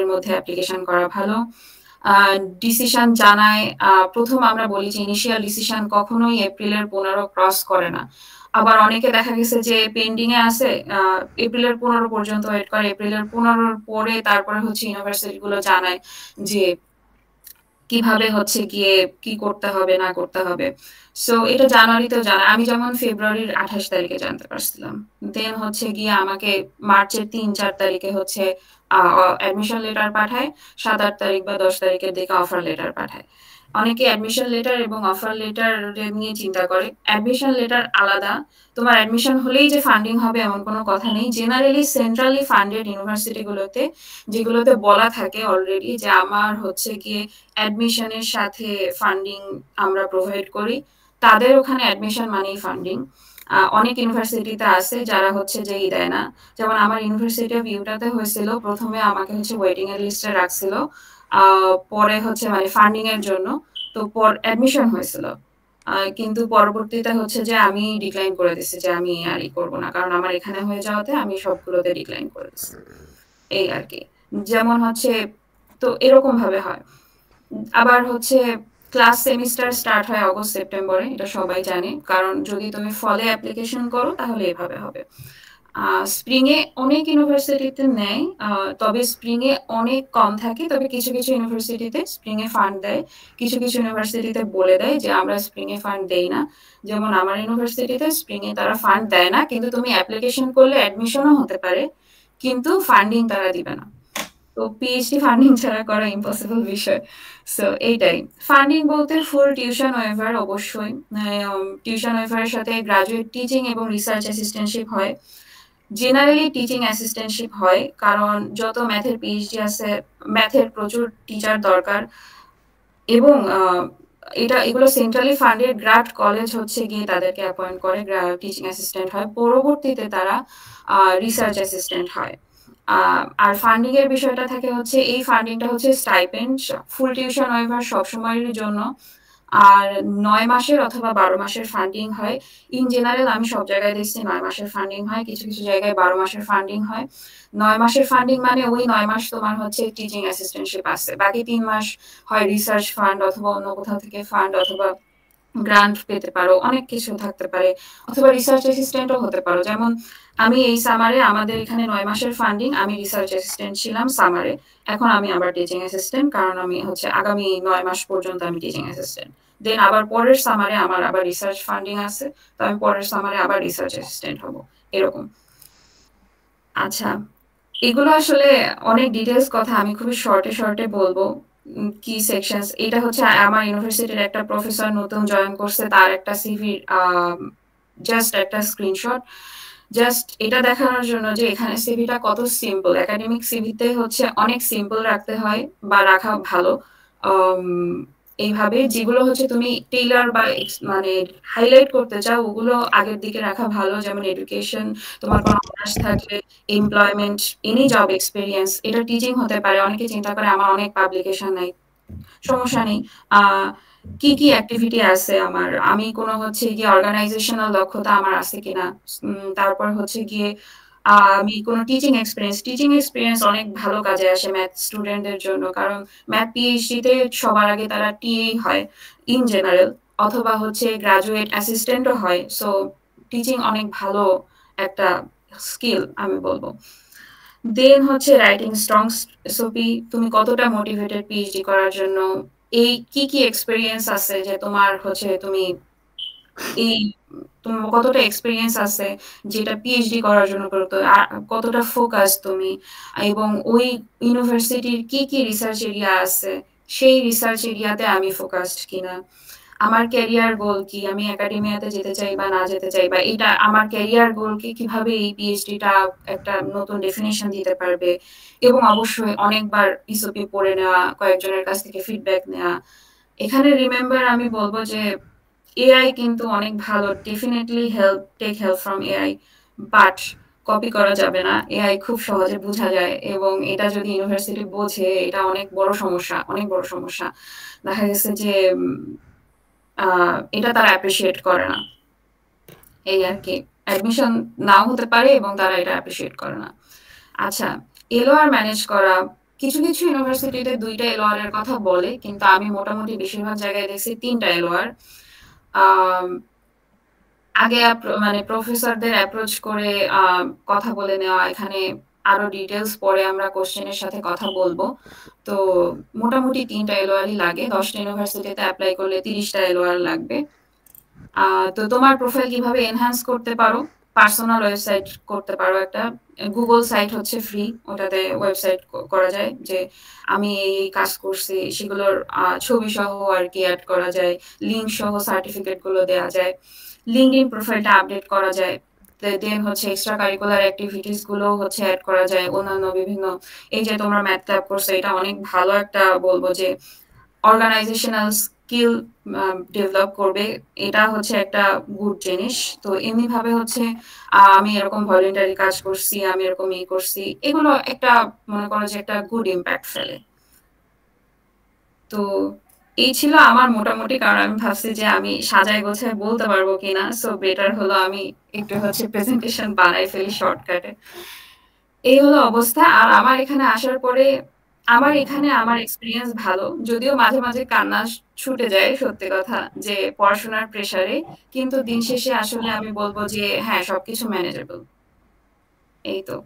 এর মধ্যে অ্যাপ্লিকেশন করা ভালো ডিসিশন জানায় প্রথম আমরা বলি যে ইনিশিয়াল ডিসিশন কখনোই এপ্রিলের পনেরো ক্রস করে না আবার অনেকে দেখা গেছে যে পেন্ডিং এ আছে এপ্রিলের পনেরো পর্যন্ত ওয়েট করে এপ্রিলের পনেরোর পরে তারপরে হচ্ছে ইউনিভার্সিটি গুলো জানায় যে কিভাবে হচ্ছে গিয়ে কি করতে হবে না করতে হবে সো এটা জানুয়ারি তো জানা আমি যেমন ফেব্রুয়ারির আঠাশ তারিখে জানতে পারছিলাম দেন হচ্ছে গিয়ে আমাকে মার্চের তিন চার তারিখে হচ্ছে অ্যাডমিশন লেটার পাঠায় সাত আট তারিখ বা দশ তারিখের দিকে অফার লেটার পাঠায় অনেকে অ্যাডমিশন লেটার এবং অফার লেটার নিয়ে চিন্তা করে অ্যাডমিশন লেটার আলাদা তোমার অ্যাডমিশন হলেই যে ফান্ডিং হবে এমন কোনো কথা নেই জেনারেলি সেন্ট্রালি ফান্ডেড ইউনিভার্সিটিগুলোতে যেগুলোতে বলা থাকে অলরেডি যে আমার হচ্ছে গিয়ে অ্যাডমিশনের সাথে ফান্ডিং আমরা প্রোভাইড করি তাদের ওখানে অ্যাডমিশন মানেই ফান্ডিং অনেক ইউনিভার্সিটিতে আছে যারা হচ্ছে যে ই দেয় না যেমন আমার ইউনিভার্সিটি অফ ইউটাতে হয়েছিল প্রথমে আমাকে হচ্ছে ওয়েটিং এর লিস্টে রাখছিল পরে হচ্ছে মানে ফান্ডিং এর জন্য তো পর অ্যাডমিশন হয়েছিল কিন্তু পরবর্তীতে হচ্ছে যে আমি ডিক্লাইন করে দিছি যে আমি আর ই করবো না কারণ আমার এখানে হয়ে যাওয়াতে আমি সবগুলোতে ডিক্লাইন করে দিছি এই আর কি যেমন হচ্ছে তো এরকম ভাবে হয় আবার হচ্ছে ক্লাস সেমিস্টার স্টার্ট হয় অগস্ট সেপ্টেম্বরে এটা সবাই জানে কারণ যদি তুমি ফলে অ্যাপ্লিকেশন করো তাহলে এভাবে হবে স্প্রিং এ অনেক ইউনিভার্সিটিতে নেয় তবে স্প্রিং এ অনেক কম থাকে তবে কিছু কিছু ইউনিভার্সিটিতে স্প্রিং এ ফান্ড দেয় কিছু কিছু ইউনিভার্সিটিতে বলে দেয় যে আমরা স্প্রিং এ ফান্ড দেই না যেমন আমার ইউনিভার্সিটিতে স্প্রিং এ তারা ফান্ড দেয় না কিন্তু তুমি অ্যাপ্লিকেশন করলে অ্যাডমিশনও হতে পারে কিন্তু ফান্ডিং তারা দিবে না তো পিএইচডি ফান্ডিং ছাড়া করা ইম্পসিবল বিষয় সো এইটাই ফান্ডিং বলতে ফুল টিউশন ওয়েভার অবশ্যই টিউশন ওয়েভারের সাথে গ্রাজুয়েট টিচিং এবং রিসার্চ অ্যাসিস্ট্যান্টশিপ হয় জেনারেলি টিচিং অ্যাসিস্ট্যান্টশিপ হয় কারণ যত ম্যাথের পিএইচডি আছে ম্যাথের প্রচুর টিচার দরকার এবং এটা এগুলো সেন্ট্রালি ফান্ডেড গ্রাফট কলেজ হচ্ছে গিয়ে তাদেরকে অ্যাপয়েন্ট করে টিচিং অ্যাসিস্ট্যান্ট হয় পরবর্তীতে তারা রিসার্চ অ্যাসিস্ট্যান্ট হয় আর ফান্ডিং এর বিষয়টা থাকে হচ্ছে এই ফান্ডিংটা হচ্ছে স্টাইপেন্ড ফুল টিউশন ওয়েভার সবসময়ের জন্য আর নয় মাসের অথবা বারো মাসের ফান্ডিং হয় ইন জেনারেল আমি সব জায়গায় দেখছি নয় মাসের ফান্ডিং হয় কিছু কিছু জায়গায় বারো মাসের ফান্ডিং হয় নয় মাসের ফান্ডিং মানে ওই নয় মাস তোমার হচ্ছে টিচিং অ্যাসিস্ট্যান্টশিপ আছে বাকি তিন মাস হয় রিসার্চ ফান্ড অথবা অন্য কোথাও থেকে ফান্ড অথবা গ্রান্ট পেতে পারো অনেক কিছু থাকতে পারে অথবা রিসার্চ অ্যাসিস্ট্যান্টও হতে পারো যেমন আমি এই সামারে আমাদের এখানে নয় মাসের ফান্ডিং আমি রিসার্চ অ্যাসিস্ট্যান্ট ছিলাম সামারে এখন আমি আবার টিচিং অ্যাসিস্ট্যান্ট কারণ আমি হচ্ছে আগামী নয় মাস পর্যন্ত আমি টিচিং অ্যাসিস্ট্যান্ট দেন আবার পরের সামারে আমার আবার রিসার্চ ফান্ডিং আছে তো আমি পরের সামারে আবার রিসার্চ অ্যাসিস্ট্যান্ট হব এরকম আচ্ছা এগুলো আসলে অনেক ডিটেলস কথা আমি খুবই শর্টে শর্টে বলবো কি সেকশন এটা হচ্ছে আমার ইউনিভার্সিটির একটা প্রফেসর নতুন জয়েন করছে তার একটা সিভি জাস্ট একটা স্ক্রিনশট জাস্ট এটা দেখানোর জন্য যে এখানে সিভিটা কত সিম্পল একাডেমিক সিভিতে হচ্ছে অনেক সিম্পল রাখতে হয় বা রাখা ভালো এইভাবে যেগুলো হচ্ছে তুমি টেইলার বা মানে হাইলাইট করতে চাও ওগুলো আগের দিকে রাখা ভালো যেমন এডুকেশন তোমার কোনো অনার্স থাকলে এমপ্লয়মেন্ট এনি জব এক্সপিরিয়েন্স এটা টিচিং হতে পারে অনেকে চিন্তা করে আমার অনেক পাবলিকেশন নাই সমস্যা নেই কি কি অ্যাক্টিভিটি আছে আমার আমি কোনো হচ্ছে গিয়ে অর্গানাইজেশনাল দক্ষতা আমার আছে কিনা তারপর হচ্ছে গিয়ে আমি কোনো টিচিং এক্সপিরিয়েন্স টিচিং এক্সপিরিয়েন্স অনেক ভালো কাজে আসে ম্যাথ স্টুডেন্টদের জন্য কারণ ম্যাথ পিএইচডিতে সবার আগে তারা টিএই হয় ইন জেনারেল অথবা হচ্ছে গ্রাজুয়েট অ্যাসিস্ট্যান্টও হয় সো টিচিং অনেক ভালো একটা স্কিল আমি বলবো দেন হচ্ছে রাইটিং স্ট্রং সপি তুমি কতটা মোটিভেটেড পিএইচডি করার জন্য এই কি কি এক্সপিরিয়েন্স আছে যে তোমার হচ্ছে তুমি এই তোমার কতটা এক্সপিরিয়েন্স আছে যেটা পিএইচডি করার জন্য করতো কতটা ফোকাস তুমি এবং ওই ইউনিভার্সিটির কি কি রিসার্চ এরিয়া আছে সেই রিসার্চ এরিয়াতে আমি ফোকাসড কিনা আমার ক্যারিয়ার গোল কি আমি একাডেমিয়াতে যেতে চাই বা না যেতে চাই বা এটা আমার ক্যারিয়ার গোল কি কিভাবে এই পিএইচডিটা একটা নতুন ডেফিনেশন দিতে পারবে এবং অবশ্যই অনেকবার ইসোপি পড়ে নেওয়া কয়েকজনের কাছ থেকে ফিডব্যাক নেওয়া এখানে রিমেম্বার আমি বলবো যে এআই কিন্তু অনেক ভালো definitely help take help from AI but copy করা যাবে না এআই খুব সহজে বোঝা যায় এবং এটা যদি ইউনিভার্সিটি বোঝে এটা অনেক বড় সমস্যা অনেক বড় সমস্যা দেখা গেছে যে এটা তারা অ্যাপ্রিসিয়েট করে না এই আর কি অ্যাডমিশন নাও হতে পারে এবং তারা এটা অ্যাপ্রিসিয়েট করে না আচ্ছা এলো আর ম্যানেজ করা কিছু কিছু ইউনিভার্সিটিতে দুইটা এলওআর এর কথা বলে কিন্তু আমি মোটামুটি বেশিরভাগ জায়গায় দেখছি তিনটা আহ আগে মানে প্রফেসরদের অ্যাপ্রোচ করে কথা বলে নেওয়া এখানে আরো ডিটেলস পরে আমরা কোশ্চেনের সাথে কথা বলবো তো মোটামুটি তিনটা এলোয়ারই লাগে দশটা ইউনিভার্সিটিতে অ্যাপ্লাই করলে তিরিশটা এলোয়ার লাগবে তো তোমার প্রোফাইল কিভাবে এনহান্স করতে পারো পার্সোনাল ওয়েবসাইট করতে পারো একটা গুগল সাইট হচ্ছে ফ্রি ওটাতে ওয়েবসাইট করা যায় যে আমি এই কাজ করছি সেগুলোর ছবি সহ আর কি অ্যাড করা যায় লিঙ্ক সহ সার্টিফিকেট গুলো দেওয়া যায় লিঙ্ক ইন প্রোফাইলটা আপডেট করা যায় দেন হচ্ছে এক্সট্রা কারিকুলার অ্যাক্টিভিটিস গুলো হচ্ছে অ্যাড করা যায় অন্যান্য বিভিন্ন এই যে তোমরা ম্যাথ ল্যাব করছো এটা অনেক ভালো একটা বলবো যে অর্গানাইজেশনাল স্কিল ডেভেলপ um, করবে এটা হচ্ছে একটা গুড জিনিস তো এমনি ভাবে হচ্ছে আমি এরকম ভলেন্টারি কাজ করছি আমি এরকম ই করছি এগুলো একটা মনে করো যে একটা গুড ইম্প্যাক্ট ফেলে তো এই ছিল আমার মোটামুটি কারণ আমি ভাবছি যে আমি সাজায় গোছে বলতে পারবো কিনা সো বেটার হলো আমি একটু হচ্ছে প্রেজেন্টেশন বানাই ফেলি শর্টকাটে এই হলো অবস্থা আর আমার এখানে আসার পরে আমার এখানে আমার এক্সপিরিয়েন্স ভালো যদিও মাঝে মাঝে কান্না ছুটে যায় সত্যি কথা যে পড়াশোনার প্রেশারে কিন্তু দিন শেষে আসলে আমি বলবো যে হ্যাঁ সবকিছু ম্যানেজেবল এই তো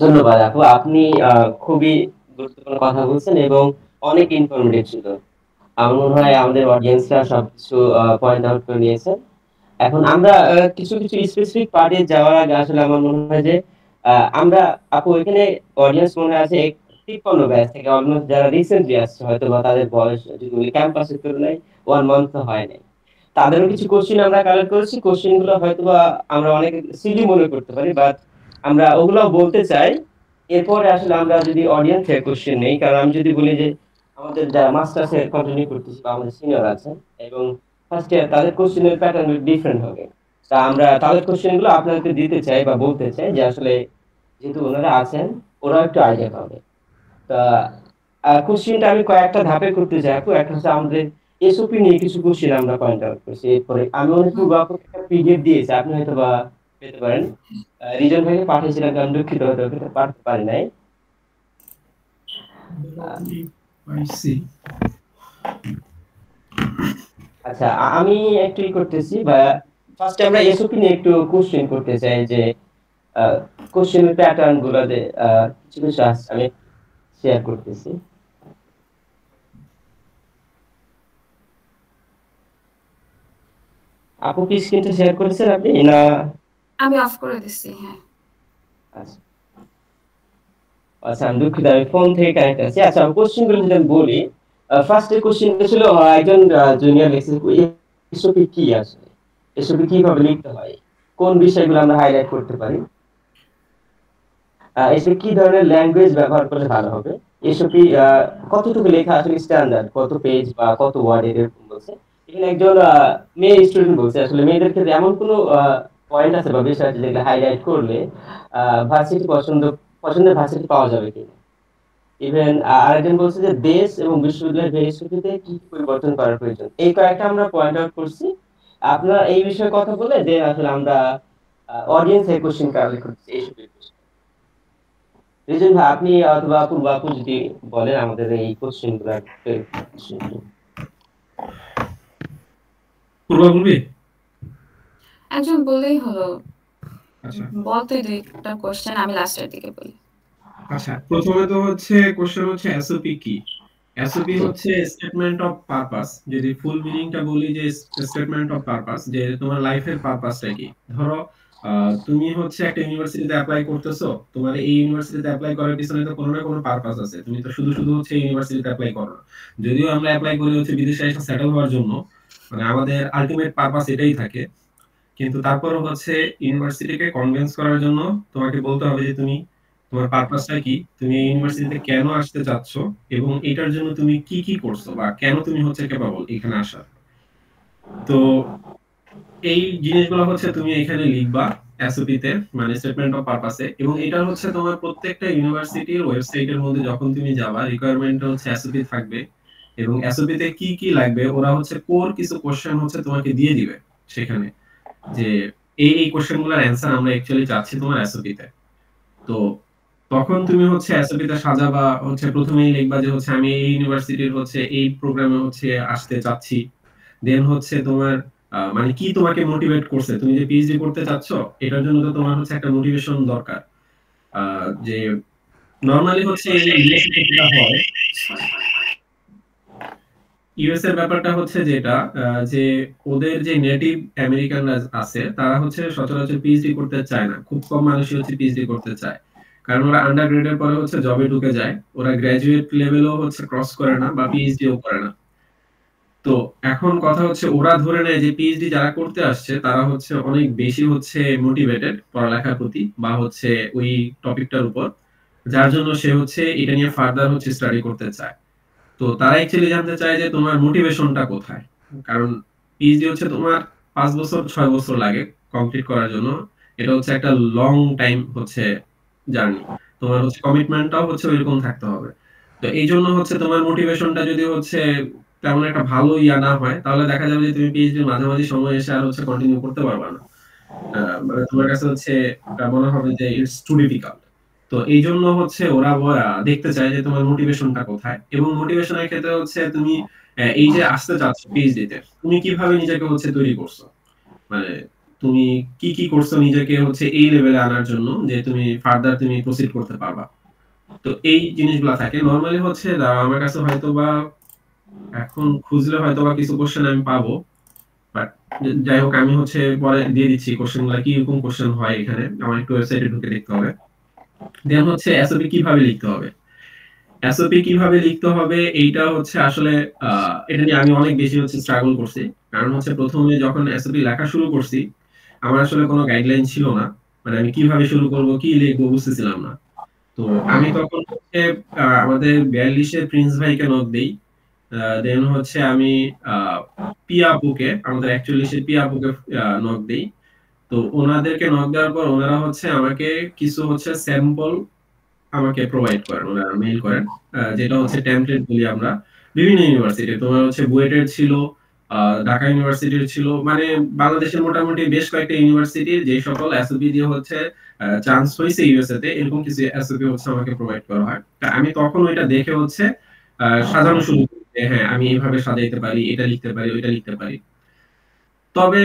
ধন্যবাদ আপু আপনি খুবই গুরুত্বপূর্ণ কথা বলছেন এবং অনেক ইনফরমেটিভ ছিল আমার মনে হয় আমাদের অডিয়েন্সরা সবকিছু পয়েন্ট আউট করে নিয়েছেন এখন আমরা কিছু কিছু স্পেসিফিক পার্টে যাওয়ার আগে আসলে আমার মনে হয় যে আমরা আপু এখানে অডিয়েন্স মনে আছে তিপ্পান্ন ব্যাচ থেকে অলমোস্ট যারা রিসেন্টলি আসছে হয়তো বা তাদের বয়স যদি ক্যাম্পাসের তুলনায় ওয়ান মান্থ হয় নাই তাদেরও কিছু কোশ্চেন আমরা কালেক্ট করেছি কোশ্চেন গুলো হয়তো বা আমরা অনেক সিলি মনে করতে পারি বাট আমরা ওগুলো বলতে চাই এরপরে আসলে আমরা যদি অডিয়েন্স থেকে কোশ্চেন নেই কারণ আমি যদি বলি যে আমাদের যারা মাস্টার্সে কন্টিনিউ করতেছি বা আমাদের সিনিয়র আছে এবং ফার্স্ট ইয়ার তাদের কোশ্চেনের প্যাটার্ন ডিফারেন্ট হবে তা আমরা তাদের কোশ্চেনগুলো আপনাদেরকে দিতে চাই বা বলতে চাই যে আসলে যেহেতু ওনারা আছেন ওরাও একটু আইডিয়া পাবে তা কোশ্চেনটা আমি কয়েকটা ধাপে করতে চাই আপু একটা হচ্ছে আমাদের এসওপি নিয়ে কিছু কোশ্চেন আমরা পয়েন্ট আউট করছি এরপরে আমি অনেক পিডিএফ দিয়েছি আপনি হয়তো বা পেতে পারেন রিজন ভাইকে পাঠিয়েছিলাম কারণ দুঃখিত হতে পারতে পারি নাই আচ্ছা আমি একটু করতেছি বা ফার্স্ট আমরা এসওপি নিয়ে একটু কোশ্চেন করতে চাই যে কোশ্চেন প্যাটার্ন গুলোতে কিছু কিছু আমি শেয়ার করতেছি আপু কি স্ক্রিনটা শেয়ার করেছেন আপনি না আমি অফ করে দিছি হ্যাঁ আচ্ছা, আচ্ছা আমি দুঃখিত আমি ফোন থেকে কানেক্ট আছি আচ্ছা আমি কোশ্চেন গুলো যদি বলি ফার্স্ট কোশ্চেন ছিল একজন জুনিয়র কি আসলে এসবে কিভাবে লিখতে হয় কোন বিষয়গুলো আমরা হাইলাইট করতে পারি এসে কি ধরনের ল্যাঙ্গুয়েজ ব্যবহার করলে ভালো হবে এসবই কতটুকু লেখা আসলে স্ট্যান্ডার্ড কত পেজ বা কত ওয়ার্ড এরকম বলছে এখানে একজন মেয়ে স্টুডেন্ট বলছে আসলে মেয়েদের ক্ষেত্রে এমন কোনো পয়েন্ট আছে বা বিষয় আছে যেগুলো হাইলাইট করলে ভার্সিটি পছন্দ পছন্দের ভার্সিটি পাওয়া যাবে কিনা ইভেন আরেকজন বলছে যে দেশ এবং বিশ্ববিদ্যালয়ের ভেরিসিটিতে কি পরিবর্তন করার প্রয়োজন এই কয়েকটা আমরা পয়েন্ট আউট করছি আপনারা এই বিষয়ে কথা বলে যে আসলে আমরা অডিয়েন্সের কোশ্চেন কালেক্ট করছি এই রিজন ভাই আপনি অথবা আপু যদি বলেন আমাদের এই কোশ্চেন গুলো একজন বলেই হলো বলতে দুইটা কোশ্চেন আমি লাস্টের দিকে বলি আচ্ছা প্রথমে তো হচ্ছে কোশ্চেন হচ্ছে এসওপি কি স্টেটমেন্ট অফ পারপাস যদি ফুল বলি যে স্টেটমেন্ট অফ পারপাস তোমার লাইফের তুমি হচ্ছে একটা ইউনিভার্সিটিতে করতেছো তোমার এই অ্যাপ্লাই কোনো পারপাস আছে তুমি তো শুধু শুধু হচ্ছে ইউনিভার্সিটিতে করো যদিও আমরা অ্যাপ্লাই করি বিদেশে এসে সেটেল হওয়ার জন্য মানে আমাদের আলটিমেট পারপাস এটাই থাকে কিন্তু তারপর হচ্ছে ইউনিভার্সিটিকে কনভিন্স করার জন্য তোমাকে বলতে হবে যে তুমি তোমার পারপাসটা কি তুমি ইউনিভার্সিটিতে কেন আসতে চাচ্ছ এবং এটার জন্য তুমি কি কি করছো বা কেন তুমি হচ্ছে ক্যাপাবল এখানে আসার তো এই জিনিসগুলো হচ্ছে তুমি এখানে লিখবা এসওপিতে মানে স্টেটমেন্ট অফ পারপাসে এবং এটা হচ্ছে তোমার প্রত্যেকটা ইউনিভার্সিটির ওয়েবসাইটের মধ্যে যখন তুমি যাবা রিকোয়ারমেন্ট হচ্ছে এসওপি থাকবে এবং এসওপিতে কি কি লাগবে ওরা হচ্ছে কোর কিছু কোশ্চেন হচ্ছে তোমাকে দিয়ে দিবে সেখানে যে এই এই কোশ্চেনগুলোর অ্যান্সার আমরা অ্যাকচুয়ালি চাচ্ছি তোমার এসওপিতে তো তখন তুমি হচ্ছে অ্যাসাবিতে সাজা বা হচ্ছে প্রথমেই লিখবা যে হচ্ছে আমি এই ইউনিভার্সিটির হচ্ছে এই প্রোগ্রামে হচ্ছে আসতে চাচ্ছি দেন হচ্ছে তোমার মানে কি তোমাকে মোটিভেট করছে তুমি যে পিএইচডি করতে চাচ্ছ এটার জন্য তো তোমার হচ্ছে একটা মোটিভেশন দরকার যে নর্মালি হচ্ছে এই রিলেশনশিপটা হয় ইউএস এর ব্যাপারটা হচ্ছে যেটা যে ওদের যে নেটিভ আমেরিকানরা আছে তারা হচ্ছে সচরাচর পিএইচডি করতে চায় না খুব কম মানুষই হচ্ছে পিএইচডি করতে চায় কারণ ওরা আন্ডারগ্রেডের পরে হচ্ছে জবে ঢুকে যায় ওরা গ্রাজুয়েট লেভেলও হচ্ছে ক্রস করে না বা পিএইচডিও করে না তো এখন কথা হচ্ছে ওরা ধরে নেয় যে পিএইচডি যারা করতে আসছে তারা হচ্ছে অনেক বেশি হচ্ছে মোটিভেটেড পড়ালেখার প্রতি বা হচ্ছে ওই টপিকটার উপর যার জন্য সে হচ্ছে এটা নিয়ে ফার্দার হচ্ছে স্টাডি করতে চায় তো তারা একচুয়ালি জানতে চায় যে তোমার মোটিভেশনটা কোথায় কারণ পিএইচডি হচ্ছে তোমার পাঁচ বছর ছয় বছর লাগে কমপ্লিট করার জন্য এটা হচ্ছে একটা লং টাইম হচ্ছে জার্নি তোমার হচ্ছে কমিটমেন্টটাও হচ্ছে ওইরকম থাকতে হবে তো এই জন্য হচ্ছে তোমার মোটিভেশনটা যদি হচ্ছে তেমন একটা ভালো ইয়া না হয় তাহলে দেখা যাবে যে তুমি পিএইচডির মাঝামাঝি সময় এসে আর হচ্ছে কন্টিনিউ করতে পারবে না মানে তোমার কাছে হচ্ছে মনে হবে যে ইটস টু ডিফিকাল্ট তো এই জন্য হচ্ছে ওরা ওরা দেখতে চায় যে তোমার মোটিভেশনটা কোথায় এবং মোটিভেশনের ক্ষেত্রে হচ্ছে তুমি এই যে আসতে চাচ্ছ পিএইচডিতে তুমি কিভাবে নিজেকে হচ্ছে তৈরি করছো মানে তুমি কি কি করছো নিজেকে হচ্ছে এই লেভেলে আনার জন্য যে তুমি ফার্দার তুমি প্রসিড করতে পারবা তো এই জিনিসগুলা থাকে নর্মালি হচ্ছে আমার কাছে হয়তো বা এখন খুঁজলে হয়তো বা কিছু কোশ্চেন আমি পাবো বাট যাই হোক আমি হচ্ছে পরে দিয়ে দিচ্ছি কোশ্চেন গুলা কি রকম কোশ্চেন হয় এখানে আমার একটু ওয়েবসাইটে ঢুকে দেখতে হবে দেন হচ্ছে এসওপি কিভাবে লিখতে হবে এসওপি কিভাবে লিখতে হবে এইটা হচ্ছে আসলে এটা নিয়ে আমি অনেক বেশি হচ্ছে স্ট্রাগল করছি কারণ হচ্ছে প্রথমে যখন এসওপি লেখা শুরু করছি আমার আসলে কোনো গাইডলাইন ছিল না মানে আমি কিভাবে শুরু করব কি লিখবো বুঝতেছিলাম না তো আমি তখন হচ্ছে আমাদের বিয়াল্লিশের প্রিন্স ভাইকে নক দেই দেন হচ্ছে আমি পিয়া বুকে আমাদের একচল্লিশে পিয়া বুকে নক দিই তো ওনাদেরকে নক দেওয়ার পর ওনারা হচ্ছে আমাকে কিছু হচ্ছে স্যাম্পল আমাকে প্রোভাইড করেন ওনারা মেইল করেন যেটা হচ্ছে টেমপ্লেট বলি আমরা বিভিন্ন ইউনিভার্সিটি তোমার হচ্ছে বুয়েটের ছিল ঢাকা ইউনিভার্সিটির ছিল মানে বাংলাদেশের মোটামুটি বেশ কয়েকটা ইউনিভার্সিটি যে সকল এসওপি দিয়ে হচ্ছে চান্স হয়েছে ইউএসএ তে এরকম কিছু এসওপি হচ্ছে আমাকে প্রোভাইড করা হয় আমি তখন ওইটা দেখে হচ্ছে সাজানো শুরু হ্যাঁ আমি এইভাবে সাজাইতে পারি এটা লিখতে পারি ওইটা লিখতে পারি তবে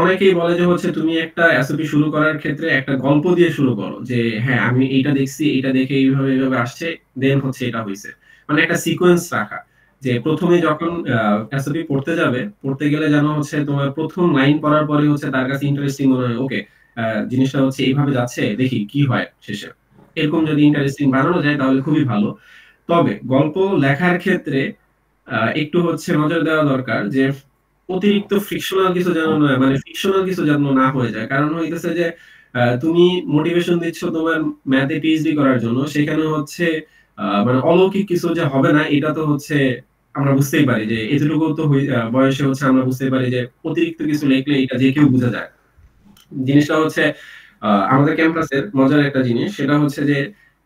অনেকেই বলে যে হচ্ছে তুমি একটা এসওপি শুরু করার ক্ষেত্রে একটা গল্প দিয়ে শুরু করো যে হ্যাঁ আমি এইটা দেখছি এটা দেখে এইভাবে এইভাবে আসছে দেন হচ্ছে এটা হয়েছে মানে একটা সিকোয়েন্স রাখা যে প্রথমে যখন এসবি পড়তে যাবে পড়তে গেলে যেন হচ্ছে তোমার প্রথম লাইন পড়ার পরে হচ্ছে তার কাছে ইন্টারেস্টিং মনে হয় ওকে জিনিসটা হচ্ছে এইভাবে যাচ্ছে দেখি কি হয় শেষে এরকম যদি ইন্টারেস্টিং বানানো যায় তাহলে খুবই ভালো তবে গল্প লেখার ক্ষেত্রে একটু হচ্ছে নজর দেওয়া দরকার যে অতিরিক্ত ফিকশনাল কিছু যেন নয় মানে ফিকশনাল কিছু যেন না হয়ে যায় কারণ হইতেছে যে তুমি মোটিভেশন দিচ্ছ তোমার ম্যাথে পিএইচডি করার জন্য সেখানে হচ্ছে মানে অলৌকিক কিছু যে হবে না এটা তো হচ্ছে আমরা বুঝতেই পারি যে এতটুকু তো বয়সে হচ্ছে আমরা বুঝতেই পারি যে অতিরিক্ত কিছু লেখলে এটা যে কেউ বোঝা যায় জিনিসটা হচ্ছে আমাদের ক্যাম্পাসের মজার একটা জিনিস সেটা হচ্ছে যে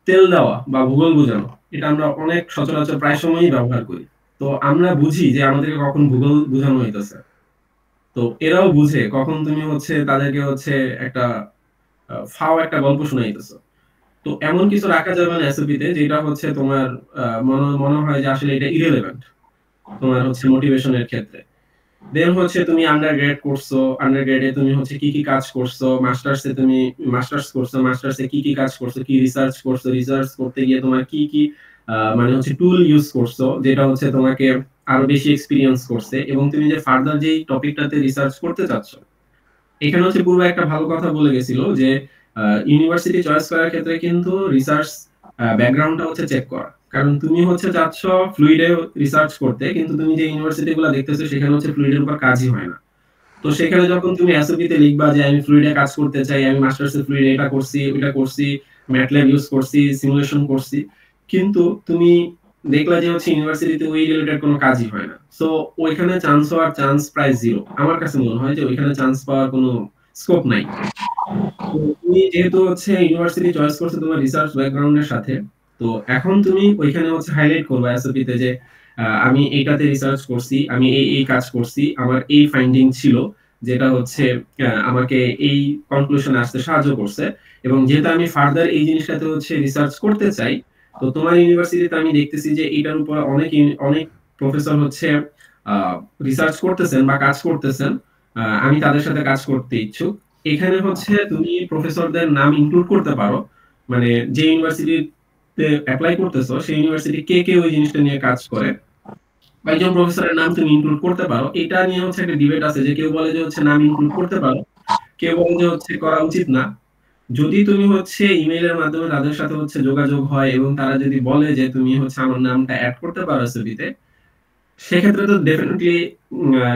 তেল দেওয়া বা ভূগোল বোঝানো এটা আমরা অনেক সচরাচর প্রায় সময়ই ব্যবহার করি তো আমরা বুঝি যে আমাদেরকে কখন ভূগোল বোঝানো হইতেছে তো এরাও বুঝে কখন তুমি হচ্ছে তাদেরকে হচ্ছে একটা ফাও একটা গল্প শোনাইতেছো তো এমন কিছু রাখা যাবে না এসএপিতে যেটা হচ্ছে তোমার মনে হয় যে আসলে এটা ইরেলেভেন্ট তোমার হচ্ছে মোটিভেশনের ক্ষেত্রে দেন হচ্ছে তুমি আন্ডারগ্রেড করছো আন্ডারগ্রেডে তুমি হচ্ছে কি কি কাজ করছো মাস্টার্সে তুমি মাস্টার্স করছো মাস্টার্সে কি কি কাজ করছো কি রিসার্চ করছো রিসার্চ করতে গিয়ে তোমার কি কি মানে হচ্ছে টুল ইউজ করছো যেটা হচ্ছে তোমাকে আরো বেশি এক্সপিরিয়েন্স করছে এবং তুমি যে ফার্দার যেই টপিকটাতে রিসার্চ করতে চাচ্ছ এখানে হচ্ছে পূর্বে একটা ভালো কথা বলে গেছিল যে ইউনিভার্সিটি চয়েস করার ক্ষেত্রে কিন্তু রিসার্চ ব্যাকগ্রাউন্ডটা হচ্ছে চেক করা কারণ তুমি হচ্ছে চাচ্ছ ফ্লুইডে রিসার্চ করতে কিন্তু তুমি যে ইউনিভার্সিটি গুলো দেখতেছো সেখানে হচ্ছে ফ্লুইডের উপর কাজই হয় না তো সেখানে যখন তুমি এসওপিতে লিখবা যে আমি ফ্লুইডে কাজ করতে চাই আমি মাস্টার্স এ ফ্লুইডে এটা করছি ওটা করছি ম্যাটল্যাব ইউজ করছি সিমুলেশন করছি কিন্তু তুমি দেখলা যে হচ্ছে ইউনিভার্সিটিতে ওই রিলেটেড কোনো কাজই হয় না সো ওইখানে চান্স হওয়ার চান্স প্রায় জিরো আমার কাছে মনে হয় যে ওইখানে চান্স পাওয়ার কোনো স্কোপ নাই তুমি যেহেতু হচ্ছে ইউনিভার্সিটি চয়েস করছো তোমার রিসার্চ ব্যাকগ্রাউন্ডের সাথে তো এখন তুমি ওইখানে হচ্ছে হাইলাইট করবে এসওপি তে যে আমি এইটাতে রিসার্চ করছি আমি এই এই কাজ করছি আমার এই ফাইন্ডিং ছিল যেটা হচ্ছে আমাকে এই কনক্লুশন আসতে সাহায্য করছে এবং যেহেতু আমি ফার্দার এই জিনিসটাতে হচ্ছে রিসার্চ করতে চাই তো তোমার ইউনিভার্সিটিতে আমি দেখতেছি যে এটার উপর অনেক অনেক প্রফেসর হচ্ছে রিসার্চ করতেছেন বা কাজ করতেছেন আমি তাদের সাথে কাজ করতে ইচ্ছুক এখানে হচ্ছে তুমি প্রফেসরদের নাম ইনক্লুড করতে পারো মানে যে ইউনিভার্সিটির অ্যাপ্লাই করতেছো সেই ইউনিভার্সিটি কে কে ওই জিনিসটা নিয়ে কাজ করে একজন প্রফেসরের নাম তুমি ইনক্লুড করতে পারো এটা নিয়ে হচ্ছে একটা ডিবেট আছে যে কেউ বলে যে হচ্ছে নাম ইনক্লুড করতে পারো কেউ বলে যে হচ্ছে করা উচিত না যদি তুমি হচ্ছে ইমেইলের মাধ্যমে তাদের সাথে হচ্ছে যোগাযোগ হয় এবং তারা যদি বলে যে তুমি হচ্ছে আমার নামটা অ্যাড করতে পারো সিভিতে সেক্ষেত্রে তো ডেফিনেটলি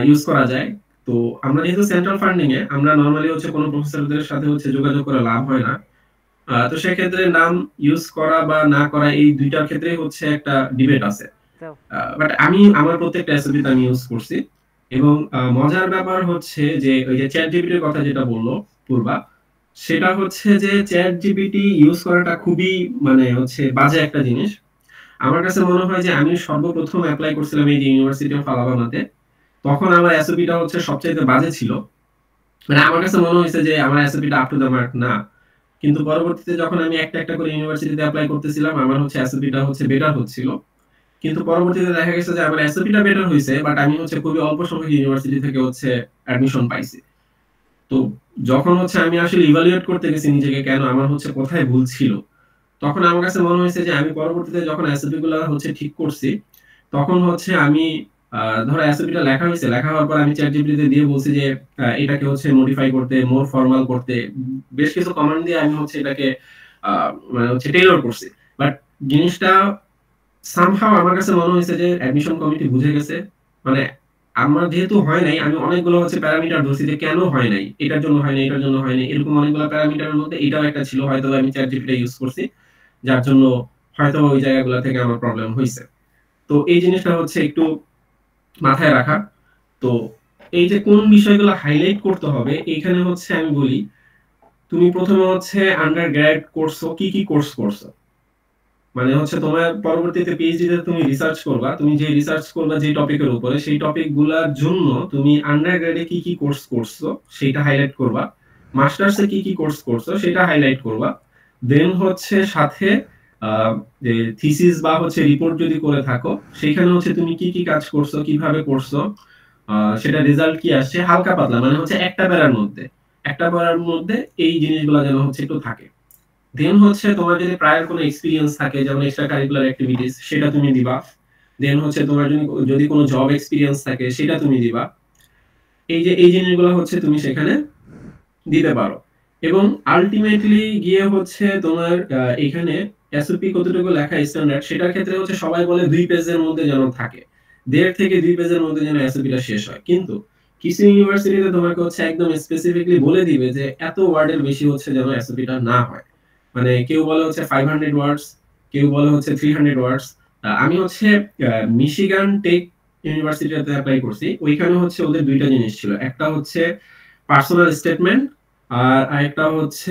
ইউজ করা যায় তো আমরা যেহেতু সেন্ট্রাল ফান্ডিং এ আমরা নর্মালি হচ্ছে কোনো প্রফেসরদের সাথে হচ্ছে যোগাযোগ করে লাভ হয় না তো সেক্ষেত্রে নাম ইউজ করা বা না করা এই দুইটার ক্ষেত্রে হচ্ছে একটা ডিবেট আছে বাট আমি আমার প্রত্যেকটা এসএবিতে আমি ইউজ করছি এবং মজার ব্যাপার হচ্ছে যে ওই যে চ্যাট জিপিটির কথা যেটা বললো পূর্বা সেটা হচ্ছে যে চ্যাট জিপিটি ইউজ করাটা খুবই মানে হচ্ছে বাজে একটা জিনিস আমার কাছে মনে হয় যে আমি সর্বপ্রথম অ্যাপ্লাই করছিলাম এই ইউনিভার্সিটি অফ আলাবামাতে তখন আমার এসওপিটা হচ্ছে সবচেয়ে বাজে ছিল মানে আমার কাছে মনে হয়েছে যে আমার এসওপিটা আপ টু দ্য মার্ক না কিন্তু পরবর্তীতে যখন আমি একটা একটা করে ইউনিভার্সিটিতে অ্যাপ্লাই করতেছিলাম আমার হচ্ছে এসএপিটা হচ্ছে বেটার হচ্ছিল কিন্তু পরবর্তীতে দেখা গেছে যে আমার এসএপিটা বেটার হয়েছে বাট আমি হচ্ছে খুবই অল্প সংখ্যক ইউনিভার্সিটি থেকে হচ্ছে অ্যাডমিশন পাইছি তো যখন হচ্ছে আমি আসলে ইভালুয়েট করতে গেছি নিজেকে কেন আমার হচ্ছে কোথায় ভুল ছিল তখন আমার কাছে মনে হয়েছে যে আমি পরবর্তীতে যখন এসএপি গুলা হচ্ছে ঠিক করছি তখন হচ্ছে আমি ধরো অ্যাসেম্বলিটা লেখা হয়েছে লেখা হওয়ার পর আমি চ্যাট জিপিটিতে দিয়ে বলছি যে এটাকে হচ্ছে মডিফাই করতে মোর ফর্মাল করতে বেশ কিছু কমান্ড দিয়ে আমি হচ্ছে এটাকে মানে হচ্ছে করছি বাট জিনিসটা সামহাও আমার কাছে মনে হয়েছে যে অ্যাডমিশন কমিটি বুঝে গেছে মানে আমার যেহেতু হয় নাই আমি অনেকগুলো হচ্ছে প্যারামিটার ধরছি যে কেন হয় নাই এটার জন্য হয় নাই এটার জন্য হয় নাই এরকম অনেকগুলো প্যারামিটারের মধ্যে এটাও একটা ছিল হয়তো আমি চ্যাট জিপিটা ইউজ করছি যার জন্য হয়তো ওই জায়গাগুলো থেকে আমার প্রবলেম হয়েছে তো এই জিনিসটা হচ্ছে একটু মাথায় রাখা তো এই যে কোন বিষয়গুলো হাইলাইট করতে হবে এইখানে হচ্ছে আমি বলি তুমি প্রথমে হচ্ছে আন্ডার গ্র্যাড করছো কি কি কোর্স করছো মানে হচ্ছে তোমার পরবর্তীতে পিএইচডি তে তুমি রিসার্চ করবা তুমি যে রিসার্চ করবা যে টপিকের উপরে সেই টপিকগুলোর জন্য তুমি আন্ডার গ্র্যাডে কি কি কোর্স করছো সেটা হাইলাইট করবা মাস্টার্সে কি কি কোর্স করছো সেটা হাইলাইট করবা দেন হচ্ছে সাথে থিসিস বা হচ্ছে রিপোর্ট যদি করে থাকো সেখানে হচ্ছে তুমি কি কি কাজ করছো কিভাবে করছো সেটা রেজাল্ট কি আসছে হালকা পাতলা মানে হচ্ছে একটা বেড়ার মধ্যে একটা বেড়ার মধ্যে এই জিনিসগুলো যেন হচ্ছে একটু থাকে দেন হচ্ছে তোমার যদি প্রায়র কোনো এক্সপিরিয়েন্স থাকে যেমন এক্সট্রা কারিকুলার অ্যাক্টিভিটিস সেটা তুমি দিবা দেন হচ্ছে তোমার যদি যদি কোনো জব এক্সপিরিয়েন্স থাকে সেটা তুমি দিবা এই যে এই জিনিসগুলো হচ্ছে তুমি সেখানে দিতে পারো এবং আলটিমেটলি গিয়ে হচ্ছে তোমার এখানে এসওপি কতটুকু লেখা স্ট্যান্ডার্ড সেটার ক্ষেত্রে হচ্ছে সবাই বলে দুই পেজের মধ্যে যেন থাকে দেড় থেকে দুই পেজের মধ্যে যেন এসওপিটা শেষ হয় কিন্তু কিছু ইউনিভার্সিটিতে তোমাকে হচ্ছে একদম স্পেসিফিকলি বলে দিবে যে এত ওয়ার্ডের বেশি হচ্ছে যেন এসওপিটা না হয় মানে কেউ বলে হচ্ছে ফাইভ হান্ড্রেড ওয়ার্ডস কেউ বলে হচ্ছে থ্রি হান্ড্রেড ওয়ার্ডস আমি হচ্ছে মিশিগান টেক ইউনিভার্সিটিতে অ্যাপ্লাই করছি ওইখানে হচ্ছে ওদের দুইটা জিনিস ছিল একটা হচ্ছে পার্সোনাল স্টেটমেন্ট আর আরেকটা হচ্ছে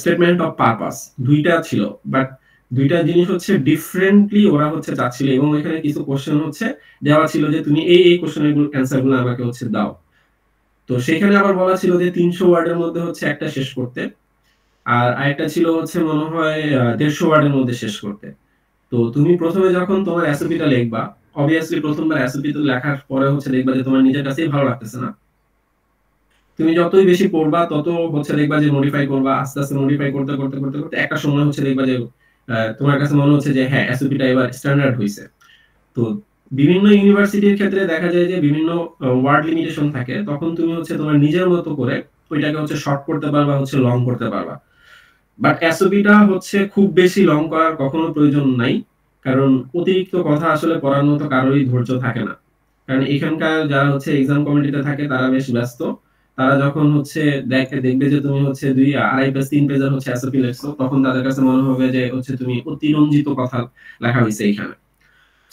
স্টেটমেন্ট অফ পারপাস দুইটা ছিল বাট দুইটা জিনিস হচ্ছে ডিফারেন্টলি ওরা হচ্ছে চাচ্ছিল এবং এখানে কিছু কোশ্চেন হচ্ছে দেওয়া ছিল যে তুমি এই এই কোশ্চেনের অ্যান্সার গুলো আমাকে হচ্ছে দাও তো সেখানে আবার বলা ছিল যে তিনশো ওয়ার্ডের মধ্যে হচ্ছে একটা শেষ করতে আর আরেকটা ছিল হচ্ছে মনে হয় দেড়শো ওয়ার্ডের মধ্যে শেষ করতে তো তুমি প্রথমে যখন তোমার এসওপিটা লিখবা অবভিয়াসলি প্রথমবার এসওপি তো লেখার পরে হচ্ছে দেখবা যে তোমার নিজের কাছেই ভালো লাগতেছে না তুমি যতই বেশি পড়বা তত হচ্ছে দেখবা যে মডিফাই করবা আস্তে আস্তে মডিফাই করতে করতে করতে করতে একটা সময় হচ্ছে দেখবা যে তোমার কাছে মনে হচ্ছে যে হ্যাঁ এসওপিটা এবার স্ট্যান্ডার্ড হয়েছে তো বিভিন্ন ইউনিভার্সিটির ক্ষেত্রে দেখা যায় যে বিভিন্ন ওয়ার্ড লিমিটেশন থাকে তখন তুমি হচ্ছে তোমার নিজের মতো করে ওইটাকে হচ্ছে শর্ট করতে পারবা হচ্ছে লং করতে পারবা বাট এসওপিটা হচ্ছে খুব বেশি লং করার কখনো প্রয়োজন নাই কারণ অতিরিক্ত কথা আসলে পড়ার মতো কারোরই ধৈর্য থাকে না কারণ এখানকার যারা হচ্ছে এক্সাম কমিটিতে থাকে তারা বেশ ব্যস্ত তারা যখন হচ্ছে দেখে দেখবে যে তুমি হচ্ছে দুই আড়াই পেজ তিন পেজের হচ্ছে এসওপি লিখছো তখন তাদের কাছে মনে হবে যে হচ্ছে তুমি অতিরঞ্জিত কথা লেখা হয়েছে এইখানে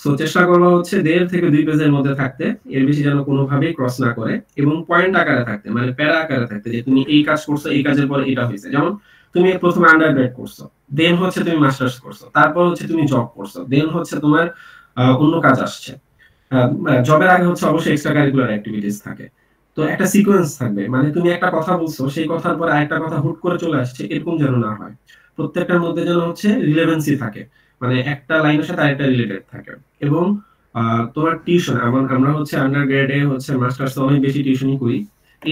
সো চেষ্টা করবো হচ্ছে দেড় থেকে দুই পেজের মধ্যে থাকতে এর বেশি যেন কোনোভাবেই ক্রস না করে এবং পয়েন্ট আকারে থাকতে মানে প্যারা আকারে থাকতে যে তুমি এই কাজ করছো এই কাজের পরে এটা হয়েছে যেমন তুমি প্রথমে আন্ডার গ্রেড করছো দেন হচ্ছে তুমি মাস্টার্স করছো তারপর হচ্ছে তুমি জব করছো দেন হচ্ছে তোমার অন্য কাজ আসছে জবের আগে হচ্ছে অবশ্যই এক্সট্রা কারিকুলার অ্যাক্টিভিটিস থাকে তো একটা সিকোয়েন্স থাকবে মানে তুমি একটা কথা বলছো সেই কথার পর আরেকটা কথা হুট করে চলে আসছে এরকম যেন না হয় প্রত্যেকটার মধ্যে যেন হচ্ছে রিলেভেন্সি থাকে মানে একটা লাইনের সাথে আরেকটা রিলেটেড থাকে এবং তোমার টিউশন আমরা হচ্ছে আন্ডার গ্রেডে হচ্ছে মাস্টার্স অনেক বেশি টিউশনই করি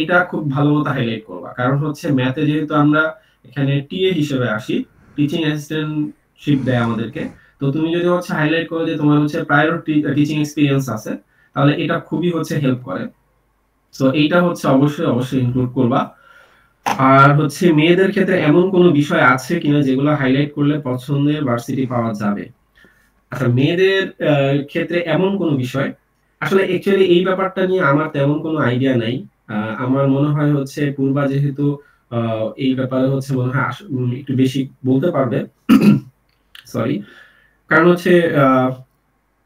এটা খুব ভালো মতো হাইলাইট করবা কারণ হচ্ছে ম্যাথে যেহেতু আমরা এখানে টিএ হিসেবে আসি টিচিং অ্যাসিস্ট্যান্টশিপ দেয় আমাদেরকে তো তুমি যদি হচ্ছে হাইলাইট করো যে তোমার হচ্ছে প্রায়র টিচিং এক্সপিরিয়েন্স আছে তাহলে এটা খুবই হচ্ছে হেল্প করে সো এইটা হচ্ছে অবশ্যই অবশ্যই ইনক্লুড করবা আর হচ্ছে মেয়েদের ক্ষেত্রে এমন কোনো বিষয় আছে কিনা যেগুলো হাইলাইট করলে পছন্দের ভার্সিটি পাওয়া যাবে আচ্ছা মেয়েদের ক্ষেত্রে এমন কোনো বিষয় আসলে অ্যাকচুয়ালি এই ব্যাপারটা নিয়ে আমার তেমন কোনো আইডিয়া নাই আমার মনে হয় হচ্ছে পূর্বা যেহেতু এই ব্যাপারে হচ্ছে মনে হয় একটু বেশি বলতে পারবে সরি কারণ হচ্ছে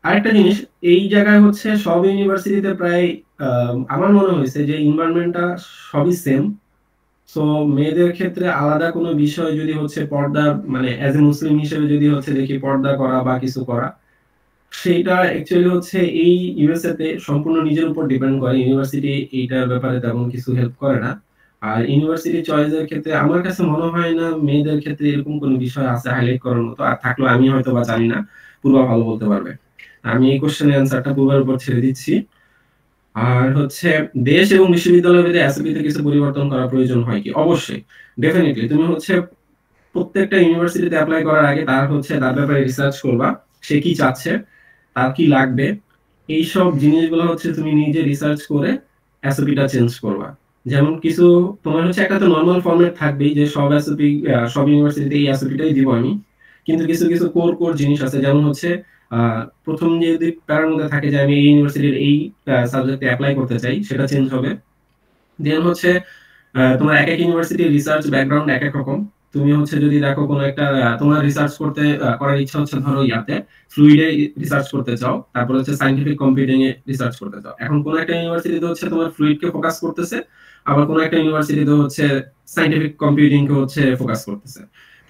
আরেকটা জিনিস এই জায়গায় হচ্ছে সব ইউনিভার্সিটিতে প্রায় আমার মনে হয়েছে যে ইনভারনমেন্টটা সবই সেম সো মেয়েদের ক্ষেত্রে আলাদা কোনো বিষয় যদি হচ্ছে পর্দা মানে অ্যাজ এ মুসলিম হিসেবে যদি হচ্ছে দেখি পর্দা করা বা কিছু করা সেটা অ্যাকচুয়ালি হচ্ছে এই ইউএসএতে সম্পূর্ণ নিজের উপর ডিপেন্ড করে ইউনিভার্সিটি এইটার ব্যাপারে তেমন কিছু হেল্প করে না আর ইউনিভার্সিটি চয়েসের ক্ষেত্রে আমার কাছে মনে হয় না মেয়েদের ক্ষেত্রে এরকম কোনো বিষয় আছে হাইলাইট করার মতো আর থাকলে আমি হয়তো বা জানি না পূর্বা ভালো বলতে পারবে আমি এই কোশ্চেনের অ্যান্সারটা পূর্বের উপর ছেড়ে দিচ্ছি আর হচ্ছে দেশ এবং বিশ্ববিদ্যালয় ভেদে তে কিছু পরিবর্তন করা প্রয়োজন হয় কি অবশ্যই ডেফিনেটলি তুমি হচ্ছে প্রত্যেকটা ইউনিভার্সিটিতে অ্যাপ্লাই করার আগে তার হচ্ছে তার ব্যাপারে রিসার্চ করবা সে কি চাচ্ছে তার কি লাগবে এই সব জিনিসগুলো হচ্ছে তুমি নিজে রিসার্চ করে এসওপিটা চেঞ্জ করবা যেমন কিছু তোমার হচ্ছে একটা তো নর্মাল ফর্মেট থাকবেই যে সব এসওপি সব ইউনিভার্সিটিতে এই এসওপিটাই দিব আমি কিন্তু কিছু কিছু কোর কোর জিনিস আছে যেমন হচ্ছে প্রথম যদি প্যারার মধ্যে থাকে যে আমি এই ইউনিভার্সিটির এই সাবজেক্টে অ্যাপ্লাই করতে চাই সেটা চেঞ্জ হবে দেন হচ্ছে তোমার এক এক ইউনিভার্সিটির রিসার্চ ব্যাকগ্রাউন্ড এক এক রকম তুমি হচ্ছে যদি দেখো কোনো একটা তোমার রিসার্চ করতে করার ইচ্ছা হচ্ছে ধরো ইয়াতে ফ্লুইডে রিসার্চ করতে চাও তারপর হচ্ছে সাইন্টিফিক কম্পিউটিং এ রিসার্চ করতে চাও এখন কোনো একটা ইউনিভার্সিটিতে হচ্ছে তোমার ফ্লুইডকে ফোকাস করতেছে আবার কোনো একটা ইউনিভার্সিটিতে হচ্ছে সাইন্টিফিক কম্পিউটিং কে হচ্ছে ফোকাস করতেছে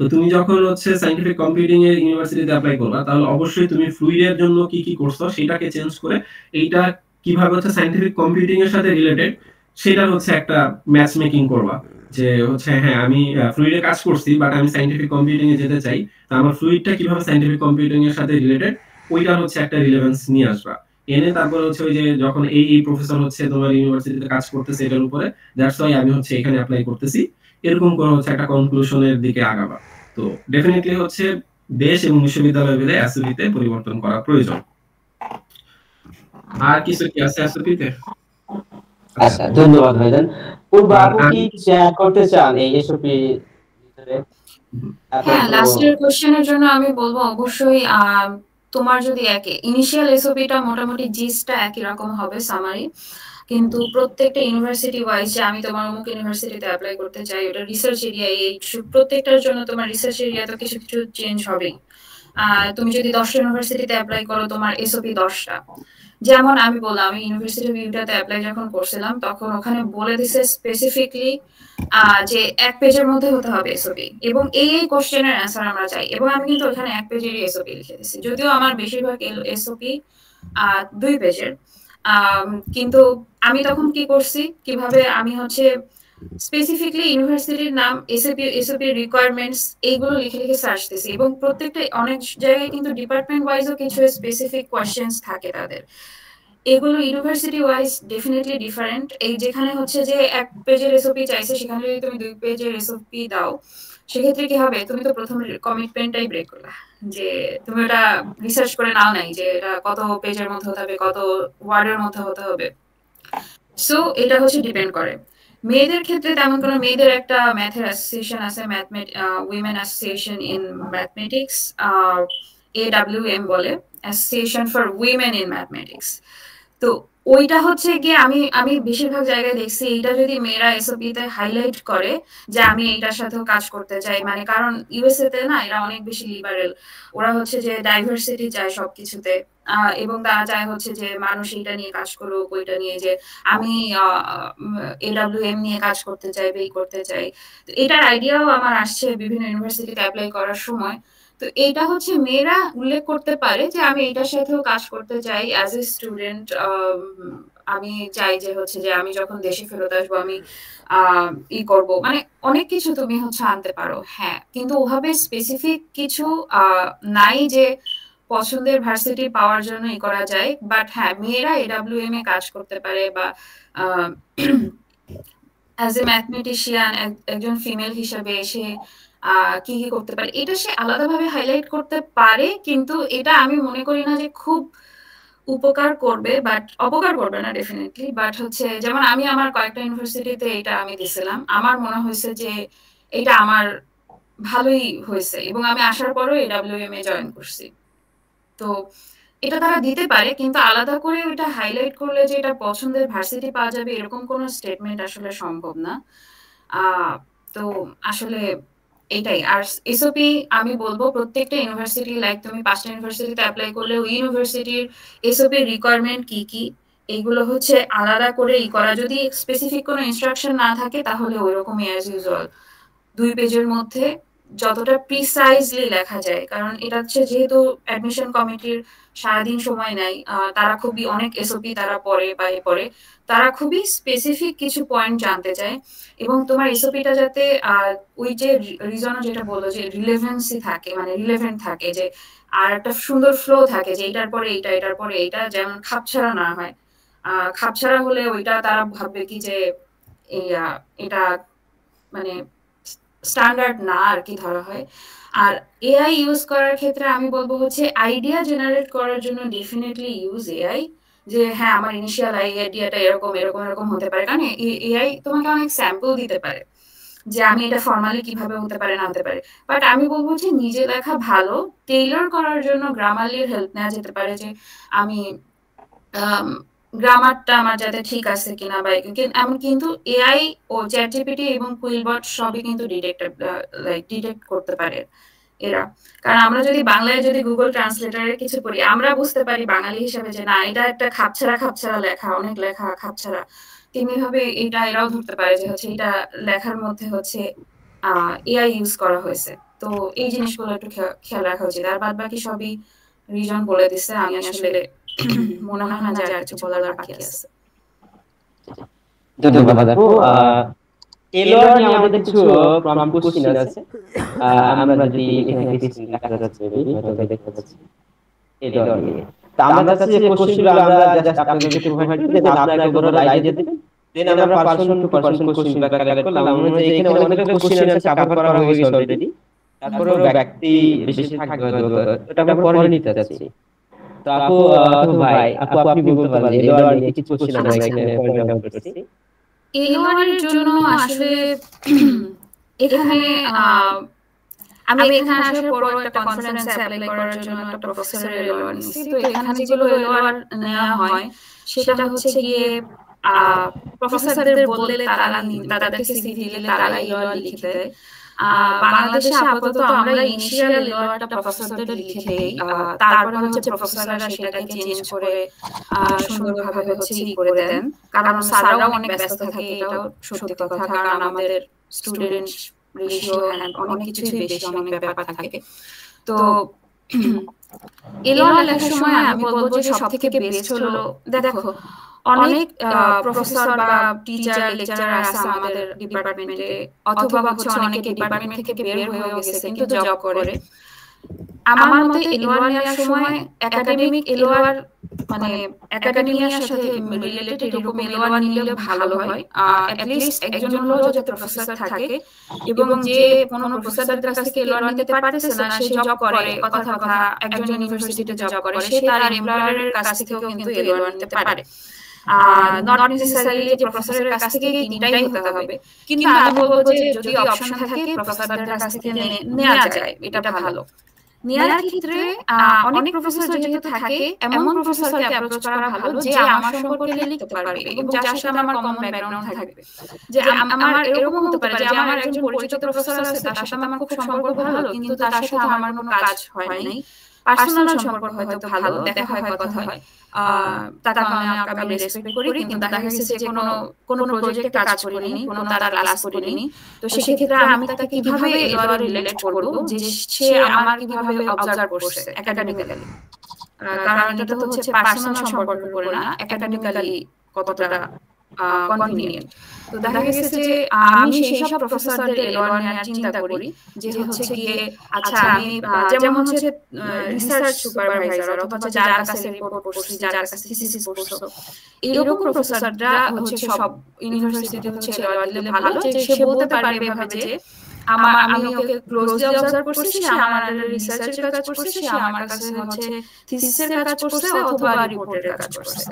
তো তুমি যখন হচ্ছে সাইন্টিফিক কম্পিউটিং এর ইউনিভার্সিটিতে অ্যাপ্লাই করবা তাহলে অবশ্যই তুমি ফ্লুইডের জন্য কি কি করছো সেটাকে চেঞ্জ করে এইটা কিভাবে হচ্ছে সাইন্টিফিক কম্পিউটিং এর সাথে রিলেটেড সেটা হচ্ছে একটা ম্যাচ মেকিং করবা যে হচ্ছে হ্যাঁ আমি ফ্লুইডে কাজ করছি বাট আমি সাইন্টিফিক কম্পিউটিং এ যেতে চাই তো আমার ফ্লুইডটা কিভাবে সাইন্টিফিক কম্পিউটিং এর সাথে রিলেটেড ওইটার হচ্ছে একটা রিলেভেন্স নিয়ে আসবা এনে তারপর হচ্ছে ওই যে যখন এই এই প্রফেসর হচ্ছে তোমার ইউনিভার্সিটিতে কাজ করতেছে এটার উপরে দ্যাটস ওয়াই আমি হচ্ছে এখানে অ্যাপ্লাই করতেছি এরকম কোন হচ্ছে একটা কনক্লুশনের দিকে আগাবা তো ডেফিনেটলি হচ্ছে দেশ এবং বিশ্ববিদ্যালয় মিলে এসওপিতে পরিবর্তন করা প্রয়োজন আর কিছু কি আছে এসওপিতে আচ্ছা ধন্যবাদ ভাইজান পূর্ব আপনি কি শেয়ার করতে চান এই এসওপি হ্যাঁ লাস্টের কোশ্চেনের জন্য আমি বলবো অবশ্যই তোমার যদি একে ইনিশিয়াল এসওপিটা মোটামুটি জিস্টটা একই রকম হবে সামারি কিন্তু প্রত্যেকটা ইউনিভার্সিটি ওয়াইজ যে আমি তোমার অমুক ইউনিভার্সিটিতে অ্যাপ্লাই করতে চাই ওটা রিসার্চ এরিয়া এই প্রত্যেকটার জন্য তোমার রিসার্চ এরিয়া তো কিছু কিছু চেঞ্জ হবেই তুমি যদি দশটা ইউনিভার্সিটিতে অ্যাপ্লাই করো তোমার এসওপি দশটা যেমন আমি বললাম আমি ইউনিভার্সিটি ভিউটাতে অ্যাপ্লাই যখন করছিলাম তখন ওখানে বলে দিছে স্পেসিফিকলি যে এক পেজের মধ্যে হতে হবে এসওপি এবং এই এই কোশ্চেনের অ্যান্সার আমরা চাই এবং আমি কিন্তু ওখানে এক পেজেরই এসওপি লিখে দিছি যদিও আমার বেশিরভাগ এসওপি দুই পেজের কিন্তু আমি তখন কি করছি কিভাবে আমি হচ্ছে স্পেসিফিকলি ইউনিভার্সিটির নাম এসএপি এসএপি রিকোয়ারমেন্টস এইগুলো লিখে লিখে সার্চ দিছি এবং প্রত্যেকটা অনেক জায়গায় কিন্তু ডিপার্টমেন্ট ওয়াইজও কিছু স্পেসিফিক কোয়েশ্চেন্স থাকে তাদের এগুলো ইউনিভার্সিটি ওয়াইজ ডেফিনেটলি ডিফারেন্ট এই যেখানে হচ্ছে যে এক পেজের এসওপি চাইছে সেখানে যদি তুমি দুই পেজের এসওপি দাও সেক্ষেত্রে কি হবে তুমি তো প্রথম কমিটমেন্টটাই ব্রেক করলা যে তুমি ওটা রিসার্চ করে নাও নাই যে এটা কত পেজের মধ্যে হতে হবে কত ওয়ার্ডের মধ্যে হতে হবে সো এটা হচ্ছে ডিপেন্ড করে মেয়েদের ক্ষেত্রে তেমন কোনো মেয়েদের একটা ম্যাথের অ্যাসোসিয়েশন আছে women association in mathematics A W M বলে association for women in mathematics তো ওইটা হচ্ছে গিয়ে আমি আমি বেশিরভাগ জায়গায় দেখছি এইটা যদি মেয়েরা এসওপি তে হাইলাইট করে যে আমি এইটার সাথেও কাজ করতে চাই মানে কারণ ইউএসএ তে না এরা অনেক বেশি লিবারেল ওরা হচ্ছে যে ডাইভার্সিটি চায় সবকিছুতে এবং তারা চায় হচ্ছে যে মানুষ এটা নিয়ে কাজ করুক ওইটা নিয়ে যে আমি এডাব্লিউ এম নিয়ে কাজ করতে চাই বেই করতে চাই এটার আইডিয়াও আমার আসছে বিভিন্ন ইউনিভার্সিটিতে অ্যাপ্লাই করার সময় তো এটা হচ্ছে মেয়েরা উল্লেখ করতে পারে যে আমি এটার সাথেও কাজ করতে চাই অ্যাজ এ স্টুডেন্ট আমি চাই যে হচ্ছে যে আমি যখন দেশে ফেরত আসবো আমি ই করব মানে অনেক কিছু তুমি হচ্ছে আনতে পারো হ্যাঁ কিন্তু ওভাবে স্পেসিফিক কিছু নাই যে পছন্দের ভার্সিটি পাওয়ার জন্য ই করা যায় বাট হ্যাঁ মেয়েরা এম এ কাজ করতে পারে বা অ্যাজ এ ম্যাথমেটিশিয়ান একজন ফিমেল হিসাবে আহ কি কি করতে পারে এটা সে আলাদাভাবে হাইলাইট করতে পারে কিন্তু এটা আমি মনে করি না যে খুব উপকার করবে বাট অপকার করবে না ডেফিনেটলি বাট হচ্ছে যেমন আমি আমার কয়েকটা ইউনিভার্সিটিতে এটা আমি দিছিলাম আমার মনে হয়েছে যে এটা আমার ভালোই হয়েছে এবং আমি আসার পরও এম এ জয়েন করছি তো এটা তারা দিতে পারে কিন্তু আলাদা করে ওইটা হাইলাইট করলে যে এটা পছন্দের ভার্সিটি পাওয়া যাবে এরকম কোনো স্টেটমেন্ট আসলে সম্ভব না তো আসলে এটাই আর এসওপি আমি বলবো প্রত্যেকটা ইউনিভার্সিটি লাইক তুমি পাঁচটা ইউনিভার্সিটিতে অ্যাপ্লাই করলে ওই ইউনিভার্সিটির এসওপি রিকোয়ারমেন্ট কি কি এইগুলো হচ্ছে আলাদা করে ই করা যদি স্পেসিফিক কোনো ইনস্ট্রাকশন না থাকে তাহলে ওইরকমই অ্যাজ ইউজুয়াল দুই পেজের মধ্যে যতটা প্রিসাইজলি লেখা যায় কারণ এটা হচ্ছে যেহেতু অ্যাডমিশন কমিটির সারাদিন সময় নাই তারা খুবই অনেক এসওপি তারা পড়ে বা এ পড়ে তারা খুবই স্পেসিফিক কিছু পয়েন্ট জানতে চায় এবং তোমার এসওপিটা যাতে ওই যে রিজনও যেটা বললো যে রিলেভেন্সি থাকে মানে রিলেভেন্ট থাকে যে আর একটা সুন্দর ফ্লো থাকে যে এটার পরে এটা এটার পরে এটা যেমন খাপছাড়া না হয় খাপছাড়া হলে ওইটা তারা ভাববে কি যে এটা মানে স্ট্যান্ডার্ড না আর কি ধরা হয় আর এআই ইউজ করার ক্ষেত্রে আমি বলবো হচ্ছে আইডিয়া জেনারেট করার জন্য ডেফিনেটলি ইউজ এআই যে হ্যাঁ আমার ইনিশিয়াল আইডিয়াটা এরকম এরকম এরকম হতে পারে কারণ এআই তোমাকে অনেক স্যাম্পল দিতে পারে যে আমি এটা ফর্মালি কিভাবে হতে পারে না হতে পারে বাট আমি বলবো যে নিজে লেখা ভালো টেইলর করার জন্য গ্রামারলির হেল্প নেওয়া যেতে পারে যে আমি গ্রামারটা আমার যাতে ঠিক আছে কিনা বা আমি কিন্তু এআই ও চ্যাট জিপিটি এবং কুইলবট সবই কিন্তু ডিটেক্ট লাইক ডিটেক্ট করতে পারে এরা কারণ আমরা যদি বাংলায় যদি গুগল ট্রান্সলেটারে কিছু পড়ি আমরা বুঝতে পারি বাঙালি হিসাবে যে না এটা একটা খাপছাড়া খাপছাড়া লেখা অনেক লেখা খাপছাড়া তেমনি ভাবে এটা এরাও ধরতে পারে যে হচ্ছে এটা লেখার মধ্যে হচ্ছে এআই ইউজ করা হয়েছে তো এই জিনিসগুলো একটু খেয়াল রাখা উচিত আর বাদ বাকি সবই রিজন বলে দিছে আমি আসলে মনে হয় না যে আর কিছু বলার বাকি আছে ধন্যবাদ আপু এলআর আমাদের কিছু প্রম কোশ্চেন আছে আমরা যদি এখানে কিছু লেখা যাচ্ছে হয়তো দেখতে পাচ্ছি এলআর নিয়ে তো কাছে যে কোশ্চেনগুলো আমরা জাস্ট আপনাদের একটু প্রোভাইড করে দেন আপনারা বড় আইডিয়া দিবেন দেন আমরা person to person question back collect করলাম আমরা যে এখানে অনেক কোশ্চেন আছে কভার করা হয়ে গেছে অলরেডি তারপরে ব্যক্তি বিশেষ থাকবে ওটা আমরা পরে নিতে যাচ্ছি তো আপু ভাই আপু আপনি বলতে পারেন এলআর নিয়ে কিছু কোশ্চেন আমরা এখানে পয়েন্ট আউট করছি জন্য আসলে এখানে আমি এখানে আসার পর একটা কনফারেন্সে অ্যাপ্লাই করার জন্য একটা প্রফেসর তো এখানে যেগুলো নেওয়া হয় সেটা হচ্ছে গিয়ে প্রফেসরদের বললে তারা তাদেরকে সিভি দিলে তারা লিখে দেয় বাংলাদেশে আপাতত আমরা ইনিশিয়াল প্রফেসরদের লিখে হচ্ছে প্রফেসররা সেটাকে চেঞ্জ করে সুন্দরভাবে হচ্ছে ই করে দেন কারণ স্যাররাও অনেক ব্যস্ত থাকে এটাও সত্যি কথা কারণ আমাদের স্টুডেন্ট রেশিও অনেক কিছুই বেশি অনেক ব্যাপার থাকে তো এলোয়া লেখার সময় আমি বলবো যে সব থেকে বেস্ট হলো দেখো অনেক প্রফেসর বা টিচার লেকচারার আছে আমাদের ডিপার্টমেন্টে অথবা হচ্ছে অনেকে ডিপার্টমেন্ট থেকে বের হয়ে গেছে কিন্তু জব করে আমার মতে এলোয়ার নেওয়ার সময় একাডেমিক এলোয়ার মানে একাডেমিয়ার মানে সাথে রিলেটেড এরকম এলোয়ার নিলে ভালো হয় অ্যাটলিস্ট একজন হলেও যাতে প্রফেসর থাকে এবং যে কোনো প্রফেসরের কাছ থেকে এলোয়ার নিতে পারতেছে না সে জব করে কথা কথা একজন ইউনিভার্সিটিতে জব করে সে তার এমপ্লয়ারের কাছ থেকেও কিন্তু এলোয়ার নিতে পারে নট নেসেসারিলি যে প্রফেসরের কাছ থেকে তিনটাই হতে হবে কিন্তু আমি বলবো যে যদি অপশন থাকে প্রফেসরদের কাছ থেকে নেওয়া যায় এটা ভালো নেয়ার ক্ষেত্রে অনেক প্রফেসর যেহেতু থাকে এমন প্রফেসরকে অ্যাপ্রোচ করা ভালো যে আমার সম্পর্কে লিখতে পারবে এবং যার সাথে আমার কমন ব্যাকগ্রাউন্ড থাকবে যে আমার এরকম হতে পারে যে আমার একজন পরিচিত প্রফেসর আছে তার সাথে আমার খুব সম্পর্ক ভালো কিন্তু তার সাথে আমার কোনো কাজ হয় নাই পার্সোনাল সম্পর্ক হয়তো ভালো দেখা হয় কথা হয় তার কারণে আমি রেসপেক্ট করি কিন্তু দেখা গেছে যে কোনো কোনো প্রজেক্টে কাজ করিনি কোনো তারা ক্লাস করিনি তো সেক্ষেত্রে আমি তাকে কিভাবে রিলেট যে সে আমার কিভাবে অবজার্ভ করছে একাডেমিক্যালি কারণ এটা তো হচ্ছে পার্সোনাল সম্পর্ক করে না একাডেমিক্যালি কতটা কনভিনিয়েন্ট তো দেখা গেছে যে আমি সেই সব প্রফেসরদের এলন চিন্তা করি যে হচ্ছে গিয়ে আচ্ছা আমি যেমন হচ্ছে রিসার্চ সুপারভাইজার অথবা যার কাছে রিপোর্ট পড়ছি যার কাছে থিসিস পড়ছো এরকম প্রফেসররা হচ্ছে সব ইউনিভার্সিটিতে হচ্ছে এলন দিলে ভালো যে সে বলতে পারবে এভাবে যে আমার আমি ওকে ক্লোজলি অবজার্ভ করছি সে আমার রিসার্চের কাজ করছে সে আমার কাছে হচ্ছে থিসিসের কাজ করছে অথবা রিপোর্টের কাজ করছে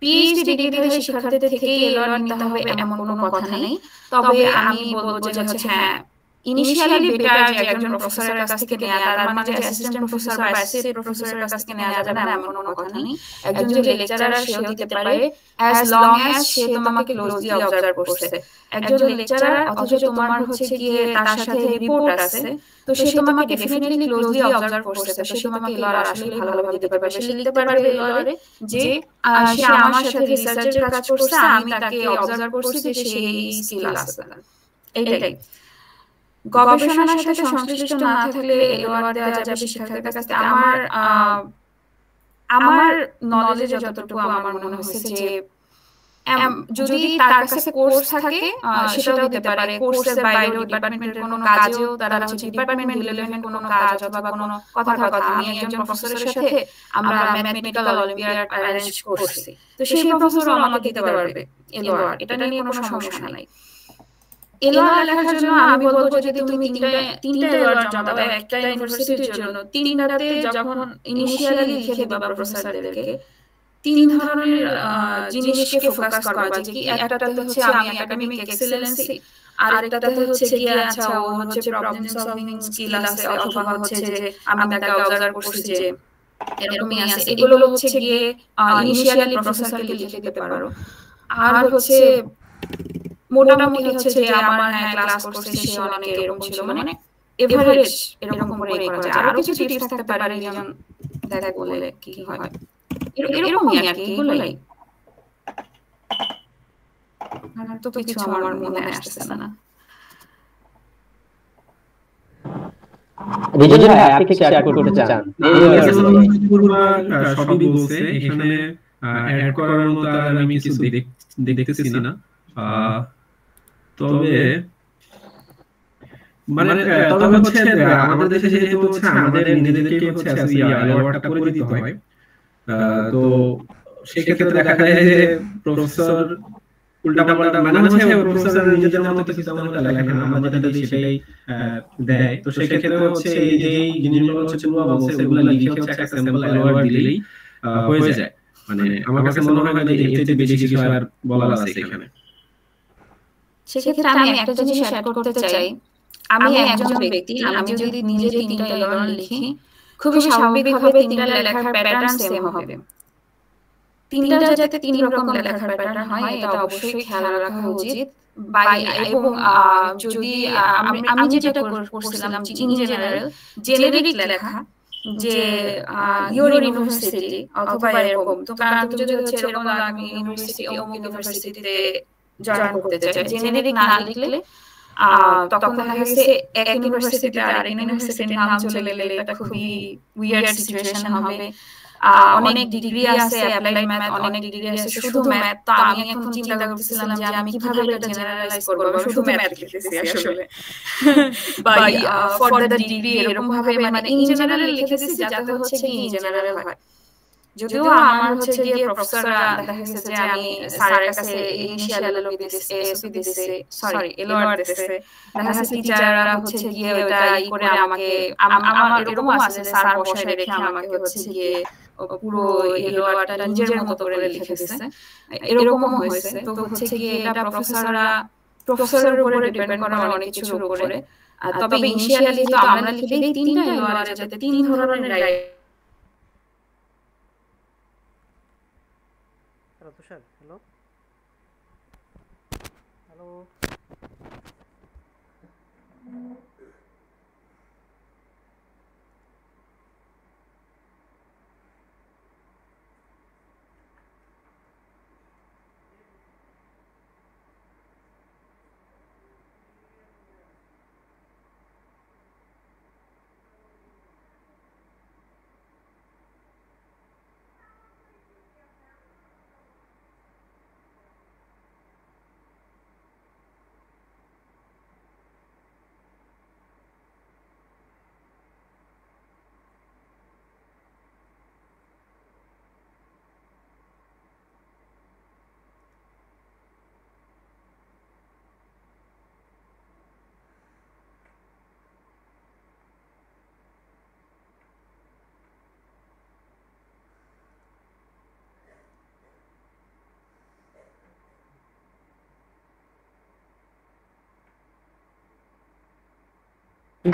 পিএইচডি ডিগ্রিধারী থেকে নিতে হবে এমন কোনো কথা নেই তবে আমি বলবো যে হচ্ছে হ্যাঁ ইনিশিয়ালি বেটার যে একজন প্রফেসরের কাছ থেকে নেওয়া তার মানে, মানে যে অ্যাসিস্ট্যান্ট প্রফেসর বা অ্যাসিস্ট প্রফেসরের কাছ থেকে নেওয়া যাবে না এমন কোনো কথা নেই একজন যে লেকচারার সেও দিতে পারে অ্যাজ লং অ্যাজ সে তোমাকে ক্লোজলি অবজার্ভ করছে একজন লেকচারার অথচ তোমার হচ্ছে গিয়ে তার সাথে রিপোর্ট আছে তো সে তোমাকে ডেফিনেটলি ক্লোজলি অবজার্ভ করছে তো সে তোমাকে লর আসলে ভালোভাবে দিতে পারবে সে লিখতে পারবে লরে যে সে আমার সাথে রিসার্চের কাজ করছে আমি তাকে অবজার্ভ করছি যে সে এই স্কিল আছে এটাই গবেষণার সাথে সংশ্লিষ্ট না থাকলে এবার দেওয়া যাবে শিক্ষকদের কাছে আমার আমার নলেজে যতটুকু আমার মনে হয়েছে যে যদি তার কাছে কোর্স থাকে সেটাও দিতে পারে কোর্সের বাইরেও ডিপার্টমেন্টের কোনো কাজেও তারা হচ্ছে ডিপার্টমেন্ট রিলেটেড কোনো কাজ অথবা কোনো কথা কথা আমি একজন প্রফেসরের সাথে আমরা ম্যাথমেটিক্যাল অলিম্পিয়াড অ্যারেঞ্জ করছি তো সেই প্রফেসরও আমাকে দিতে পারবে এটা নিয়ে কোনো সমস্যা নাই লেখার জন্য আমি বলবো তুমি তিনটা তিনটা জমা দাও একটা ইউনিভার্সিটির জন্য তিনটাতে যখন ইনিশিয়ালি লিখে তিন ধরনের জিনিসকে ফোকাস করা কি একটাতে হচ্ছে আমি একাডেমিক আরেকটাতে হচ্ছে কি আচ্ছা ও হচ্ছে প্রবলেম সলভিং স্কিল আছে অথবা হচ্ছে যে আমি করছি যে এরকমই আছে এগুলো হচ্ছে গিয়ে ইনিশিয়ালি প্রফেসরকে লিখে দিতে পারো আর হচ্ছে মোটামুটি হচ্ছে যে আমার হ্যাঁ ক্লাস করছে সে অনেক এরকম ছিল মানে এভারেজ এরকম করে করা যায় আরো কিছু টিপস থাকতে পারে যেমন দেখা বলে কি হয় এরকমই আর কি এগুলাই হ্যাঁ, তো কিছু আমার মনে আসছে না রিজন ভাই আপনি কি অ্যাড করতে চান সবই বলছে এখানে অ্যাড করার মতো আমি কিছু দেখতেছি না তবে মানে, মানে তবে হচ্ছে আমাদের দেশে যেহেতু হচ্ছে আমাদের নিজেদেরকে হচ্ছে করে দিতে হয় তো দেখা যায় যে প্রফেসর মানে, মানে নিজেদের দেয় তো হচ্ছে যে জিনিসগুলো হচ্ছে মানে আমার কাছে মনে হয় না বেশি বলার আছে এখানে সেক্ষেত্রে আমি একটা জিনিস শেয়ার করতে চাই আমি একজন ব্যক্তি আমি যদি নিজে তিনটা এলন লিখি খুবই স্বাভাবিকভাবে তিনটা লেখার প্যাটার্ন সেম হবে তিনটা যাতে তিন রকম লেখার প্যাটার্ন হয় এটা অবশ্যই খেয়াল রাখা উচিত বাই এবং যদি আমি যেটা করছিলাম ইন জেনারেল জেনেরিক লেখা যে ইউর ইউনিভার্সিটি অথবা এরকম তো কারণ যদি হচ্ছে এরকম আমি ইউনিভার্সিটি অমুক ইউনিভার্সিটিতে জয়েন করতে চাই জেনেরিক না লিখলে তখন দেখা গেছে এক ইউনিভার্সিটিতে আর ইউনিভার্সিটির নাম চলে গেলে এটা খুবই উইয়ার্ড সিচুয়েশন হবে অনেক ডিগ্রি আছে অ্যাপ্লাইড ম্যাথ অনেক ডিগ্রি আছে শুধু ম্যাথ তো আমি এখন চিন্তা করতেছিলাম যে আমি কিভাবে এটা জেনারেলাইজ করব শুধু ম্যাথ লিখতেছি আসলে বাই ফর দ্য ডিগ্রি এরকম ভাবে মানে ইন জেনারেল লিখেছি যাতে হচ্ছে কি ইন জেনারেল হয় যদিও আমার হচ্ছে গিয়ে প্রফেসররা দেখা গেছে যে আমি স্যারের কাছে ইনিশিয়াল এলওবি দিছে এসপি দিছে সরি এলওআর দিছে দেখা গেছে টিচাররা হচ্ছে গিয়ে ওটা ই করে আমাকে আমার এরকম আছে স্যার বসে রেখে আমাকে হচ্ছে গিয়ে পুরো এলওআরটা নিজের মতো করে লিখে দিতেছে এরকমও হয়েছে তো হচ্ছে গিয়ে এটা প্রফেসররা প্রফেসরের উপরে ডিপেন্ড করা অনেক কিছু করে তবে ইনিশিয়ালি তো আমরা লিখে দিই তিনটা এলওআর যাতে তিন ধরনের রাইট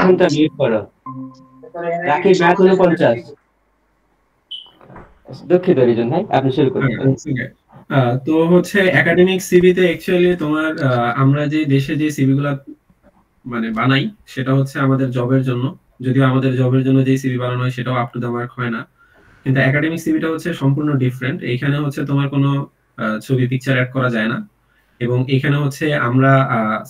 মিউট করো রাখি ব্যাক হলো পঞ্চাশ দুঃখিত রিজন ভাই আপনি শুরু করুন তো হচ্ছে একাডেমিক সিভিতে অ্যাকচুয়ালি তোমার আমরা যে দেশে যে মানে বানাই সেটা হচ্ছে আমাদের জবের জন্য যদিও আমাদের জবের জন্য যে সিভি বানানো হয় সেটাও আপ টু দ্য মার্ক হয় না কিন্তু একাডেমিক সিভিটা হচ্ছে সম্পূর্ণ ডিফারেন্ট এখানে হচ্ছে তোমার কোনো ছবি পিকচার অ্যাড করা যায় না এবং এখানে হচ্ছে আমরা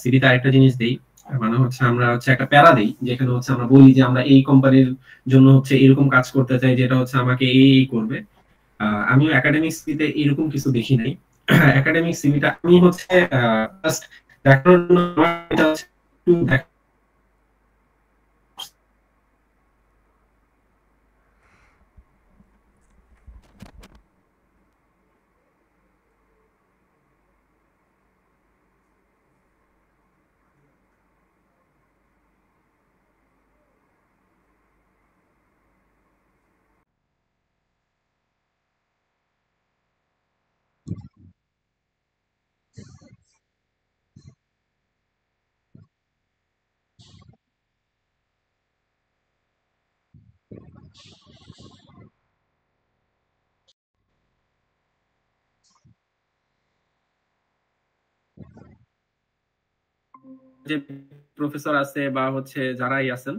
সিভিতে আরেকটা জিনিস দিই মানে হচ্ছে আমরা হচ্ছে একটা প্যারা দেই যেখানে হচ্ছে আমরা বলি যে আমরা এই কোম্পানির জন্য হচ্ছে এরকম কাজ করতে চাই যেটা হচ্ছে আমাকে এই করবে আমিও একাডেমিক সিভিতে এরকম কিছু দেখি নাই একাডেমিক সিভিটা আমি হচ্ছে জাস্ট দেখানোর জন্য হচ্ছে যে প্রফেসর আছে বা হচ্ছে যারাই আছেন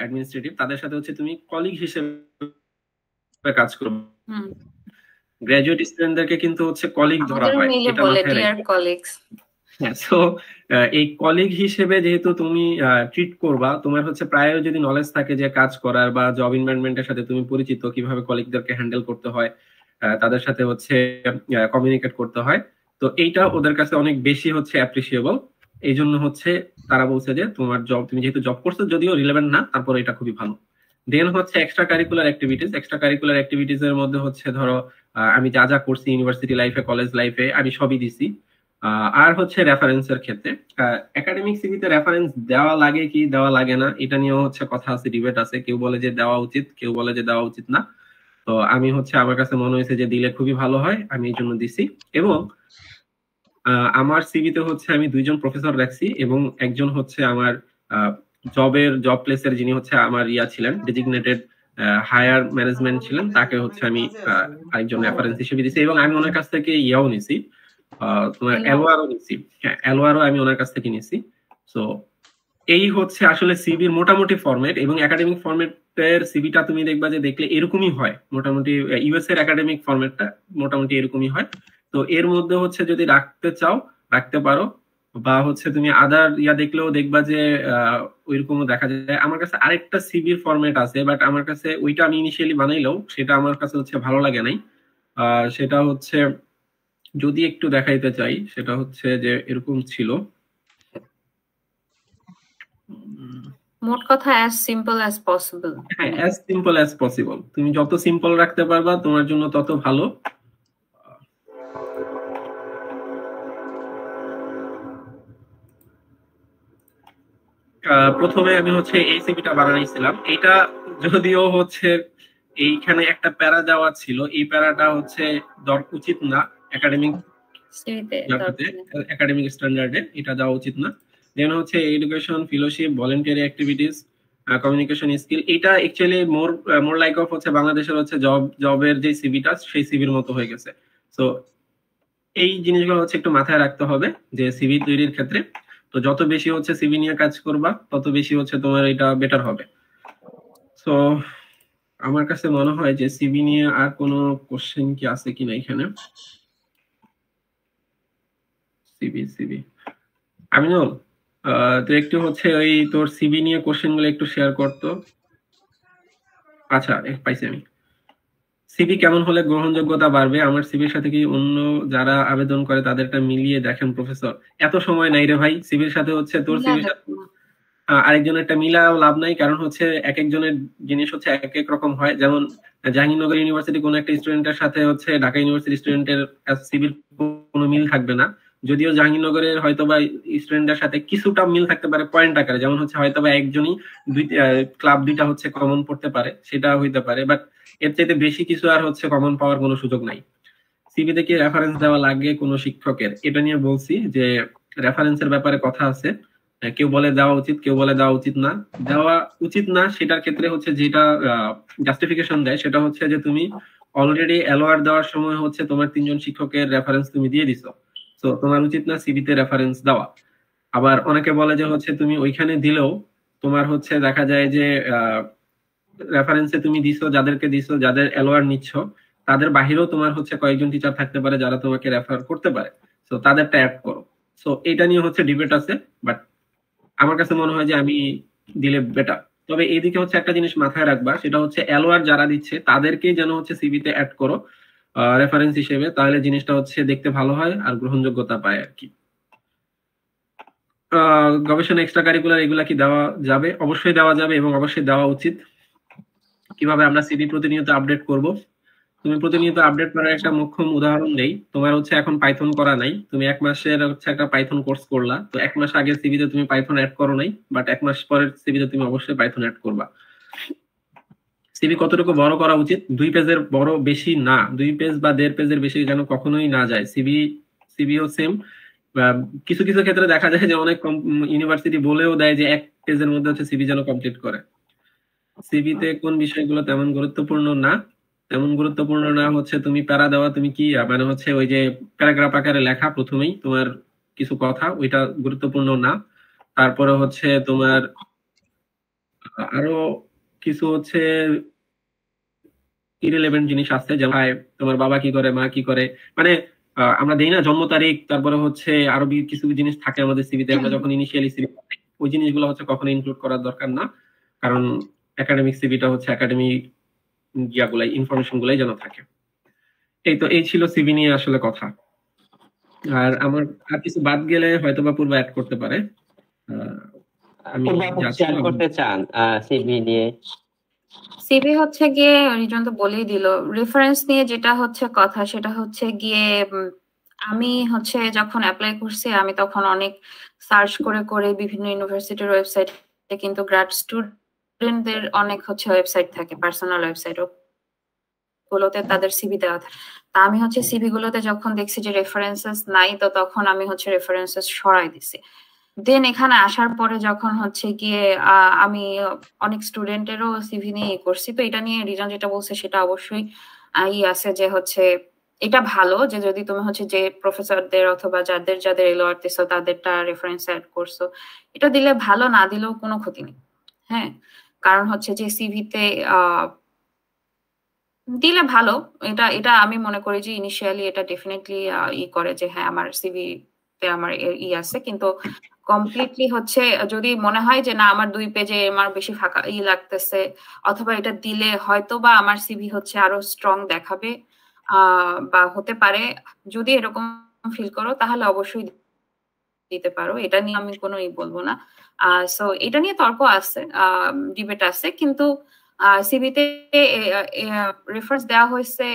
অ্যাডমিনিস্ট্রেটিভ তাদের সাথে হচ্ছে তুমি কলিগ হিসেবে কাজ করবে গ্রাজুয়েট স্টুডেন্টদেরকে কিন্তু হচ্ছে কলিগ ধরা হয় এটা সো হ্যাঁ, এই কলিগ হিসেবে যেহেতু তুমি ট্রিট করবা তোমার হচ্ছে প্রায় যদি নলেজ থাকে যে কাজ করার বা জব এনভায়রনমেন্টের সাথে তুমি পরিচিত কিভাবে কলিগদেরকে হ্যান্ডেল করতে হয় তাদের সাথে হচ্ছে কমিউনিকেট করতে হয় তো এইটা ওদের কাছে অনেক বেশি হচ্ছে অ্যাপ্রিসিয়েবল এই জন্য হচ্ছে তারা বলছে যে তোমার জব তুমি যেহেতু জব করছো যদিও রিলেভেন্ট না তারপরে এটা খুবই ভালো দেন হচ্ছে extra curricular activities extra curricular activities এর মধ্যে হচ্ছে ধরো আমি যা যা করছি ইউনিভার্সিটি লাইফে কলেজ লাইফে আমি সবই দিছি আর হচ্ছে রেফারেন্সের ক্ষেত্রে একাডেমিক সিভিতে রেফারেন্স দেওয়া লাগে কি দেওয়া লাগে না এটা নিয়েও হচ্ছে কথা আছে ডিবেট আছে কেউ বলে যে দেওয়া উচিত কেউ বলে যে দেওয়া উচিত না তো আমি হচ্ছে আমার কাছে মনে হয়েছে যে দিলে খুবই ভালো হয় আমি এই জন্য দিছি এবং আমার সিভিতে হচ্ছে আমি দুইজন প্রফেসর রাখছি এবং একজন হচ্ছে আমার জবের জব প্লেসের যিনি হচ্ছে আমার ইয়া ছিলেন ডেজিগনেটেড হায়ার ম্যানেজমেন্ট ছিলেন তাকে হচ্ছে আমি আরেকজন রেফারেন্স হিসেবে দিছি এবং আমি ওনার কাছ থেকে ইয়াও নিছি তোমার এলওয়ারও নিছি হ্যাঁ এলওয়ারও আমি ওনার কাছ থেকে নিছি সো এই হচ্ছে আসলে সিভির মোটামুটি ফরম্যাট এবং একাডেমিক ফরম্যাটের সিভিটা তুমি দেখবা যে দেখলে এরকমই হয় মোটামুটি ইউএস এর একাডেমিক ফরম্যাটটা মোটামুটি এরকমই হয় তো এর মধ্যে হচ্ছে যদি রাখতে চাও রাখতে পারো বা হচ্ছে তুমি আদার ইয়া দেখলেও দেখবা যে ওইরকম দেখা যায় আমার কাছে আরেকটা সিভির ফরম্যাট আছে বাট আমার কাছে ওইটা আমি ইনিশিয়ালি বানাইলেও সেটা আমার কাছে হচ্ছে ভালো লাগে নাই সেটা হচ্ছে যদি একটু দেখাইতে চাই সেটা হচ্ছে যে এরকম ছিল মোট কথা অ্যাজ সিম্পল অ্যাজ পসিবল হ্যাঁ অ্যাজ সিম্পল অ্যাজ পসিবল তুমি যত সিম্পল রাখতে পারবা তোমার জন্য তত ভালো প্রথমে আমি হচ্ছে এই সিভিটা বানাইছিলাম এটা যদিও হচ্ছে এইখানে একটা প্যারা দেওয়া ছিল এই প্যারাটা হচ্ছে দর উচিত না একাডেমিক একাডেমিক স্ট্যান্ডার্ডে এটা দেওয়া উচিত না যেমন হচ্ছে education fellowship voluntary activities communication skill এটা actually more more like of হচ্ছে বাংলাদেশের হচ্ছে জব জবের যে সিভিটা সেই সিভির মতো হয়ে গেছে সো এই জিনিসগুলো হচ্ছে একটু মাথায় রাখতে হবে যে সিভি তৈরির ক্ষেত্রে তো যত বেশি হচ্ছে সিভি নিয়ে কাজ করবা তত বেশি হচ্ছে তোমার এটা বেটার হবে তো আমার কাছে মনে হয় যে সিভি নিয়ে আর কোনো কোশ্চেন কি আছে কিনা এখানে সিভি সিভি আমিনুল তো একটু হচ্ছে ওই তোর সিভি নিয়ে কোশ্চেন গুলো একটু শেয়ার করতো আচ্ছা পাইছি আমি সিভি কেমন হলে গ্রহণযোগ্যতা বাড়বে আমার সিভির সাথে কি অন্য যারা আবেদন করে তাদেরটা মিলিয়ে দেখেন প্রফেসর এত সময় নাই রে ভাই সিভির সাথে হচ্ছে তোর সিভির সাথে আরেকজনেরটা মিলাও লাভ নাই কারণ হচ্ছে এক একজনের জিনিস হচ্ছে এক এক রকম হয় যেমন জাহাঙ্গীরনগর ইউনিভার্সিটি কোনো একটা স্টুডেন্টের সাথে হচ্ছে ঢাকা ইউনিভার্সিটি স্টুডেন্টের সিভির কোনো মিল থাকবে না যদিও জাহাঙ্গীরনগরের হয়তোবা স্টুডেন্টদের সাথে কিছুটা মিল থাকতে পারে পয়েন্ট আকারে যেমন হচ্ছে বা একজনই দুই ক্লাব দুইটা হচ্ছে কমন পড়তে পারে সেটা হইতে পারে বাট এর চাইতে বেশি কিছু আর হচ্ছে কমন পাওয়ার কোনো সুযোগ নাই থেকে রেফারেন্স দেওয়া লাগে কোনো শিক্ষকের এটা নিয়ে বলছি যে রেফারেন্সের ব্যাপারে কথা আছে কেউ বলে দেওয়া উচিত কেউ বলে দেওয়া উচিত না দেওয়া উচিত না সেটার ক্ষেত্রে হচ্ছে যেটা জাস্টিফিকেশন দেয় সেটা হচ্ছে যে তুমি অলরেডি অ্যালোয়ার দেওয়ার সময় হচ্ছে তোমার তিনজন শিক্ষকের রেফারেন্স তুমি দিয়ে দিছো তো তোমার উচিত না সিভিতে রেফারেন্স দেওয়া আবার অনেকে বলে যে হচ্ছে তুমি ওইখানে দিলেও তোমার হচ্ছে দেখা যায় যে রেফারেন্সে তুমি দিছো যাদেরকে দিছো যাদের অ্যালোয়ার নিচ্ছ তাদের বাহিরেও তোমার হচ্ছে কয়েকজন টিচার থাকতে পারে যারা তোমাকে রেফার করতে পারে তো তাদেরটা অ্যাড করো সো এটা নিয়ে হচ্ছে ডিবেট আছে বাট আমার কাছে মনে হয় যে আমি দিলে বেটার তবে এইদিকে হচ্ছে একটা জিনিস মাথায় রাখবা সেটা হচ্ছে অ্যালোয়ার যারা দিচ্ছে তাদেরকে যেন হচ্ছে সিভিতে অ্যাড করো রেফারেন্স হিসেবে তাহলে জিনিসটা হচ্ছে দেখতে ভালো হয় আর গ্রহণযোগ্যতা পায় আর কি গবেষণা এক্সট্রা কারিকুলার এগুলা কি দেওয়া যাবে অবশ্যই দেওয়া যাবে এবং অবশ্যই দেওয়া উচিত কিভাবে আমরা সিডি প্রতিনিয়ত আপডেট করব তুমি প্রতিনিয়ত আপডেট করার একটা মুখ্য উদাহরণ দেই তোমার হচ্ছে এখন পাইথন করা নাই তুমি এক মাসের হচ্ছে একটা পাইথন কোর্স করলা তো এক মাস আগে সিভিতে তুমি পাইথন অ্যাড করো নাই বাট এক মাস পরের সিভিতে তুমি অবশ্যই পাইথন অ্যাড করবা সিবি কতটুকু বড় করা উচিত দুই পেজের বড় বেশি না দুই পেজ বা দেড় পেজের বেশি যেন কখনোই না যায় সিবি সিবিও সেম কিছু কিছু ক্ষেত্রে দেখা যায় যে অনেক ইউনিভার্সিটি বলেও দেয় যে এক পেজের মধ্যে হচ্ছে সিবি যেন কমপ্লিট করে সিবিতে কোন বিষয়গুলো তেমন গুরুত্বপূর্ণ না তেমন গুরুত্বপূর্ণ না হচ্ছে তুমি প্যারা দেওয়া তুমি কি মানে হচ্ছে ওই যে প্যারাগ্রাফ আকারে লেখা প্রথমেই তোমার কিছু কথা ওইটা গুরুত্বপূর্ণ না তারপরে হচ্ছে তোমার আরো কিছু হচ্ছে ইরেলেভেন্ট জিনিস আছে যেমন তোমার বাবা কি করে মা কি করে মানে আমরা দেই না জন্ম তারিখ তারপরে হচ্ছে আরো কিছু জিনিস থাকে আমাদের সিভিতে আমরা যখন ইনিশিয়ালি সিভি ওই জিনিসগুলো হচ্ছে কখনো ইনক্লুড করার দরকার না কারণ একাডেমিক সিভিটা হচ্ছে একাডেমি ইয়াগুলাই ইনফরমেশন গুলাই যেন থাকে এই তো এই ছিল সিভি নিয়ে আসলে কথা আর আমার আর কিছু বাদ গেলে হয়তো বা পূর্ব অ্যাড করতে পারে আমি করতে চান সিভি নিয়ে সিভি হচ্ছে গিয়ে রিজন তো বলেই দিল রেফারেন্স নিয়ে যেটা হচ্ছে কথা সেটা হচ্ছে গিয়ে আমি হচ্ছে যখন অ্যাপ্লাই করছি আমি তখন অনেক সার্চ করে করে বিভিন্ন ইউনিভার্সিটির ওয়েবসাইট কিন্তু গ্রাড স্টুডেন্টদের অনেক হচ্ছে ওয়েবসাইট থাকে পার্সোনাল ওয়েবসাইট গুলোতে তাদের সিভি দেওয়া থাকে তা আমি হচ্ছে সিভি গুলোতে যখন দেখছি যে রেফারেন্সেস নাই তো তখন আমি হচ্ছে রেফারেন্সেস সরাই দিছি দেন এখানে আসার পরে যখন হচ্ছে গিয়ে আমি অনেক স্টুডেন্টেরও সিভি নিয়ে করছি তো এটা নিয়ে রিজন যেটা বলছে সেটা অবশ্যই ই আছে যে হচ্ছে এটা ভালো যে যদি তুমি হচ্ছে যে প্রফেসরদের অথবা যাদের যাদের এলো আর্টিস্ট তাদেরটা রেফারেন্স অ্যাড করছো এটা দিলে ভালো না দিলেও কোনো ক্ষতি নেই হ্যাঁ কারণ হচ্ছে যে সিভিতে দিলে ভালো এটা এটা আমি মনে করি যে ইনিশিয়ালি এটা ডেফিনেটলি ই করে যে হ্যাঁ আমার সিভিতে আমার ই আছে কিন্তু কমপ্লিটলি হচ্ছে যদি মনে হয় যে না আমার দুই পেজে আমার বেশি ফাঁকা ই লাগতেছে অথবা এটা দিলে হয়তো বা আমার সিভি হচ্ছে আরো স্ট্রং দেখাবে বা হতে পারে যদি এরকম ফিল করো তাহলে অবশ্যই দিতে পারো এটা নিয়ে আমি কোনো ই বলবো না সো এটা নিয়ে তর্ক আছে ডিবেট আছে কিন্তু সিভিতে রেফারেন্স দেওয়া হয়েছে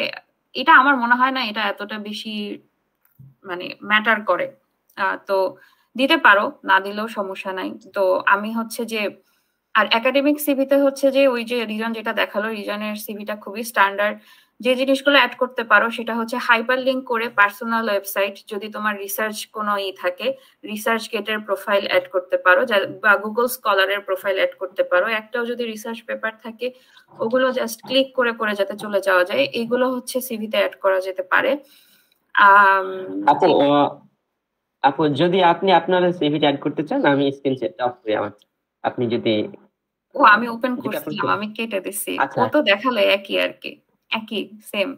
এটা আমার মনে হয় না এটা এতটা বেশি মানে ম্যাটার করে তো দিতে পারো না দিলেও সমস্যা নাই তো আমি হচ্ছে যে আর একাডেমিক সিভিতে হচ্ছে যে ওই যে রিজন যেটা দেখালো রিজনের সিভিটা খুবই স্ট্যান্ডার্ড যে জিনিসগুলো অ্যাড করতে পারো সেটা হচ্ছে হাইপার লিঙ্ক করে পার্সোনাল ওয়েবসাইট যদি তোমার রিসার্চ কোনো ই থাকে রিসার্চ গেটের প্রোফাইল অ্যাড করতে পারো বা গুগল স্কলারের প্রোফাইল অ্যাড করতে পারো একটাও যদি রিসার্চ পেপার থাকে ওগুলো জাস্ট ক্লিক করে করে যাতে চলে যাওয়া যায় এইগুলো হচ্ছে সিভিতে অ্যাড করা যেতে পারে আপু যদি আপনি আপনার সিভিটা অ্যাড করতে চান আমি স্ক্রিন শেয়ার অফ করে আমার আপনি যদি ও আমি ওপেন করছিলাম আমি কেটে দিছি আচ্ছা। ও তো দেখালো একই আর কি একই সেম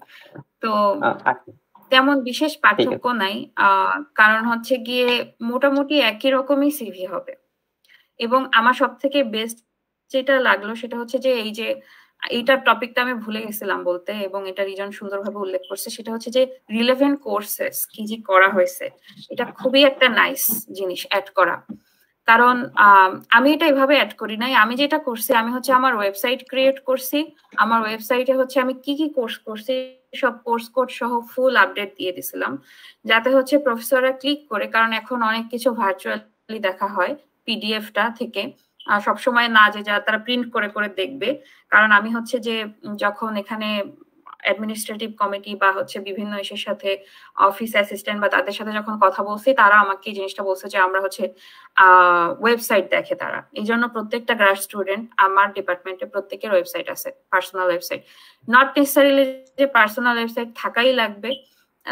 তো আচ্ছা। তেমন বিশেষ পার্থক্য নাই কারণ হচ্ছে গিয়ে মোটামুটি একই রকমই সিভি হবে এবং আমার সব থেকে বেস্ট যেটা লাগলো সেটা হচ্ছে যে এই যে এইটার টপিকটা আমি ভুলে গেছিলাম বলতে এবং এটা রিজন সুন্দরভাবে উল্লেখ করছে সেটা হচ্ছে যে রিলেভেন্ট কোর্সেস কি যে করা হয়েছে এটা খুবই একটা নাইস জিনিস অ্যাড করা কারণ আমি এটা এভাবে অ্যাড করি নাই আমি যেটা করছি আমি হচ্ছে আমার ওয়েবসাইট ক্রিয়েট করছি আমার ওয়েবসাইটে হচ্ছে আমি কি কি কোর্স করছি সব কোর্স কোড সহ ফুল আপডেট দিয়ে দিছিলাম যাতে হচ্ছে প্রফেসররা ক্লিক করে কারণ এখন অনেক কিছু ভার্চুয়ালি দেখা হয় পিডিএফটা থেকে সবসময় না যে যারা তারা প্রিন্ট করে করে দেখবে কারণ আমি হচ্ছে যে যখন এখানে অ্যাডমিনিস্ট্রেটিভ কমিটি বা হচ্ছে বিভিন্ন এসের সাথে অফিস অ্যাসিস্ট্যান্ট বা তাদের সাথে যখন কথা বলছি তারা আমাকে এই জিনিসটা বলছে যে আমরা হচ্ছে ওয়েবসাইট দেখে তারা এই জন্য প্রত্যেকটা গ্রাস স্টুডেন্ট আমার ডিপার্টমেন্টে প্রত্যেকের ওয়েবসাইট আছে পার্সোনাল ওয়েবসাইট নট নেসারিলি যে পার্সোনাল ওয়েবসাইট থাকাই লাগবে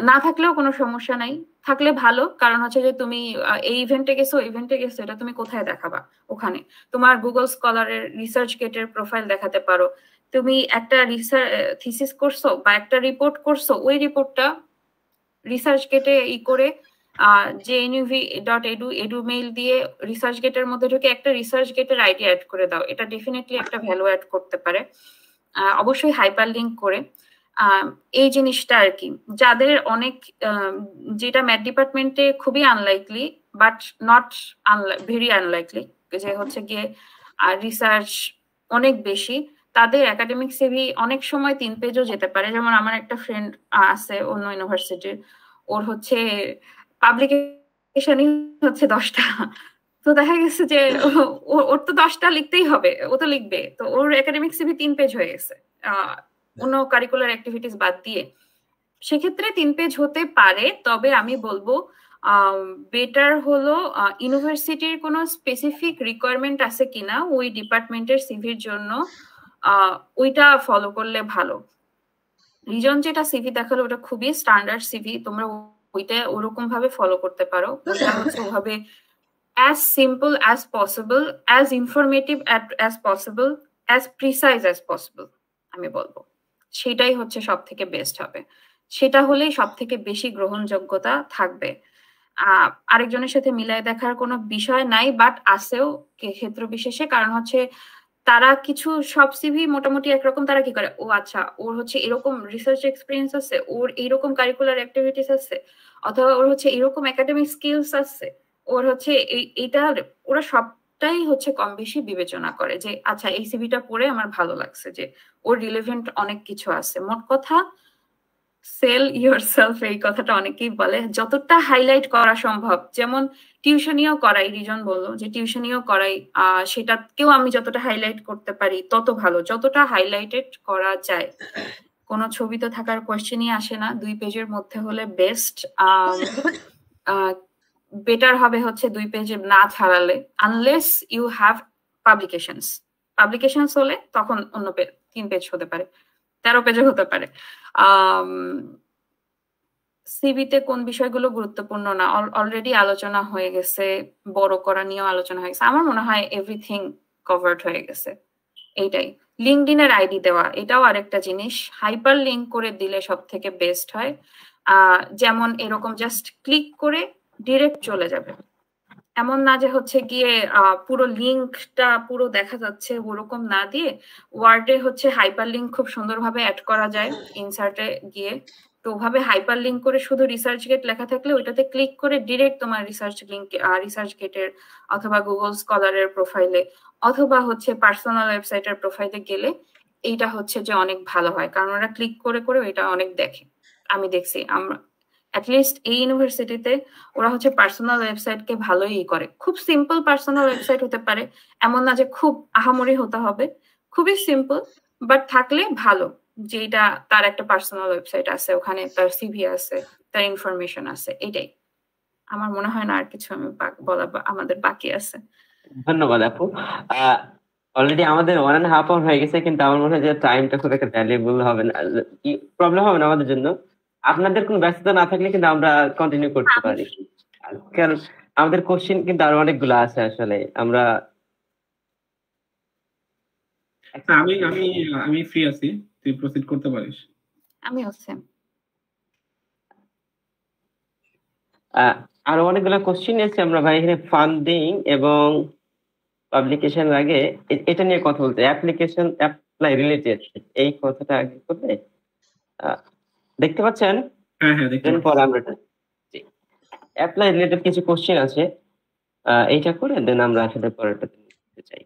না থাকলেও কোনো সমস্যা নাই থাকলে ভালো কারণ হচ্ছে যে তুমি এই ইভেন্টে গেছো ইভেন্টে গেছো এটা তুমি কোথায় দেখাবা ওখানে তোমার গুগল স্কলারের রিসার্চ গেটের প্রোফাইল দেখাতে পারো তুমি একটা থিসিস করছো বা একটা রিপোর্ট করছো ওই রিপোর্টটা রিসার্চ গেটে ই করে যে JNUV dot edu edu mail দিয়ে রিসার্চ গেটের মধ্যে ঢুকে একটা রিসার্চ গেটের আইডি অ্যাড করে দাও এটা ডেফিনেটলি একটা ভ্যালু অ্যাড করতে পারে অবশ্যই হাইপার লিঙ্ক করে এই জিনিসটা আর কি যাদের অনেক যেটা ম্যাথ ডিপার্টমেন্টে খুবই unlikely but not very unlikely যে হচ্ছে গিয়ে রিসার্চ অনেক বেশি তাদের একাডেমিক সিভি অনেক সময় তিন পেজও যেতে পারে যেমন আমার একটা ফ্রেন্ড আছে অন্য ইউনিভার্সিটির ওর হচ্ছে পাবলিকেশনই হচ্ছে দশটা তো দেখা গেছে যে ওর তো দশটা লিখতেই হবে ও তো লিখবে তো ওর একাডেমিক সিভি তিন পেজ হয়ে গেছে অন্য কারিকুলার অ্যাক্টিভিটিস বাদ দিয়ে সেক্ষেত্রে তিন পেজ হতে পারে তবে আমি বলবো বেটার হলো ইউনিভার্সিটির কোনো স্পেসিফিক রিকোয়ারমেন্ট আছে কিনা ওই ডিপার্টমেন্টের সিভির জন্য ওইটা ফলো করলে ভালো রিজন যেটা সিভি দেখালো ওটা খুবই স্ট্যান্ডার্ড সিভি তোমরা ওইটা ওরকম ভাবে ফলো করতে পারো ওভাবে as simple as possible as informative as possible as precise as possible আমি বলবো সেটাই হচ্ছে সব থেকে বেস্ট হবে সেটা হলেই সব থেকে বেশি গ্রহণযোগ্যতা থাকবে আরেকজনের সাথে মিলায় দেখার কোনো বিষয় নাই বাট আসেও ক্ষেত্র বিশেষে কারণ হচ্ছে তারা কিছু সব সিভি মোটামুটি একরকম তারা কি করে ও আচ্ছা ওর হচ্ছে এরকম রিসার্চ এক্সপিরিয়েন্স আছে ওর এইরকম কারিকুলার অ্যাক্টিভিটিস আছে অথবা ওর হচ্ছে এরকম একাডেমিক স্কিলস আছে ওর হচ্ছে এইটা ওরা সব টাই হচ্ছে কম বেশি বিবেচনা করে যে আচ্ছা এই সিভিটা পড়ে আমার ভালো লাগছে যে ওর রিলেভেন্ট অনেক কিছু আছে মোট কথা সেল ইয়োর সেলফ এই কথাটা অনেকেই বলে যতটা হাইলাইট করা সম্ভব যেমন টিউশনিও করাই রিজন বললো যে টিউশনিও করাই সেটাকেও আমি যতটা হাইলাইট করতে পারি তত ভালো যতটা হাইলাইটেড করা যায় কোনো ছবি তো থাকার কোয়েশ্চেনই আসে না দুই পেজের মধ্যে হলে বেস্ট বেটার হবে হচ্ছে দুই পেজে না ছাড়ালে unless you have publications publications হলে তখন অন্য পেজ তিন পেজ হতে পারে তেরো পেজে হতে পারে সিভিতে কোন বিষয়গুলো গুরুত্বপূর্ণ না অলরেডি আলোচনা হয়ে গেছে বড় করা নিয়েও আলোচনা হয়ে গেছে আমার মনে হয় এভরিথিং কভার্ড হয়ে গেছে এইটাই এর আইডি দেওয়া এটাও আরেকটা জিনিস হাইপার লিঙ্ক করে দিলে সব থেকে বেস্ট হয় যেমন এরকম জাস্ট ক্লিক করে ডিরেক্ট চলে যাবে এমন না যে হচ্ছে গিয়ে পুরো লিঙ্কটা পুরো দেখা যাচ্ছে ওরকম না দিয়ে ওয়ার্ডে হচ্ছে হাইপার লিঙ্ক খুব সুন্দরভাবে অ্যাড করা যায় ইনসার্টে গিয়ে তো ওভাবে হাইপার লিঙ্ক করে শুধু রিসার্চ গেট লেখা থাকলে ওইটাতে ক্লিক করে ডিরেক্ট তোমার রিসার্চ লিঙ্ক রিসার্চ গেটের অথবা গুগল স্কলারের প্রোফাইলে অথবা হচ্ছে পার্সোনাল ওয়েবসাইটের প্রোফাইলে গেলে এইটা হচ্ছে যে অনেক ভালো হয় কারণ ওরা ক্লিক করে করে এটা অনেক দেখে আমি দেখছি আমরা অ্যাটলিস্ট এই ইউনিভার্সিটিতে ওরা হচ্ছে পার্সোনাল ওয়েবসাইট কে ভালোই করে খুব সিম্পল পার্সোনাল ওয়েবসাইট হতে পারে এমন না যে খুব আহামরি হতে হবে খুবই সিম্পল বাট থাকলে ভালো যেটা তার একটা পার্সোনাল ওয়েবসাইট আছে ওখানে তার সিভি আছে তার ইনফরমেশন আছে এটাই আমার মনে হয় না আর কিছু আমি বলা আমাদের বাকি আছে ধন্যবাদ আপু অলরেডি আমাদের ওয়ান অ্যান্ড হাফ আওয়ার হয়ে গেছে কিন্তু আমার মনে হয় যে টাইমটা খুব একটা ভ্যালুয়েবল হবে না প্রবলেম হবে না আমাদের জন্য আপনাদের কোনো ব্যস্ততা না থাকলে কিন্তু আমরা কন্টিনিউ করতে হ্যাঁ, পারি কারণ আমাদের কোশ্চেন কিন্তু আরো অনেকগুলো আছে আসলে আমরা হ্যাঁ, আমি আমি আমি ফ্রি আছি তুই প্রসিড করতে পারিস আমি আছে আরো অনেকগুলো কোশ্চেন আছে আমরা ভাই এখানে ফান্ডিং এবং পাবলিকেশন আগে এটা নিয়ে কথা বলতে অ্যাপ্লিকেশন অ্যাপ্লাই রিলেটেড এই কথাটা আগে করবে দেখতে পাচ্ছেন অ্যাপ্লাই হ্যাঁ, রিলেটেড কিছু কোশ্চেন আছে এইটা করে দেন আমরা আসলে পরেরটাতে নিতে চাই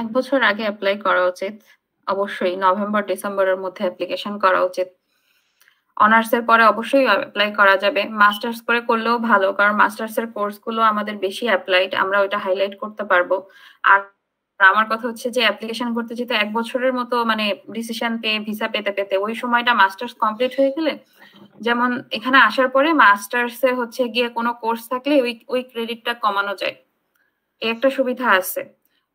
এক বছর আগে অ্যাপ্লাই করা উচিত অবশ্যই নভেম্বর ডিসেম্বরের মধ্যে অ্যাপ্লিকেশন করা উচিত অনার্স এর পরে অবশ্যই অ্যাপ্লাই করা যাবে মাস্টার্স করে করলেও ভালো কারণ মাস্টার্স এর কোর্স গুলো আমাদের বেশি অ্যাপ্লাইড আমরা ওইটা হাইলাইট করতে পারবো আর আমার কথা হচ্ছে যে অ্যাপ্লিকেশন করতে যেতে এক বছরের মতো মানে ডিসিশন পেয়ে ভিসা পেতে পেতে ওই সময়টা মাস্টার্স কমপ্লিট হয়ে গেলে যেমন এখানে আসার পরে মাস্টার্স এ হচ্ছে গিয়ে কোনো কোর্স থাকলে ওই ওই ক্রেডিটটা কমানো যায় একটা সুবিধা আছে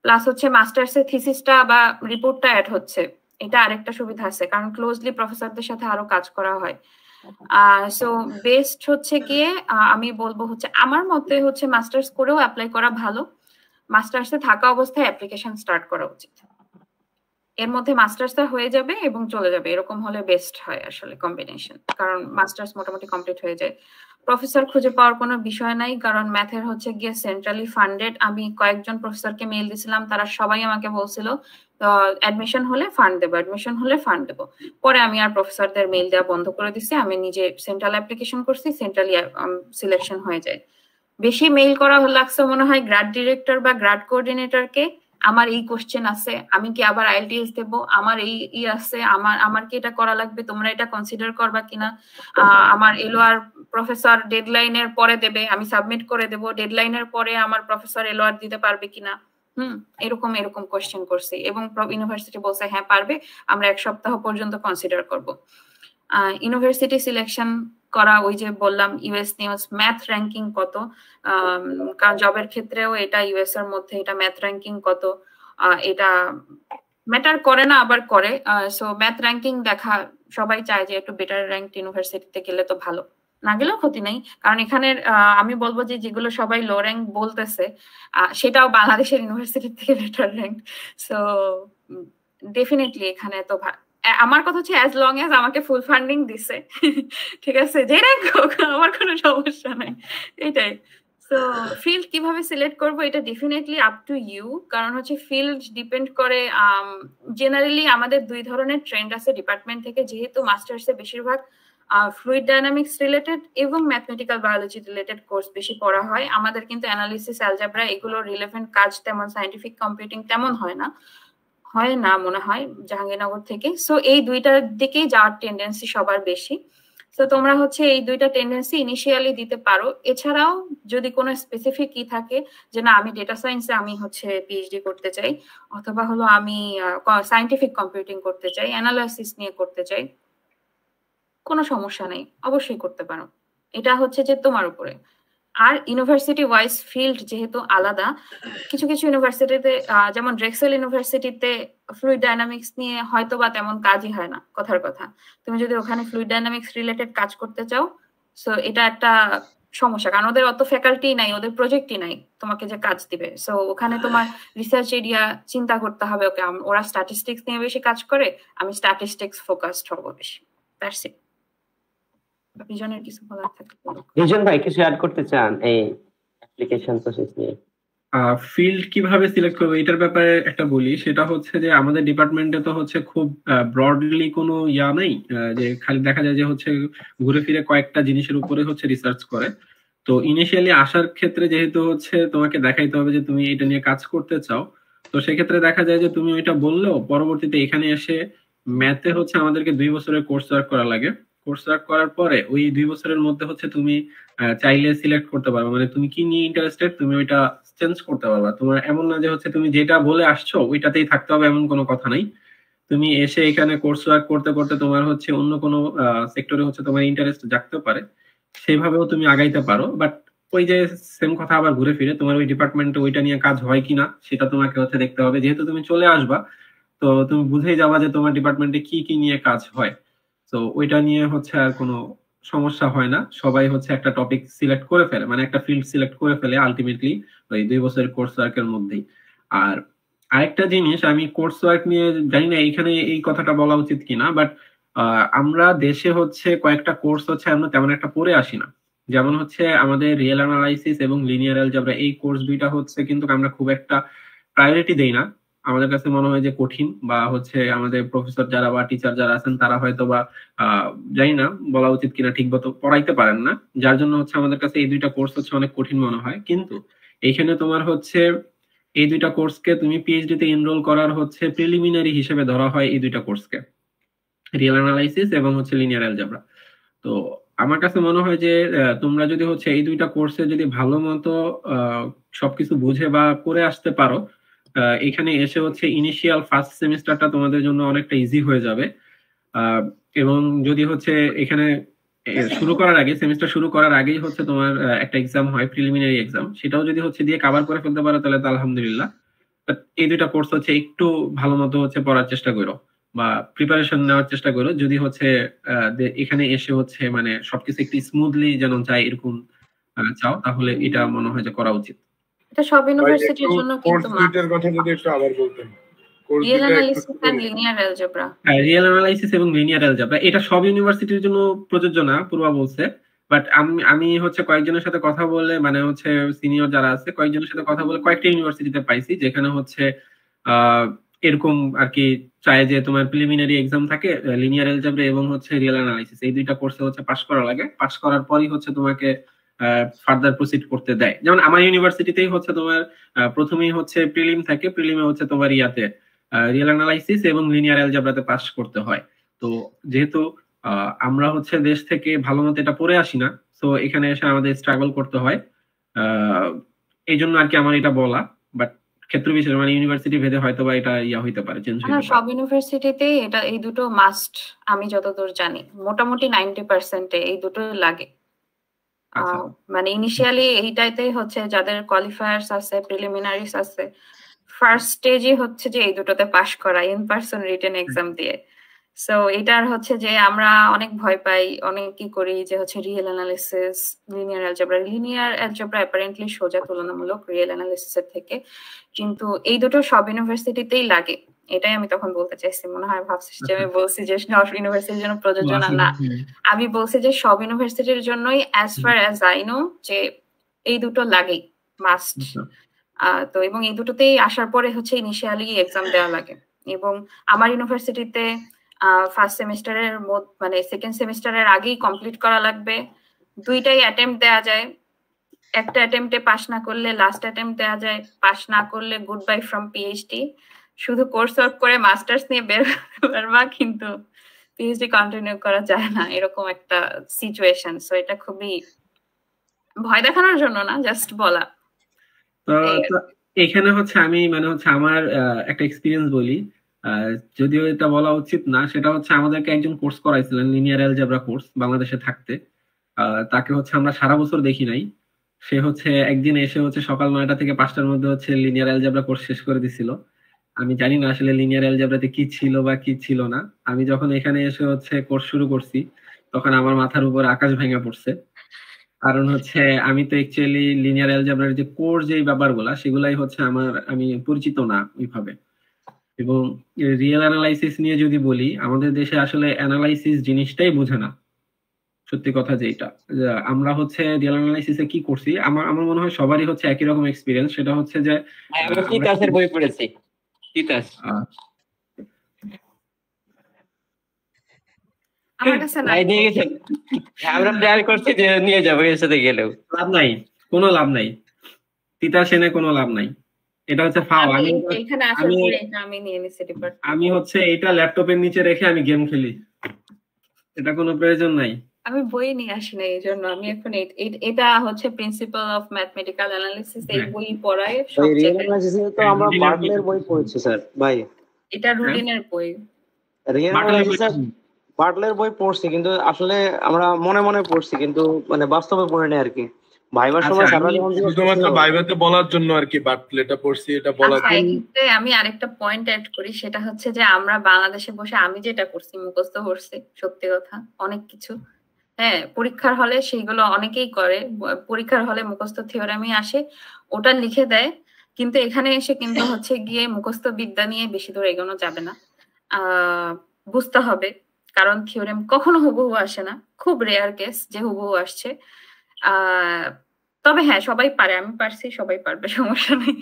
প্লাস হচ্ছে মাস্টার্স এর থিসিসটা বা রিপোর্টটা অ্যাড হচ্ছে এটা আরেকটা সুবিধা আছে কারণ ক্লোজলি প্রফেসরদের সাথে আরো কাজ করা হয় সো বেস্ট হচ্ছে গিয়ে আমি বলবো হচ্ছে আমার মতে হচ্ছে মাস্টার্স করেও অ্যাপ্লাই করা ভালো মাস্টার্সে থাকা অবস্থায় অ্যাপ্লিকেশন স্টার্ট করা উচিত এর মধ্যে মাস্টার্সটা হয়ে যাবে এবং চলে যাবে এরকম হলে বেস্ট হয় আসলে কম্বিনেশন কারণ মাস্টার্স মোটামুটি কমপ্লিট হয়ে যায় প্রফেসর খুঁজে পাওয়ার কোনো বিষয় নাই কারণ ম্যাথের হচ্ছে গিয়ে সেন্ট্রালি ফান্ডেড আমি কয়েকজন প্রফেসরকে মেল দিছিলাম তারা সবাই আমাকে বলছিল অ্যাডমিশন হলে ফান্ড দেবো অ্যাডমিশন হলে ফান্ড দেবো পরে আমি আর প্রফেসরদের মেল দেওয়া বন্ধ করে দিছি আমি নিজে সেন্ট্রাল অ্যাপ্লিকেশন করছি সেন্ট্রালি সিলেকশন um, হয়ে যায় বেশি মেইল করা লাগছে মনে হয় গ্রাড ডিরেক্টর বা গ্রাড কোঅর্ডিনেটরকে আমার এই কোশ্চেন আছে আমি কি আবার আইএলটিএস দেব আমার এই ই আছে আমার আমার কি এটা করা লাগবে তোমরা এটা কনসিডার করবা কিনা আমার এলোয়ার প্রফেসর ডেডলাইনের পরে দেবে আমি সাবমিট করে দেব ডেডলাইনের পরে আমার প্রফেসর এলোয়ার দিতে পারবে কিনা হুম এরকম এরকম কোশ্চেন করছে এবং ইউনিভার্সিটি বলছে হ্যাঁ পারবে আমরা এক সপ্তাহ পর্যন্ত কনসিডার করব ইউনিভার্সিটি সিলেকশন করা ওই যে বললাম ইউএস নিউজ ম্যাথ র্যাঙ্কিং কত কারণ জবের ক্ষেত্রেও এটা ইউএস এর মধ্যে এটা ম্যাথ র্যাঙ্কিং কত এটা ম্যাটার করে না আবার করে সো ম্যাথ র্যাঙ্কিং দেখা সবাই চায় যে একটু বেটার র্যাঙ্ক ইউনিভার্সিটিতে গেলে তো ভালো না গেলেও ক্ষতি নেই কারণ এখানে আমি বলবো যে যেগুলো সবাই লো র্যাঙ্ক বলতেছে সেটাও বাংলাদেশের ইউনিভার্সিটির থেকে বেটার র্যাঙ্ক সো ডেফিনেটলি এখানে তো আমার কথা হচ্ছে অ্যাজ লং অ্যাজ আমাকে ফুল ফান্ডিং দিছে ঠিক আছে যে হোক আমার কোনো সমস্যা নাই এটাই তো ফিল্ড কিভাবে সিলেক্ট করব এটা ডেফিনেটলি আপ টু ইউ কারণ হচ্ছে ফিল্ড ডিপেন্ড করে জেনারেলি um, আমাদের দুই ধরনের ট্রেন্ড আছে ডিপার্টমেন্ট থেকে যেহেতু মাস্টার্সে বেশিরভাগ ফ্লুইড ডাইনামিক্স রিলেটেড এবং ম্যাথমেটিক্যাল বায়োলজি রিলেটেড কোর্স বেশি পড়া হয় আমাদের কিন্তু অ্যানালিসিস অ্যালজাবরা এগুলো রিলেভেন্ট কাজ তেমন সাইন্টিফিক কম্পিউটিং তেমন হয় না হয় না মনে হয় জাহাঙ্গীরনগর থেকে সো এই দুইটার দিকেই যাওয়ার টেন্ডেন্সি সবার বেশি তো তোমরা হচ্ছে এই দুইটা টেন্ডেন্সি ইনিশিয়ালি দিতে পারো এছাড়াও যদি কোনো স্পেসিফিক কি থাকে যে না আমি ডেটা সায়েন্সে আমি হচ্ছে পিএইচডি করতে চাই অথবা হলো আমি সায়েন্টিফিক কম্পিউটিং করতে চাই অ্যানালাইসিস নিয়ে করতে চাই কোনো সমস্যা নেই অবশ্যই করতে পারো এটা হচ্ছে যে তোমার উপরে আর ইউনিভার্সিটি ওয়াইজ ফিল্ড যেহেতু আলাদা কিছু কিছু ইউনিভার্সিটিতে যেমন ড্রেক্সেল ইউনিভার্সিটিতে ফ্লুইড ডাইনামিক্স নিয়ে হয়তো বা তেমন কাজই হয় না কথার কথা তুমি যদি ওখানে ফ্লুইড ডাইনামিক্স রিলেটেড কাজ করতে চাও সো এটা একটা সমস্যা কারণ ওদের অত ফ্যাকাল্টি নাই ওদের প্রজেক্টই নাই তোমাকে যে কাজ দিবে সো ওখানে তোমার রিসার্চ এরিয়া চিন্তা করতে হবে ওকে ওরা স্ট্যাটিস্টিক্স নিয়ে বেশি কাজ করে আমি স্ট্যাটিস্টিক্স ফোকাসড হবো বেশি দ্যাটস ইট বিজনের কিছু বলার থাকে বিজন ভাই কিছু অ্যাড করতে চান এই অ্যাপ্লিকেশন প্রসেস নিয়ে ফিল্ড কিভাবে সিলেক্ট করবো এটার ব্যাপারে একটা বলি সেটা হচ্ছে যে আমাদের ডিপার্টমেন্টে তো হচ্ছে খুব ব্রডলি কোনো ইয়া নেই যে খালি দেখা যায় যে হচ্ছে ঘুরে ফিরে কয়েকটা জিনিসের উপরে হচ্ছে রিসার্চ করে তো ইনিশিয়ালি আসার ক্ষেত্রে যেহেতু হচ্ছে তোমাকে দেখাইতে হবে যে তুমি এটা নিয়ে কাজ করতে চাও তো সেক্ষেত্রে দেখা যায় যে তুমি ওইটা বললেও পরবর্তীতে এখানে এসে ম্যাথে হচ্ছে আমাদেরকে দুই বছরের কোর্স ওয়ার্ক করা লাগে কোর্স করার পরে ওই দুই বছরের মধ্যে হচ্ছে তুমি চাইলে সিলেক্ট করতে পারবে মানে তুমি কি নিয়ে ইন্টারেস্টেড তুমি ওইটা চেঞ্জ করতে পারবা তোমার এমন না যে হচ্ছে তুমি যেটা বলে আসছো ওইটাতেই থাকতে হবে এমন কোনো কথা নাই তুমি এসে এখানে কোর্স ওয়ার্ক করতে করতে তোমার হচ্ছে অন্য কোনো সেক্টরে হচ্ছে তোমার ইন্টারেস্ট জাগতে পারে সেভাবেও তুমি আগাইতে পারো বাট ওই যে সেম কথা আবার ঘুরে ফিরে তোমার ওই ডিপার্টমেন্টে ওইটা নিয়ে কাজ হয় কিনা সেটা তোমাকে হচ্ছে দেখতে হবে যেহেতু তুমি চলে আসবা তো তুমি বুঝেই যাবা যে তোমার ডিপার্টমেন্টে কি কি নিয়ে কাজ হয় তো ওইটা নিয়ে হচ্ছে আর কোনো সমস্যা হয় না সবাই হচ্ছে একটা টপিক সিলেক্ট করে ফেলে মানে একটা ফিল্ড সিলেক্ট করে ফেলে আলটিমেটলি ওই দুই বছরের কোর্স ওয়ার্কের মধ্যেই আর আরেকটা জিনিস আমি কোর্স ওয়ার্ক নিয়ে জানি না এইখানে এই কথাটা বলা উচিত কিনা বাট আমরা দেশে হচ্ছে কয়েকটা কোর্স হচ্ছে আমরা তেমন একটা পড়ে আসি না যেমন হচ্ছে আমাদের রিয়েল অ্যানালাইসিস এবং লিনিয়ার অ্যালজাবরা এই কোর্স দুইটা হচ্ছে কিন্তু আমরা খুব একটা প্রায়োরিটি দেই না আমাদের কাছে মনে হয় যে কঠিন বা হচ্ছে আমাদের প্রফেসর যারা বা টিচার যারা আছেন তারা হয়তো বা জানি না বলা উচিত কিনা ঠিক মতো পড়াইতে পারেন না যার জন্য হচ্ছে আমাদের কাছে এই দুইটা কোর্স হচ্ছে অনেক কঠিন মনে হয় কিন্তু এইখানে তোমার হচ্ছে এই দুইটা কোর্সকে তুমি পিএইচডি তে এনরোল করার হচ্ছে প্রিলিমিনারি হিসেবে ধরা হয় এই দুইটা কোর্সকে রিয়েল অ্যানালাইসিস এবং হচ্ছে লিনিয়ার অ্যালজেব্রা তো আমার কাছে মনে হয় যে তোমরা যদি হচ্ছে এই দুইটা কোর্সে যদি ভালো মতো সবকিছু বুঝে বা করে আসতে পারো এখানে এসে হচ্ছে ইনিশিয়াল ফার্স্ট সেমিস্টারটা তোমাদের জন্য অনেকটা ইজি হয়ে যাবে এবং যদি হচ্ছে এখানে শুরু করার আগে সেমিস্টার শুরু করার আগেই হচ্ছে তোমার একটা এক্সাম হয় প্রিলিমিনারি এক্সাম সেটাও যদি হচ্ছে দিয়ে কাভার করে ফেলতে পারো তাহলে আলহামদুলিল্লাহ এই দুইটা কোর্স হচ্ছে একটু ভালো মতো হচ্ছে পড়ার চেষ্টা করো বা প্রিপারেশন নেওয়ার চেষ্টা করো যদি হচ্ছে এখানে এসে হচ্ছে মানে সবকিছু একটু স্মুথলি যেন যায় এরকম চাও তাহলে এটা মনে হয় যে করা উচিত এটা সব ইউনিভার্সিটির জন্য কিন্তু ফিটের কথা যদি একটু আবার বলতেন real analysis and linear algebra হ্যাঁ রিয়েল অ্যানালাইসিস এবং লিনিয়ার অ্যালজেব্রা এটা সব ইউনিভার্সিটির জন্য প্রযোজ্য না পূর্বা বলছে বাট আমি আমি হচ্ছে কয়েকজনের সাথে কথা বলে মানে হচ্ছে সিনিয়র যারা আছে কয়েকজনের সাথে কথা বলে কয়েকটা ইউনিভার্সিটিতে পাইছি যেখানে হচ্ছে এরকম আর কি চায় যে তোমার প্রিলিমিনারি এক্সাম থাকে লিনিয়ার অ্যালজেব্রা এবং হচ্ছে রিয়েল অ্যানালাইসিস এই দুইটা কোর্সে হচ্ছে পাস করা লাগে পাস করার পরই হচ্ছে তোমাকে ফার্দার প্রসিড করতে দেয় যেমন আমার ইউনিভার্সিটিতেই হচ্ছে তোমার প্রথমেই হচ্ছে প্রিলিম থাকে প্রিলিমে হচ্ছে তোমার ইয়াতে রিয়েল অ্যানালাইসিস এবং লিনিয়ার অ্যালজাবরাতে পাস করতে হয় তো যেহেতু আমরা হচ্ছে দেশ থেকে ভালো মতো এটা পড়ে আসি না তো এখানে এসে আমাদের স্ট্রাগল করতে হয় এই জন্য আর কি আমার এটা বলা বাট ক্ষেত্র বিশেষ মানে ইউনিভার্সিটি ভেদে হয়তো বা এটা ইয়া হইতে পারে চেঞ্জ হইতে সব ইউনিভার্সিটিতে এটা এই দুটো মাস্ট আমি যতদূর জানি মোটামুটি 90% এ এই দুটো লাগে আচ্ছা। মানে ইনিশিয়ালি এইটাইতেই হচ্ছে যাদের কোয়ালিফায়ার্স আছে প্রিলিমিনারিস আছে ফার্স্ট স্টেজই হচ্ছে যে এই দুটোতে পাশ করা ইন পার্সন রিটেন এক্সাম দিয়ে সো এটার হচ্ছে যে আমরা অনেক ভয় পাই অনেক কি করি যে হচ্ছে real analysis linear algebra linear algebra apparently সোজা আচ্ছা। তুলনামূলক রিয়েল অ্যানালিসিসের থেকে কিন্তু এই দুটো সব ইউনিভার্সিটিতেই লাগে এটাই আমি তখন বলতে চাইছি মনে হয় ভাবছিস যে আমি বলছি যে সব ইউনিভার্সিটির জন্য প্রযোজ্য না না আমি বলছি যে সব ইউনিভার্সিটির জন্যই as far as I know যে এই দুটো লাগে মাস্ট আচ্ছা। তো এবং এই দুটোতেই আসার পরে হচ্ছে ইনিশিয়ালি এক্সাম দেওয়া লাগে এবং আমার ইউনিভার্সিটিতে ফার্স্ট সেমিস্টারের মানে সেকেন্ড সেমিস্টারের আগেই কমপ্লিট করা লাগবে দুইটাই অ্যাটেম্প দেওয়া যায় একটা অ্যাটেম্পটে পাস না করলে লাস্ট অ্যাটেম্প দেওয়া যায় পাস না করলে গুড বাই ফ্রম পিএইচডি শুধু কোর্স ওয়ার্ক করে মাস্টার্স নিয়ে বের পারবা কিন্তু পিএইচডি কন্টিনিউ করা যায় না এরকম একটা সিচুয়েশন সো এটা খুবই ভয় দেখানোর জন্য না জাস্ট বলা এখানে হচ্ছে আমি মানে হচ্ছে আমার একটা এক্সপিরিয়েন্স বলি যদিও এটা বলা উচিত না সেটা হচ্ছে আমাদেরকে একজন কোর্স করাইছিলেন লিনিয়ার অ্যালজেব্রা কোর্স বাংলাদেশে থাকতে তাকে হচ্ছে আমরা সারা বছর দেখি নাই সে হচ্ছে একদিন এসে হচ্ছে সকাল নয়টা থেকে পাঁচটার মধ্যে হচ্ছে লিনিয়ার অ্যালজেব্রা কোর্স শেষ করে দিছিল আমি জানি না আসলে লিনিয়ার অ্যালজেব্রাতে কি ছিল বা কি ছিল না আমি যখন এখানে এসে হচ্ছে কোর্স শুরু করছি তখন আমার মাথার উপর আকাশ ভেঙে পড়ছে কারণ হচ্ছে আমি তো অ্যাকচুয়ালি লিনিয়ার অ্যালজেব্রার যে কোর যে ব্যাপারগুলা সেগুলাই হচ্ছে আমার আমি পরিচিত না ওইভাবে এবং রিয়েল অ্যানালাইসিস নিয়ে যদি বলি আমাদের দেশে আসলে অ্যানালাইসিস জিনিসটাই বোঝে না সত্যি কথা যেটা আমরা হচ্ছে রিয়েল অ্যানালাইসিসে কি করছি আমার আমার মনে হয় সবারই হচ্ছে একই রকম এক্সপিরিয়েন্স সেটা হচ্ছে যে আমি বই পড়েছি নিয়ে এর সাথে গেলেও লাভ নাই লাভ নাই এনে কোনো লাভ নাই এটা হচ্ছে আমি হচ্ছে এটা ল্যাপটপের নিচে রেখে আমি গেম খেলি এটা কোনো প্রয়োজন নাই আমি বই নিয়ে আসি না এই জন্য আমি এখন এটা হচ্ছে প্রিন্সিপাল অফ ম্যাথমেটিক্যাল অ্যানালিসিস এই বই পড়াই সবচেয়ে বই পড়েছি স্যার ভাই এটা রুটিনের বই বার্টলের বই পড়ছি কিন্তু আসলে আমরা মনে মনে পড়ছি কিন্তু মানে বাস্তবে পড়ে না আর কি ভাইবার সময় আচ্ছা, শুধুমাত্র ভাইবাতে বলার জন্য আর কি বাটলেটা পড়ছি এটা বলার আচ্ছা, আমি আরেকটা পয়েন্ট অ্যাড করি সেটা হচ্ছে যে আমরা বাংলাদেশে বসে আমি যেটা করছি মুখস্থ করছি সত্যি কথা অনেক কিছু হ্যাঁ পরীক্ষার হলে সেইগুলো অনেকেই করে পরীক্ষার হলে মুখস্ত থিওরামি আসে ওটা লিখে দেয় কিন্তু এখানে এসে কিন্তু হচ্ছে গিয়ে মুখস্ত বিদ্যা নিয়ে বেশি দূর এগোনো যাবে না বুঝতে হবে কারণ থিওরেম কখনো হুবহু আসে না খুব রেয়ার কেস যে হুবহু আসছে তবে হ্যাঁ সবাই পারে আমি পারছি সবাই পারবে সমস্যা নেই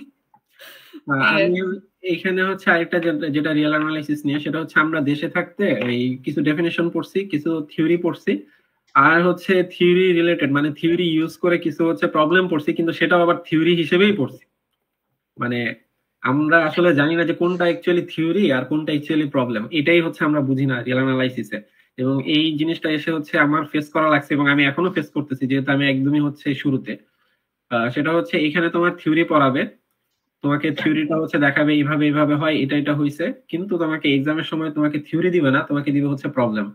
এখানে হচ্ছে আরেকটা যেটা রিয়েল অ্যানালাইসিস নিয়ে সেটা হচ্ছে আমরা দেশে থাকতে এই কিছু ডেফিনেশন পড়ছি কিছু থিওরি পড়ছি আর হচ্ছে থিওরি রিলেটেড মানে থিওরি ইউজ করে কিছু হচ্ছে প্রবলেম পড়ছি কিন্তু সেটাও আবার থিওরি হিসেবেই পড়ছি মানে আমরা আসলে জানি না যে কোনটা অ্যাকচুয়ালি থিওরি আর কোনটা অ্যাকচুয়ালি প্রবলেম এটাই হচ্ছে আমরা বুঝি না রিয়েল অ্যানালাইসিসে এবং এই জিনিসটা এসে হচ্ছে আমার ফেস করা লাগছে এবং আমি এখনো ফেস করতেছি যেহেতু আমি একদমই হচ্ছে শুরুতে সেটা হচ্ছে এখানে তোমার থিওরি পড়াবে তোমাকে থিওরিটা হচ্ছে দেখাবে এইভাবে এইভাবে হয় এটা এটা হইছে কিন্তু তোমাকে এক্সামের সময় তোমাকে থিওরি দিবে না তোমাকে দিবে হচ্ছে প্রবলেম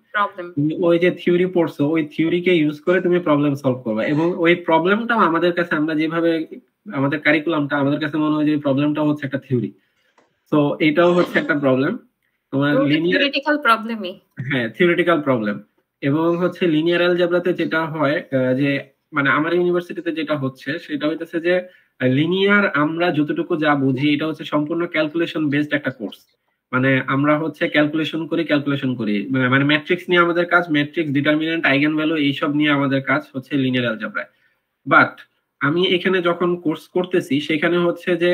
তুমি ওই যে থিওরি পড়ছো ওই থিওরিকে ইউজ করে তুমি প্রবলেম সলভ করবে এবং ওই প্রবলেমটা আমাদের কাছে আমরা যেভাবে আমাদের কারিকুলামটা আমাদের কাছে মনে হয় যে প্রবলেমটা হচ্ছে একটা থিওরি তো এটাও হচ্ছে একটা প্রবলেম তোমার থিওরিটিক্যাল প্রবলেমই হ্যাঁ থিওরিটিক্যাল প্রবলেম এবং হচ্ছে লিনিয়ার অ্যালজেব্রাতে যেটা হয় যে মানে আমার ইউনিভার্সিটিতে যেটা হচ্ছে সেটা হইতেছে যে লিনিয়ার আমরা যতটুকু যা বুঝি এটা হচ্ছে সম্পূর্ণ ক্যালকুলেশন বেসড একটা কোর্স মানে আমরা হচ্ছে ক্যালকুলেশন করি ক্যালকুলেশন করি মানে ম্যাট্রিক্স মানে নিয়ে আমাদের কাজ ম্যাট্রিক্স ডিটারমিনেন্ট আইগেন ভ্যালু এইসব নিয়ে আমাদের কাজ হচ্ছে লিনিয়ার অ্যালজেব্রায় বাট আমি এখানে যখন কোর্স করতেছি সেখানে হচ্ছে যে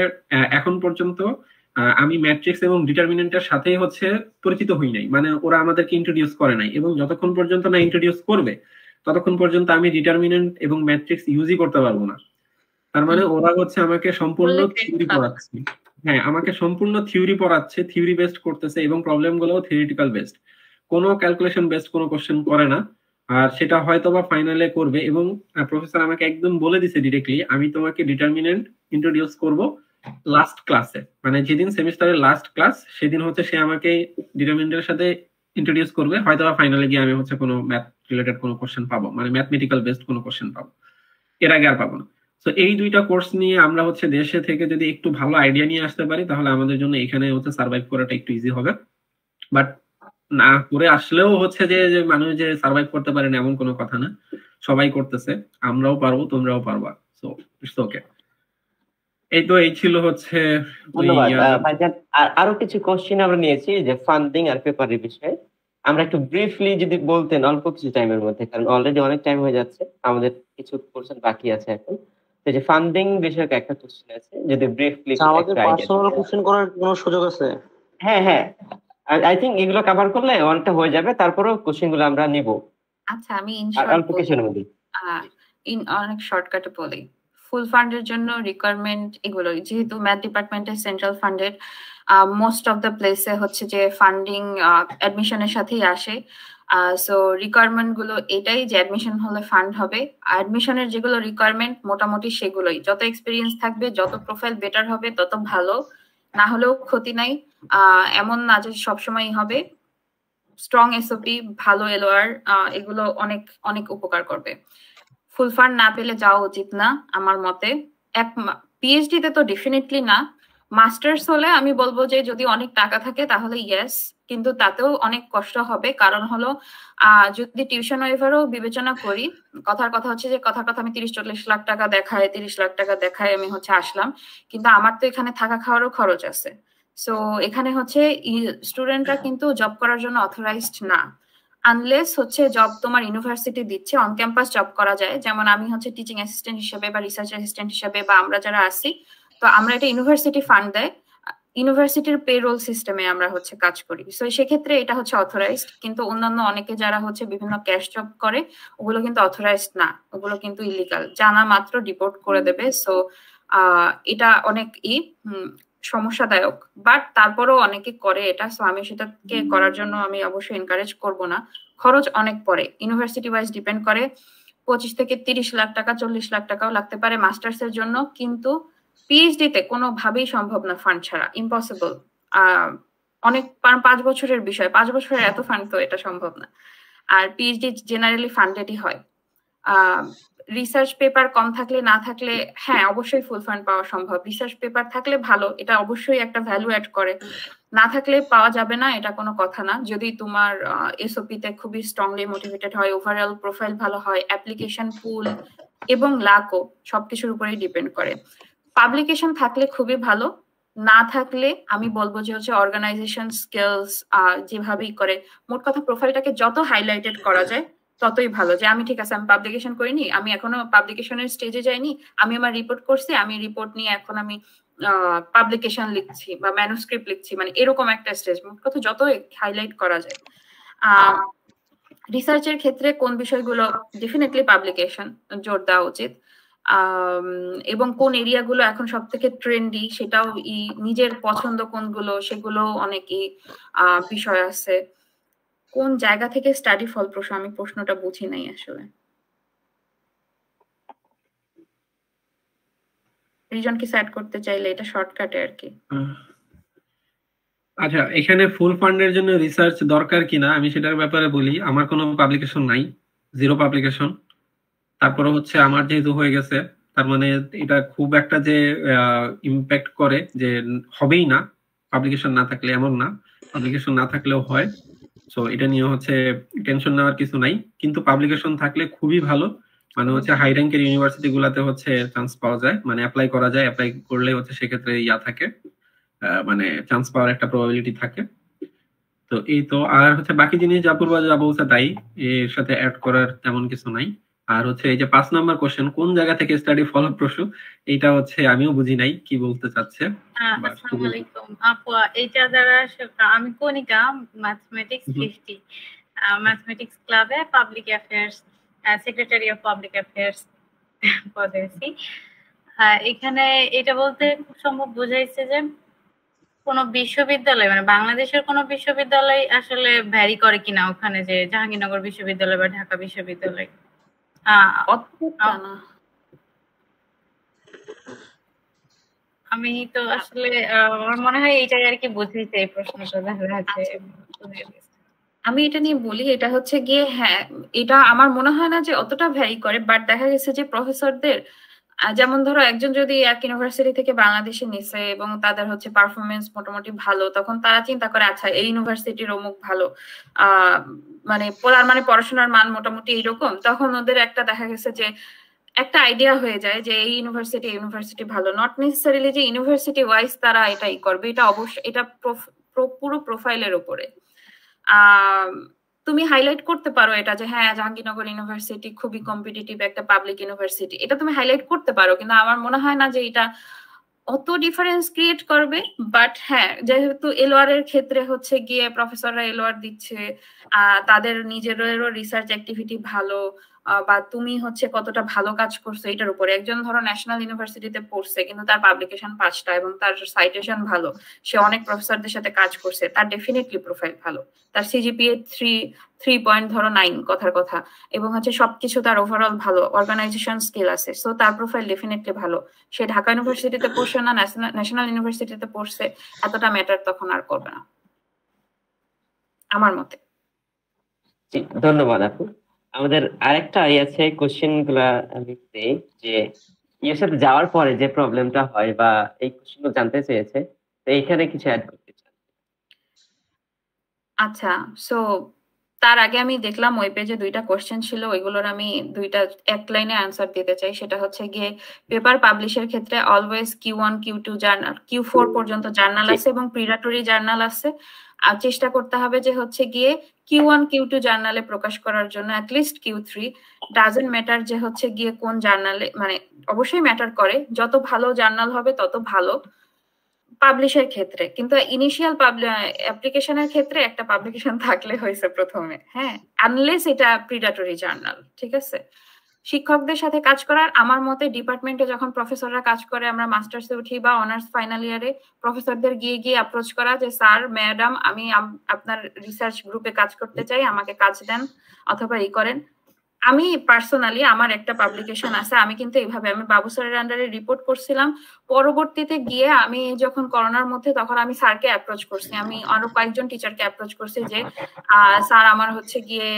এখন পর্যন্ত আমি ম্যাট্রিক্স এবং ডিটারমিনেন্টের সাথেই হচ্ছে পরিচিত হই নাই মানে ওরা আমাদেরকে ইন্ট্রোডিউস করে নাই এবং যতক্ষণ পর্যন্ত না ইন্ট্রোডিউস করবে ততক্ষণ পর্যন্ত আমি ডিটারমিনেন্ট এবং ম্যাট্রিক্স ইউজই করতে পারবো না তার মানে ওরা হচ্ছে আমাকে সম্পূর্ণ থিওরি পড়াচ্ছে হ্যাঁ আমাকে সম্পূর্ণ থিওরি পড়াচ্ছে থিওরি বেসড করতেছে এবং প্রবলেম গুলো থিওরিটিক্যাল বেসড কোনো ক্যালকুলেশন বেসড কোনো কোশ্চেন করে না আর সেটা হয়তো বা ফাইনালে করবে এবং প্রফেসর আমাকে একদম বলে দিছে ডিরেক্টলি আমি তোমাকে ডিটারমিনেন্ট ইন্ট্রোডিউস করব লাস্ট ক্লাসে মানে যেদিন সেমিস্টারের লাস্ট ক্লাস সেদিন হচ্ছে সে আমাকে ডিটারমিনেন্টের সাথে ইন্ট্রোডিউস করবে হয়তো বা ফাইনালে গিয়ে আমি হচ্ছে কোনো ম্যাথ রিলেটেড কোনো কোশ্চেন পাবো মানে ম্যাথমেটিক্যাল বেসড কোনো কোশ্চেন পাবো এর আগে আর পাবো না তো এই দুইটা কোর্স নিয়ে আমরা হচ্ছে দেশে থেকে যদি একটু ভালো আইডিয়া নিয়ে আসতে পারি তাহলে আমাদের জন্য এখানে হচ্ছে সার্ভাইভ করাটা একটু ইজি হবে বাট না করে আসলেও হচ্ছে যে মানুষ যে সার্ভাইভ করতে পারেন এমন কোনো কথা না সবাই করতেছে আমরাও পারবো তোমরাও পারবা সো ইটস ওকে এই তো এই ছিল হচ্ছে আরো কিছু কোশ্চেন আমরা নিয়েছি যে ফান্ডিং আর পেপারের বিষয়ে আমরা একটু ব্রিফলি যদি বলতেন অল্প কিছু টাইমের মধ্যে কারণ অলরেডি অনেক টাইম হয়ে যাচ্ছে আমাদের কিছু পোর্শন বাকি আছে এখন যে ফান্ডিং বিষয়ক একটা কোশ্চেন আছে যদি ব্রিফলি আচ্ছা, আমাদের পার্সোনাল কোশ্চেন করার কোনো সুযোগ আছে হ্যাঁ হ্যাঁ আই থিংক এগুলো কভার করলে অনেকটা হয়ে যাবে তারপরেও কোশ্চেন গুলো আমরা নিব আচ্ছা আমি অল্প কিছুর মধ্যে ইন অনেক শর্টকাটে বলি ফুল ফান্ডের জন্য রিকোয়ারমেন্ট এগুলো যেহেতু ম্যাথ ডিপার্টমেন্টের সেন্ট্রাল ফান্ডের মোস্ট অফ দ্য প্লেসে হচ্ছে যে ফান্ডিং অ্যাডমিশনের সাথেই আসে সো রিকোয়ারমেন্ট গুলো এটাই যে অ্যাডমিশন হলে ফান্ড হবে অ্যাডমিশনের যেগুলো রিকোয়ারমেন্ট মোটামুটি সেগুলোই যত এক্সপিরিয়েন্স থাকবে যত প্রোফাইল বেটার হবে তত ভালো না হলেও ক্ষতি নাই এমন না যে সবসময়ই হবে স্ট্রং এসওপি ভালো এলোয়ার এগুলো অনেক অনেক উপকার করবে ফুল ফান্ড না পেলে যাওয়া উচিত না আমার মতে এক পিএইচডি তে তো ডেফিনেটলি না মাস্টার্স হলে আমি বলবো যে যদি অনেক টাকা থাকে তাহলে ইয়েস কিন্তু তাতেও অনেক কষ্ট হবে কারণ হলো যদি টিউশন ওয়েভারও বিবেচনা করি কথার কথা হচ্ছে যে কথার কথা আমি তিরিশ চল্লিশ লাখ টাকা দেখায় তিরিশ লাখ টাকা দেখায় আমি হচ্ছে আসলাম কিন্তু আমার তো এখানে থাকা খাওয়ারও খরচ আছে সো এখানে হচ্ছে স্টুডেন্টরা কিন্তু জব করার জন্য অথরাইজড না আনলেস হচ্ছে জব তোমার ইউনিভার্সিটি দিচ্ছে অন ক্যাম্পাস জব করা যায় যেমন আমি হচ্ছে টিচিং অ্যাসিস্ট্যান্ট হিসেবে বা রিসার্চ অ্যাসিস্ট্যান্ট হিসেবে বা আমরা যারা আছি তো আমরা এটা ইউনিভার্সিটি ফান্ড দেয় ইউনিভার্সিটির পেরোল সিস্টেমে আমরা হচ্ছে কাজ করি সো সেক্ষেত্রে এটা হচ্ছে অথরাইজড কিন্তু অন্যান্য অনেকে যারা হচ্ছে বিভিন্ন ক্যাশ জব করে ওগুলো কিন্তু অথরাইজড না ওগুলো কিন্তু ইলিগাল জানা মাত্র ডিপোর্ট করে দেবে সো এটা অনেক ই সমস্যাদায়ক বাট তারপরও অনেকে করে এটা সো আমি সেটাকে করার জন্য আমি অবশ্যই এনকারেজ করব না খরচ অনেক পরে ইউনিভার্সিটি ওয়াইজ ডিপেন্ড করে পঁচিশ থেকে তিরিশ লাখ টাকা চল্লিশ লাখ টাকাও লাগতে পারে মাস্টার্স এর জন্য কিন্তু পিএইচডিতে কোনোভাবেই সম্ভব না ফান্ড ছাড়া ইম্পসিবল অনেক পাঁচ বছরের বিষয় পাঁচ বছরের এত ফান্ড তো এটা সম্ভব না আর পিএইচডি জেনারেলি ফান্ডেডই হয় রিসার্চ পেপার কম থাকলে না থাকলে হ্যাঁ অবশ্যই ফুল ফান্ড পাওয়া সম্ভব রিসার্চ পেপার থাকলে ভালো এটা অবশ্যই একটা ভ্যালু অ্যাড করে না থাকলে পাওয়া যাবে না এটা কোনো কথা না যদি তোমার এসওপিতে তে খুবই স্ট্রংলি মোটিভেটেড হয় ওভারঅল প্রোফাইল ভালো হয় অ্যাপ্লিকেশন ফুল এবং লাকও সবকিছুর উপরেই ডিপেন্ড করে পাবলিকেশন থাকলে খুবই ভালো না থাকলে আমি বলবো যে হচ্ছে অর্গানাইজেশন স্কিলস যেভাবেই করে মোট কথা প্রোফাইলটাকে যত হাইলাইটেড করা যায় ততই ভালো যে আমি ঠিক আছে আমি পাবলিকেশন করিনি আমি এখনো পাবলিকেশনের স্টেজে যাইনি আমি আমার রিপোর্ট করছি আমি রিপোর্ট নিয়ে এখন আমি পাবলিকেশন লিখছি বা ম্যানুস্ক্রিপ্ট লিখছি মানে এরকম একটা স্টেজ মোট কথা যত হাইলাইট করা যায় রিসার্চের ক্ষেত্রে কোন বিষয়গুলো ডেফিনেটলি পাবলিকেশন জোর দেওয়া উচিত এবং কোন এরিয়াগুলো এখন সব থেকে ট্রেন্ডি সেটাও ই নিজের পছন্দ কোনগুলো সেগুলো ই বিষয় আছে কোন জায়গা থেকে স্টাডি ফলপ্রসূ আমি প্রশ্নটা বুঝি নাই আসলে রিজনকে সেট করতে চাইলে এটা শর্টকাটে আর কি আচ্ছা এখানে ফুল ফান্ডের জন্য রিসার্চ দরকার কিনা আমি সেটার ব্যাপারে বলি আমার কোনো পাবলিকেশন নাই জিরো পাবলিকেশন তারপরে হচ্ছে আমার যেহেতু হয়ে গেছে তার মানে এটা খুব একটা যে ইম্প্যাক্ট করে যে হবেই না পাবলিকেশন না থাকলে এমন না পাবলিকেশন না থাকলেও হয় সো এটা নিয়ে হচ্ছে টেনশন নেওয়ার কিছু নাই কিন্তু পাবলিকেশন থাকলে খুবই ভালো মানে হচ্ছে হাই র্যাঙ্কের ইউনিভার্সিটি গুলাতে হচ্ছে চান্স পাওয়া যায় মানে অ্যাপ্লাই করা যায় অ্যাপ্লাই করলে হচ্ছে সেক্ষেত্রে ইয়া থাকে মানে চান্স পাওয়ার একটা প্রবাবিলিটি থাকে তো এই তো আর হচ্ছে বাকি জিনিস যা পূর্ব যা বলছে তাই এর সাথে অ্যাড করার তেমন কিছু নাই আর হচ্ছে এই যে পাঁচ নম্বর কোশ্চেন কোন জায়গা থেকে স্টাডি ফলপ্রসূ এটা হচ্ছে আমিও বুঝি নাই কি বলতে চাচ্ছে আসসালামু আলাইকুম আপু এটা যারা আমি কোনিকা ম্যাথমেটিক্স সৃষ্টি ম্যাথমেটিক্স ক্লাবে public affairs secretary of public affairs পদে আছি এখানে এটা বলতে খুব সম্ভব বোঝাইছে যে কোন বিশ্ববিদ্যালয় মানে বাংলাদেশের কোনো বিশ্ববিদ্যালয় আসলে ভ্যারি করে কিনা ওখানে যে জাহাঙ্গীরনগর বিশ্ববিদ্যালয় বা ঢাকা বিশ্ববিদ্যালয় আমি ah, তো ah. ah. আসলে আমার মনে হয় এইটাই আর কি বুঝেছে এই প্রশ্নটা দেখা যাচ্ছে আমি এটা নিয়ে বলি এটা হচ্ছে গিয়ে হ্যাঁ এটা আমার মনে হয় না যে অতটা ভ্যারি করে বাট দেখা গেছে যে প্রফেসরদের যেমন ধরো একজন যদি এক ইউনিভার্সিটি থেকে বাংলাদেশে নিছে এবং তাদের হচ্ছে পারফরমেন্স মোটামুটি ভালো তখন তারা চিন্তা করে আচ্ছা এই ইউনিভার্সিটির অমুক ভালো আহ মানে পোলার মানে পড়াশোনার মান মোটামুটি এইরকম তখন ওদের একটা দেখা গেছে যে একটা আইডিয়া হয়ে যায় যে এই ইউনিভার্সিটি ইউনিভার্সিটি ভালো নট নেসেসারিলি যে ইউনিভার্সিটি ওয়াইজ তারা এটাই করবে এটা অবশ্যই এটা পুরো প্রোফাইলের উপরে তুমি হাইলাইট করতে পারো এটা যে হ্যাঁ জাহাঙ্গীরনগর ইউনিভার্সিটি খুবই কম্পিটিটিভ একটা পাবলিক ইউনিভার্সিটি এটা তুমি হাইলাইট করতে পারো কিন্তু আমার মনে হয় না যে এটা অত ডিফারেন্স ক্রিয়েট করবে বাট হ্যাঁ যেহেতু এলোয়ার এর ক্ষেত্রে হচ্ছে গিয়ে প্রফেসররা এলোয়ার দিচ্ছে তাদের নিজেরও রিসার্চ অ্যাক্টিভিটি ভালো বা তুমি হচ্ছে কতটা ভালো কাজ করছো এটার উপরে একজন ধরো ন্যাশনাল ইউনিভার্সিটিতে পড়ছে কিন্তু তার পাবলিকেশন পাঁচটা এবং তার সাইটেশন ভালো সে অনেক প্রফেসরদের সাথে কাজ করছে তার ডেফিনেটলি প্রোফাইল ভালো তার সিজিপিএ থ্রি থ্রি পয়েন্ট ধরো নাইন কথার কথা এবং হচ্ছে সবকিছু তার ওভারঅল ভালো অর্গানাইজেশন স্কিল আছে সো তার প্রোফাইল ডেফিনেটলি ভালো সে ঢাকা ইউনিভার্সিটিতে পড়ছে না ন্যাশনাল ইউনিভার্সিটিতে পড়ছে এতটা ম্যাটার তখন আর করবে না আমার মতে ধন্যবাদ আপু আমাদের আরেকটা ইয়ে আছে কোশ্চেন গুলা আমি দেই যে ইউসেফ সাথে যাওয়ার পরে যে প্রবলেমটা হয় বা এই কোশ্চেন জানতে চেয়েছে তো এইখানে কিছু অ্যাড করতে চান আচ্ছা সো তার আগে আমি দেখলাম ওই পেজে দুইটা কোশ্চেন ছিল ওইগুলোর আমি দুইটা এক লাইনে অ্যান্সার দিতে চাই সেটা হচ্ছে গিয়ে পেপার পাবলিশের ক্ষেত্রে always Q one Q two journal Q four পর্যন্ত জার্নাল আছে এবং প্রিডাটরি জার্নাল আছে চেষ্টা করতে হবে যে হচ্ছে গিয়ে কিউ ওয়ান কিউ টু জার্নালে প্রকাশ করার জন্য at least Q three doesn't matter যে হচ্ছে গিয়ে কোন জার্নালে মানে অবশ্যই ম্যাটার করে যত ভালো জার্নাল হবে তত ভালো পাবলিশের ক্ষেত্রে কিন্তু ইনিশিয়াল অ্যাপ্লিকেশনের ক্ষেত্রে একটা পাবলিকেশন থাকলে হয়েছে প্রথমে হ্যাঁ আনলেস এটা প্রিডাটরি জার্নাল ঠিক আছে শিক্ষকদের সাথে কাজ করার আমার মতে ডিপার্টমেন্টে যখন প্রফেসররা কাজ করে আমরা মাস্টার্সে উঠি বা অনার্স ফাইনাল ইয়ারে প্রফেসরদের গিয়ে গিয়ে অ্যাপ্রোচ করা যে স্যার ম্যাডাম আমি আপনার রিসার্চ গ্রুপে কাজ করতে চাই আমাকে কাজ দেন অথবা এই করেন আমি পার্সোনালি আমার একটা পাবলিকেশন আছে আমি কিন্তু এইভাবে আমি বাবু স্যারের আন্ডারে রিপোর্ট করছিলাম পরবর্তীতে গিয়ে আমি যখন করোনার মধ্যে তখন আমি স্যারকে অ্যাপ্রোচ করছি আমি আরো কয়েকজন টিচারকে অ্যাপ্রোচ করছি যে স্যার আমার হচ্ছে গিয়ে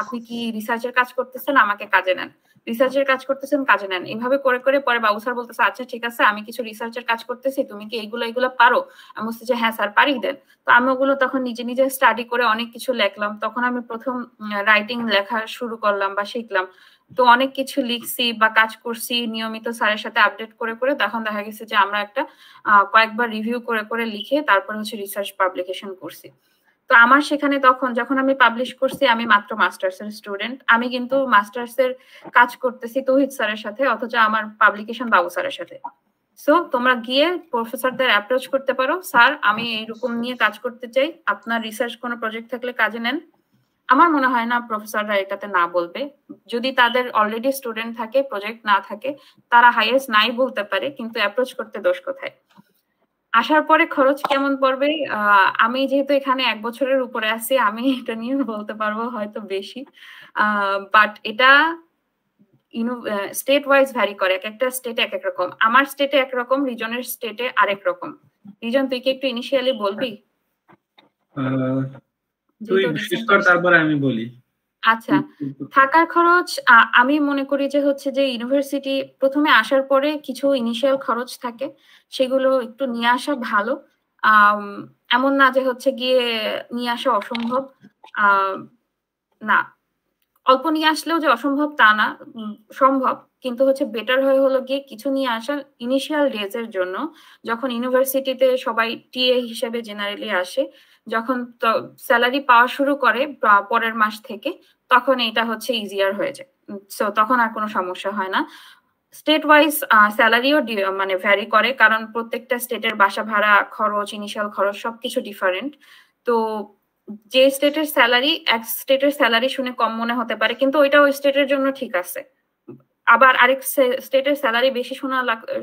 আপনি কি রিসার্চের কাজ করতেছেন আমাকে কাজে নেন রিসার্চের কাজ করতেছেন কাজে নেন এইভাবে করে করে পরে বাবু স্যার বলতেছে আচ্ছা ঠিক আছে আমি কিছু রিসার্চের কাজ করতেছি তুমি কি এইগুলো এগুলো পারো আমি বলছি যে হ্যাঁ স্যার পারি দেন তো আমি ওগুলো তখন নিজে নিজে স্টাডি করে অনেক কিছু লেখলাম তখন আমি প্রথম রাইটিং লেখা শুরু করলাম বা শিখলাম তো অনেক কিছু লিখছি বা কাজ করছি নিয়মিত স্যারের সাথে আপডেট করে করে তখন দেখা গেছে যে আমরা একটা কয়েকবার রিভিউ করে করে লিখে তারপর হচ্ছে রিসার্চ পাবলিকেশন করছি তো আমার সেখানে তখন যখন আমি পাবলিশ করছি আমি মাত্র মাস্টার্স এর স্টুডেন্ট আমি কিন্তু মাস্টার্স এর কাজ করতেছি তৌহিদ স্যারের সাথে অথচ আমার পাবলিকেশন বাবু স্যারের সাথে সো তোমরা গিয়ে প্রফেসরদের অ্যাপ্রোচ করতে পারো স্যার আমি এইরকম নিয়ে কাজ করতে চাই আপনার রিসার্চ কোনো প্রজেক্ট থাকলে কাজে নেন আমার মনে হয় না প্রফেসররা এটাতে না বলবে যদি তাদের অলরেডি স্টুডেন্ট থাকে প্রজেক্ট না থাকে তারা হাইয়েস্ট নাই বলতে পারে কিন্তু অ্যাপ্রোচ করতে দোষ কোথায় আসার পরে খরচ কেমন পড়বে আমি যেহেতু এখানে এক বছরের উপরে আছি আমি এটা নিয়ে বলতে পারবো হয়তো বেশি বাট এটা ইউনো স্টেট ওয়াইজ ভ্যারি করে এক একটা স্টেটে এক এক রকম আমার স্টেটে একরকম রিজনের স্টেটে আরেক রকম রিজন তুই কি একটু ইনিশিয়ালি বলবি তুই শেষ কর তারপরে আমি বলি আচ্ছা থাকার খরচ আমি মনে করি যে হচ্ছে যে ইউনিভার্সিটি প্রথমে আসার পরে কিছু ইনিশিয়াল খরচ থাকে সেগুলো একটু নিয়ে আসা ভালো এমন না যে হচ্ছে গিয়ে নিয়ে আসা অসম্ভব না অল্প নিয়ে আসলেও যে অসম্ভব তা না সম্ভব কিন্তু হচ্ছে বেটার হয়ে হলো গিয়ে কিছু নিয়ে আসা ইনিশিয়াল ডেজ এর জন্য যখন ইউনিভার্সিটিতে সবাই টিএ হিসেবে জেনারেলি আসে যখন তো স্যালারি পাওয়া শুরু করে পরের মাস থেকে তখন এটা হচ্ছে ইজিয়ার হয়ে যায় সো তখন আর কোনো সমস্যা হয় না স্টেট ওয়াইজ স্যালারিও মানে ভ্যারি করে কারণ প্রত্যেকটা স্টেটের বাসা ভাড়া খরচ ইনিশিয়াল খরচ সবকিছু ডিফারেন্ট তো যে স্টেটের স্যালারি এক স্টেটের স্যালারি শুনে কম মনে হতে পারে কিন্তু ওইটা ওই স্টেটের জন্য ঠিক আছে আবার আরেক স্টেটের স্যালারি বেশি শোনা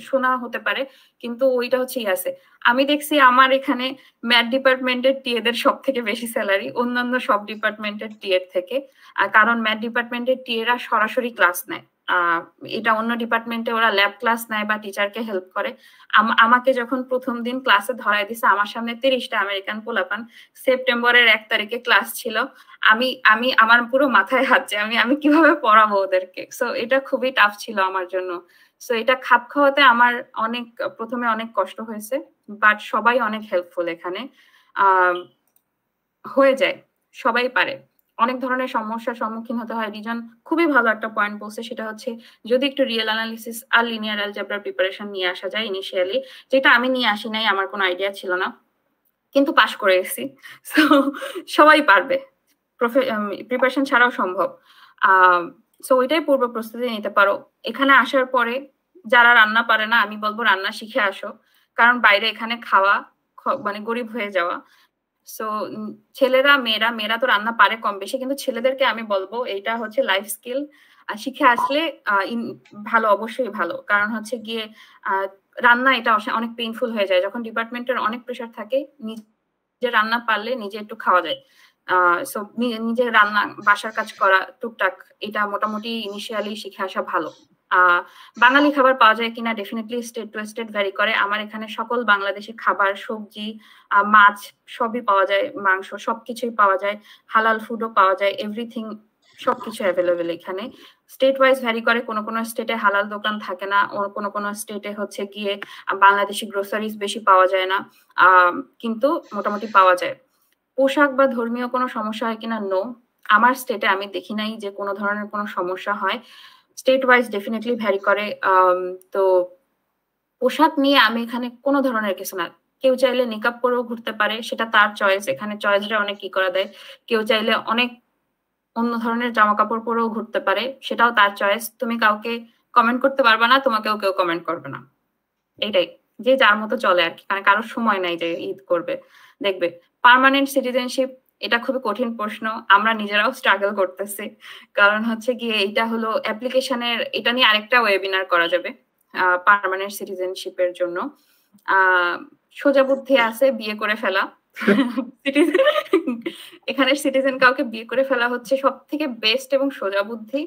শোনা হতে পারে কিন্তু ওইটা হচ্ছে ইয়ে আছে আমি দেখছি আমার এখানে ম্যাথ ডিপার্টমেন্টের টিএদের সব থেকে বেশি স্যালারি অন্যান্য সব ডিপার্টমেন্টের টিএর থেকে কারণ ম্যাথ ডিপার্টমেন্টের টিএরা সরাসরি ক্লাস নেয় এটা অন্য ডিপার্টমেন্টে ওরা ল্যাব ক্লাস নেয় বা টিচারকে হেল্প করে আমাকে যখন প্রথম দিন ক্লাসে ধরাই দিছে আমার সামনে তিরিশটা আমেরিকান পোলাপান সেপ্টেম্বরের এক তারিখে ক্লাস ছিল আমি আমি আমার পুরো মাথায় হাত যে আমি আমি কিভাবে পড়াবো ওদেরকে সো এটা খুবই টাফ ছিল আমার জন্য সো এটা খাপ খাওয়াতে আমার অনেক প্রথমে অনেক কষ্ট হয়েছে বাট সবাই অনেক হেল্পফুল এখানে হয়ে যায় সবাই পারে অনেক ধরনের সমস্যার সম্মুখীন হতে হয় রিজন খুবই ভালো একটা পয়েন্ট বলছে সেটা হচ্ছে যদি একটু রিয়েল অ্যানালিসিস আর লিনিয়ার অ্যালজেব্রার প্রিপারেশন নিয়ে আসা যায় ইনিশিয়ালি যেটা আমি নিয়ে আসি নাই আমার কোনো আইডিয়া ছিল না কিন্তু পাশ করে এসেছি সো সবাই পারবে প্রিপারেশন ছাড়াও সম্ভব সো ওইটাই পূর্ব প্রস্তুতি নিতে পারো এখানে আসার পরে যারা রান্না পারে না আমি বলবো রান্না শিখে আসো কারণ বাইরে এখানে খাওয়া মানে গরিব হয়ে যাওয়া সো ছেলেরা মেয়েরা মেয়েরা তো রান্না পারে কম বেশি কিন্তু ছেলেদেরকে আমি বলবো এটা হচ্ছে লাইফ স্কিল শিখে আসলে ভালো অবশ্যই ভালো কারণ হচ্ছে গিয়ে রান্না এটা অনেক পেইনফুল হয়ে যায় যখন ডিপার্টমেন্টের অনেক প্রেশার থাকে নিজে রান্না পারলে নিজে একটু খাওয়া যায় সো নিজে রান্না বাসার কাজ করা টুকটাক এটা মোটামুটি ইনিশিয়ালি শিখে আসা ভালো বাঙালি খাবার পাওয়া যায় কিনা definitely state to state vary করে আমার এখানে সকল বাংলাদেশি খাবার সবজি মাছ সবই পাওয়া যায় মাংস সবকিছুই পাওয়া যায় হালাল ফুডও পাওয়া যায় এভরিথিং সবকিছু অ্যাভেলেবেল এখানে স্টেট ওয়াইজ ভ্যারি করে কোনো কোনো স্টেটে হালাল দোকান থাকে না কোনো কোনো স্টেটে হচ্ছে গিয়ে বাংলাদেশি গ্রোসারিজ বেশি পাওয়া যায় না কিন্তু মোটামুটি পাওয়া যায় পোশাক বা ধর্মীয় কোনো সমস্যা হয় কিনা নো আমার স্টেটে আমি দেখি নাই যে কোনো ধরনের কোনো সমস্যা হয় স্টেট ওয়াইজ ডেফিনেটলি ভ্যারি করে um, তো পোশাক নিয়ে আমি এখানে কোনো ধরনের কিছু না কেউ চাইলে মেকআপ করেও ঘুরতে পারে সেটা তার চয়েস এখানে চয়েসটা অনেক কি করা দেয় কেউ চাইলে অনেক অন্য ধরনের জামা কাপড় পরেও ঘুরতে পারে সেটাও তার চয়েস তুমি কাউকে কমেন্ট করতে পারবে না তোমাকেও কেউ কমেন্ট করবে না এটাই যে যার মতো চলে আর কি কারণ কারোর সময় নাই যে ঈদ করবে দেখবে পার্মানেন্ট সিটিজেনশিপ এটা খুবই কঠিন প্রশ্ন আমরা নিজেরাও স্ট্রাগল করতেছি কারণ হচ্ছে গিয়ে এটা হলো অ্যাপ্লিকেশনের এটা নিয়ে আরেকটা ওয়েবিনার করা যাবে পার্মানেন্ট সিটিজেনশিপের জন্য সোজা বুদ্ধি আছে বিয়ে করে ফেলা এখানে সিটিজেন কাউকে বিয়ে করে ফেলা হচ্ছে সব থেকে বেস্ট এবং সোজা বুদ্ধি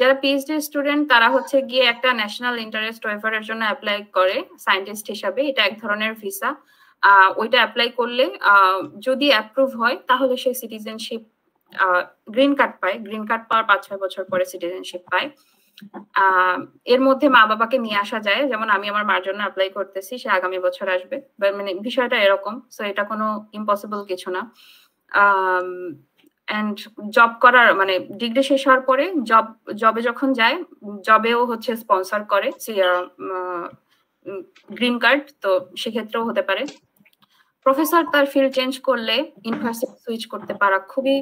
যারা পিএইচডি স্টুডেন্ট তারা হচ্ছে গিয়ে একটা ন্যাশনাল ইন্টারেস্ট ওয়েফারের জন্য অ্যাপ্লাই করে সায়েন্টিস্ট হিসাবে এটা এক ধরনের ভিসা ওইটা অ্যাপ্লাই করলে যদি অ্যাপ্রুভ হয় তাহলে সে সিটিজেনশিপ গ্রিন কার্ড পায় গ্রিন কার্ড পাওয়ার পাঁচ ছয় বছর পরে সিটিজেনশিপ পায় এর মধ্যে মা বাবাকে নিয়ে আসা যায় যেমন আমি আমার মার জন্য অ্যাপ্লাই করতেছি সে আগামী বছর আসবে মানে বিষয়টা এরকম সো এটা কোনো ইম্পসিবল কিছু না অ্যান্ড জব করার মানে ডিগ্রি শেষ হওয়ার পরে জব জবে যখন যায় জবেও হচ্ছে স্পন্সর করে গ্রিন কার্ড তো সেক্ষেত্রেও হতে পারে প্রফেসর তার ফিল্ড চেঞ্জ করলে ইউনিভার্সিটি সুইচ করতে পারা খুবই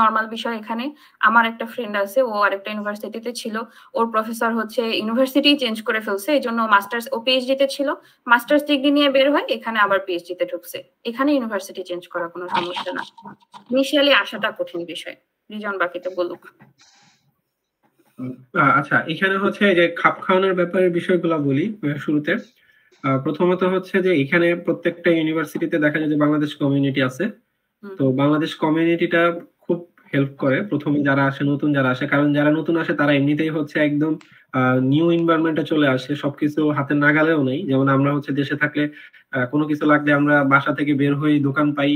নর্মাল বিষয় এখানে আমার একটা ফ্রেন্ড আছে ও আরেকটা ইউনিভার্সিটিতে ছিল ওর প্রফেসর হচ্ছে ইউনিভার্সিটি চেঞ্জ করে ফেলছে এই জন্য মাস্টার্স ও পিএইচডি তে ছিল মাস্টার্স ডিগ্রি নিয়ে বের হয় এখানে আবার পিএইচডি তে ঢুকছে এখানে ইউনিভার্সিটি চেঞ্জ করা কোনো সমস্যা না ইনিশিয়ালি আসাটা কঠিন বিষয় রিজন বাকিতে বলুক আচ্ছা এখানে হচ্ছে যে খাপ খাওয়ানোর ব্যাপারে বিষয়গুলো বলি শুরুতে প্রথমত হচ্ছে যে এখানে প্রত্যেকটা ইউনিভার্সিটিতে দেখা যায় যে বাংলাদেশ কমিউনিটি আছে তো বাংলাদেশ কমিউনিটিটা খুব হেল্প করে প্রথমে যারা আসে নতুন যারা আসে কারণ যারা নতুন আসে তারা এমনিতেই হচ্ছে একদম নিউ এনভায়রনমেন্টে চলে আসে সবকিছু হাতে নাগালেও নেই যেমন আমরা হচ্ছে দেশে থাকলে কোনো কিছু লাগলে আমরা বাসা থেকে বের হয়ে দোকান পাই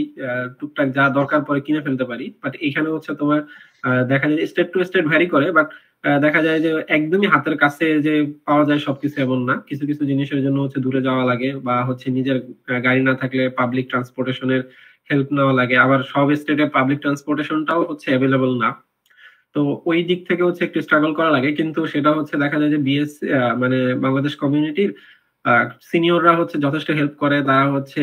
টুকটাক যা দরকার পরে কিনে ফেলতে পারি বাট এখানে হচ্ছে তোমার দেখা যায় স্টেট টু স্টেট ভ্যারি করে বাট দেখা যায় যে একদমই হাতের কাছে যে পাওয়া যায় সবকিছু এমন না কিছু কিছু জিনিসের জন্য হচ্ছে দূরে যাওয়া লাগে বা হচ্ছে নিজের গাড়ি না থাকলে পাবলিক ট্রান্সপোর্টেশনের হেল্প নেওয়া লাগে আবার সব স্টেটে পাবলিক ট্রান্সপোর্টেশনটাও হচ্ছে অ্যাভেলেবল না তো ওই দিক থেকে হচ্ছে একটু স্ট্রাগল করা লাগে কিন্তু সেটা হচ্ছে দেখা যায় যে বিএস মানে বাংলাদেশ কমিউনিটির সিনিয়ররা হচ্ছে যথেষ্ট হেল্প করে তারা হচ্ছে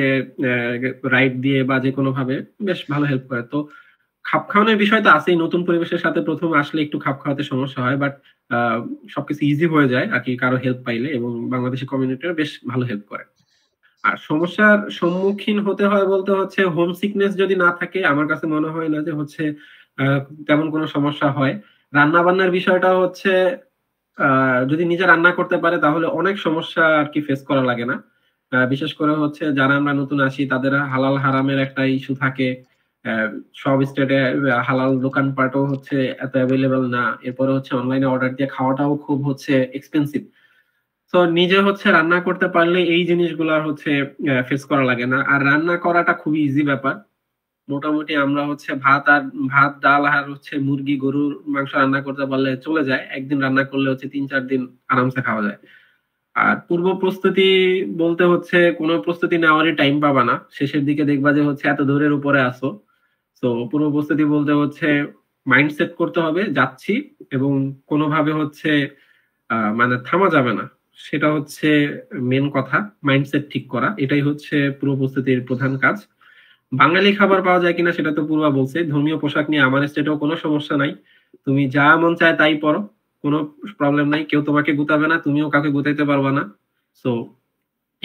রাইড দিয়ে বা যে কোনো ভাবে বেশ ভালো হেল্প করে তো খাপ খাওয়ানোর বিষয় তো আছেই নতুন পরিবেশের সাথে প্রথম আসলে একটু খাপ খাওয়াতে সমস্যা হয় বাট সবকিছু ইজি হয়ে যায় আর কি কারো হেল্প পাইলে এবং বাংলাদেশি কমিউনিটির বেশ ভালো হেল্প করে আর সমস্যার সম্মুখীন হতে হয় বলতে হচ্ছে হোম সিকনেস যদি না থাকে আমার কাছে মনে হয় না যে হচ্ছে তেমন কোনো সমস্যা হয় রান্না বান্নার বিষয়টা হচ্ছে যদি নিজে রান্না করতে পারে তাহলে অনেক সমস্যা আর কি ফেস করা লাগে না বিশেষ করে হচ্ছে যারা আমরা নতুন আসি তাদের হালাল হারামের একটা ইস্যু থাকে সব স্টেটে হালাল দোকানপাটও হচ্ছে এত অ্যাভেলেবেল না এরপরে হচ্ছে অনলাইনে অর্ডার দিয়ে খাওয়াটাও খুব হচ্ছে এক্সপেন্সিভ তো নিজে হচ্ছে রান্না করতে পারলে এই জিনিসগুলো হচ্ছে ফেস করা লাগে না আর রান্না করাটা খুবই ইজি ব্যাপার মোটামুটি আমরা হচ্ছে ভাত আর ভাত ডাল আর হচ্ছে মুরগি গরুর মাংস রান্না করতে পারলে চলে যায় একদিন রান্না করলে হচ্ছে তিন চার দিন আরামসে খাওয়া যায় আর পূর্ব প্রস্তুতি বলতে হচ্ছে কোনো প্রস্তুতি নেওয়ারই টাইম পাবা না শেষের দিকে দেখবা যে হচ্ছে এত দূরের উপরে আসো তো প্রস্তুতি বলতে হচ্ছে মাইন্ডসেট করতে হবে যাচ্ছি এবং কোনোভাবে হচ্ছে মানে থামা যাবে না সেটা হচ্ছে মেন কথা মাইন্ডসেট ঠিক করা এটাই হচ্ছে প্রস্তুতির প্রধান কাজ বাঙালি খাবার পাওয়া যায় কিনা সেটা তো পূর্বা বলছে ধর্মীয় পোশাক নিয়ে আমার স্টেটেও কোনো সমস্যা নাই তুমি যা মন চায় তাই পরো কোনো প্রবলেম নাই কেউ তোমাকে গুতাবে না তুমিও কাউকে গুতাইতে পারবা না সো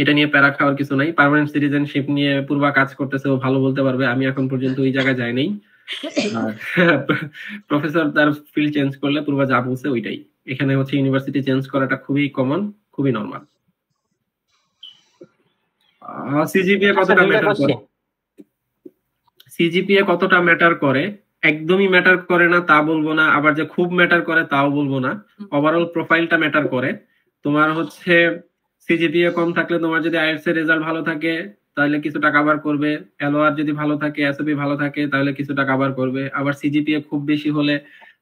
এটা নিয়ে প্যারা খাওয়ার কিছু নাই পার্মানেন্ট সিটিজেনশিপ নিয়ে পূর্বা কাজ করতেছে ও ভালো বলতে পারবে আমি এখন পর্যন্ত ওই জায়গায় যাই নাই প্রফেসর তার ফিল্ড চেঞ্জ করলে পূর্বা যা বলছে ওইটাই এখানে হচ্ছে ইউনিভার্সিটি চেঞ্জ করাটা খুবই কমন খুবই নর্মাল আচ্ছা, সিজিপিএ কতটা ম্যাটার করে সিজিপিএ কতটা ম্যাটার করে একদমই ম্যাটার করে না তা বলবো না আবার যে খুব ম্যাটার করে তাও বলবো না ওভারঅল প্রোফাইলটা ম্যাটার করে তোমার হচ্ছে সিজিপিএ কম থাকলে তোমার যদি আইএস এর রেজাল্ট ভালো থাকে তাহলে টাকা কাভার করবে এলওআর যদি ভালো থাকে এসবি ভালো থাকে তাহলে টাকা কাভার করবে আবার সিজিপিএ খুব বেশি হলে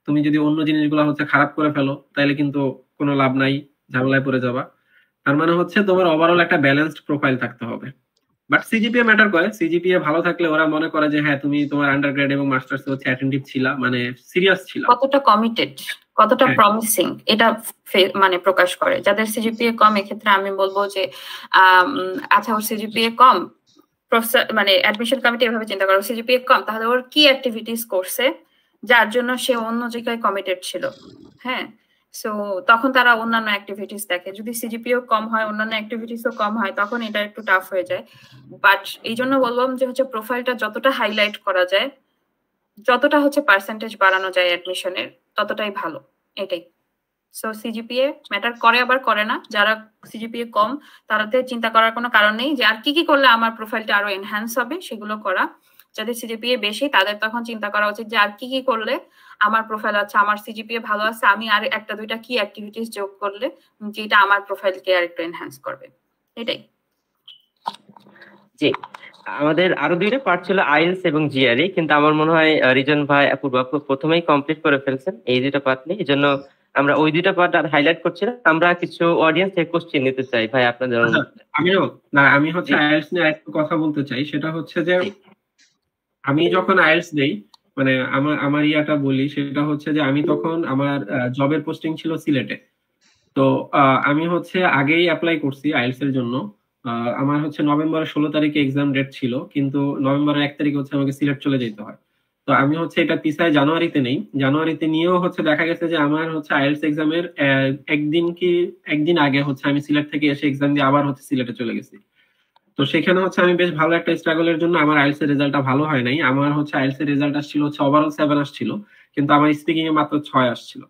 তুমি যদি অন্য জিনিসগুলো হচ্ছে খারাপ করে ফেলো তাহলে কিন্তু কোনো লাভ নাই ঝামেলায় পড়ে যাবা তার মানে হচ্ছে তোমার ওভারঅল একটা ব্যালেন্সড প্রোফাইল থাকতে হবে বাট সিজিপিএ ম্যাটার করে সিজিপিএ ভালো থাকলে ওরা মনে করে যে হ্যাঁ তুমি তোমার আন্ডারগ্রেড এবং মাস্টার্স হচ্ছে অ্যাটেন্টিভ ছিল মানে সিরিয়াস ছিল কতটা কমিটেড কতটা প্রমিসিং হ্যাঁ। এটা মানে প্রকাশ করে যাদের সিজিপিএ কম এক্ষেত্রে আমি বলবো যে আচ্ছা ওর সিজিপিএ কম মানে অ্যাডমিশন কমিটি এভাবে চিন্তা করো সিজিপিএ কম তাহলে ওর কি অ্যাক্টিভিটিস করছে যার জন্য সে অন্য জায়গায় কমিটেড ছিল হ্যাঁ সো তখন তারা অন্যান্য অ্যাক্টিভিটিস দেখে যদি সিজিপিও কম হয় অন্যান্য অ্যাক্টিভিটিসও কম হয় তখন এটা একটু টাফ হয়ে যায় বাট এই জন্য বললাম যে হচ্ছে প্রোফাইলটা যতটা হাইলাইট করা যায় যতটা হচ্ছে পার্সেন্টেজ বাড়ানো যায় অ্যাডমিশনের ততটাই ভালো এটাই সো সিজিপিএ ম্যাটার করে আবার করে না যারা সিজিপিএ কম তারাতে চিন্তা করার কোনো কারণ নেই যে আর কি কি করলে আমার প্রোফাইলটা আরো এনহ্যান্স হবে সেগুলো করা যাদের সিজিপিএ বেশি তাদের তখন চিন্তা করা উচিত যে আর কি কি করলে আমার প্রোফাইল আছে আমার সিজিপিএ ভালো আছে আমি আর একটা দুইটা কি অ্যাক্টিভিটিস যোগ করলে যেটা আমার প্রোফাইলকে আর একটু এনহ্যান্স করবে এটাই জি আমাদের আরো দুইটা পার্ট ছিল আইএলস এবং জিআরই e, কিন্তু আমার মনে হয় রিজন ভাই পূর্ব প্রথমেই কমপ্লিট করে ফেলছেন এই দুইটা পার্ট নিয়ে এই জন্য আমরা ওই দুইটা পার্ট আর হাইলাইট করছি না আমরা কিছু অডিয়েন্স থেকে কোশ্চেন নিতে চাই ভাই আপনাদের আচ্ছা, আমিও না আমি হচ্ছে আইএলস নিয়ে একটু কথা বলতে চাই সেটা হচ্ছে যে আমি যখন আইএলস দেই মানে আমার আমার ইয়াটা বলি সেটা হচ্ছে যে আমি তখন আমার জবের পোস্টিং ছিল সিলেটে তো আমি হচ্ছে আগেই অ্যাপ্লাই করছি আইএলস e এর জন্য আমার হচ্ছে নভেম্বরের ষোলো তারিখে এক্সাম ডেট ছিল কিন্তু নভেম্বরের এক তারিখে হচ্ছে আমাকে সিলেট চলে যেতে হয় তো আমি হচ্ছে এটা পিসায় জানুয়ারিতে নেই জানুয়ারিতে নিয়েও হচ্ছে দেখা গেছে যে আমার হচ্ছে আইএলস e এক্সামের একদিন কি একদিন আগে হচ্ছে আমি সিলেট থেকে এসে এক্সাম দিয়ে আবার হচ্ছে সিলেটে চলে গেছি তো সেখানে হচ্ছে আমি বেশ ভালো একটা স্ট্রাগলের জন্য আমার আইএলস এর রেজাল্টটা ভালো হয় নাই আমার হচ্ছে আইএলস এর রেজাল্ট আসছিল হচ্ছে ওভারঅল সেভেন আসছিল কিন্তু আমার স্পিকিং এ মাত্র ছয় আসছিল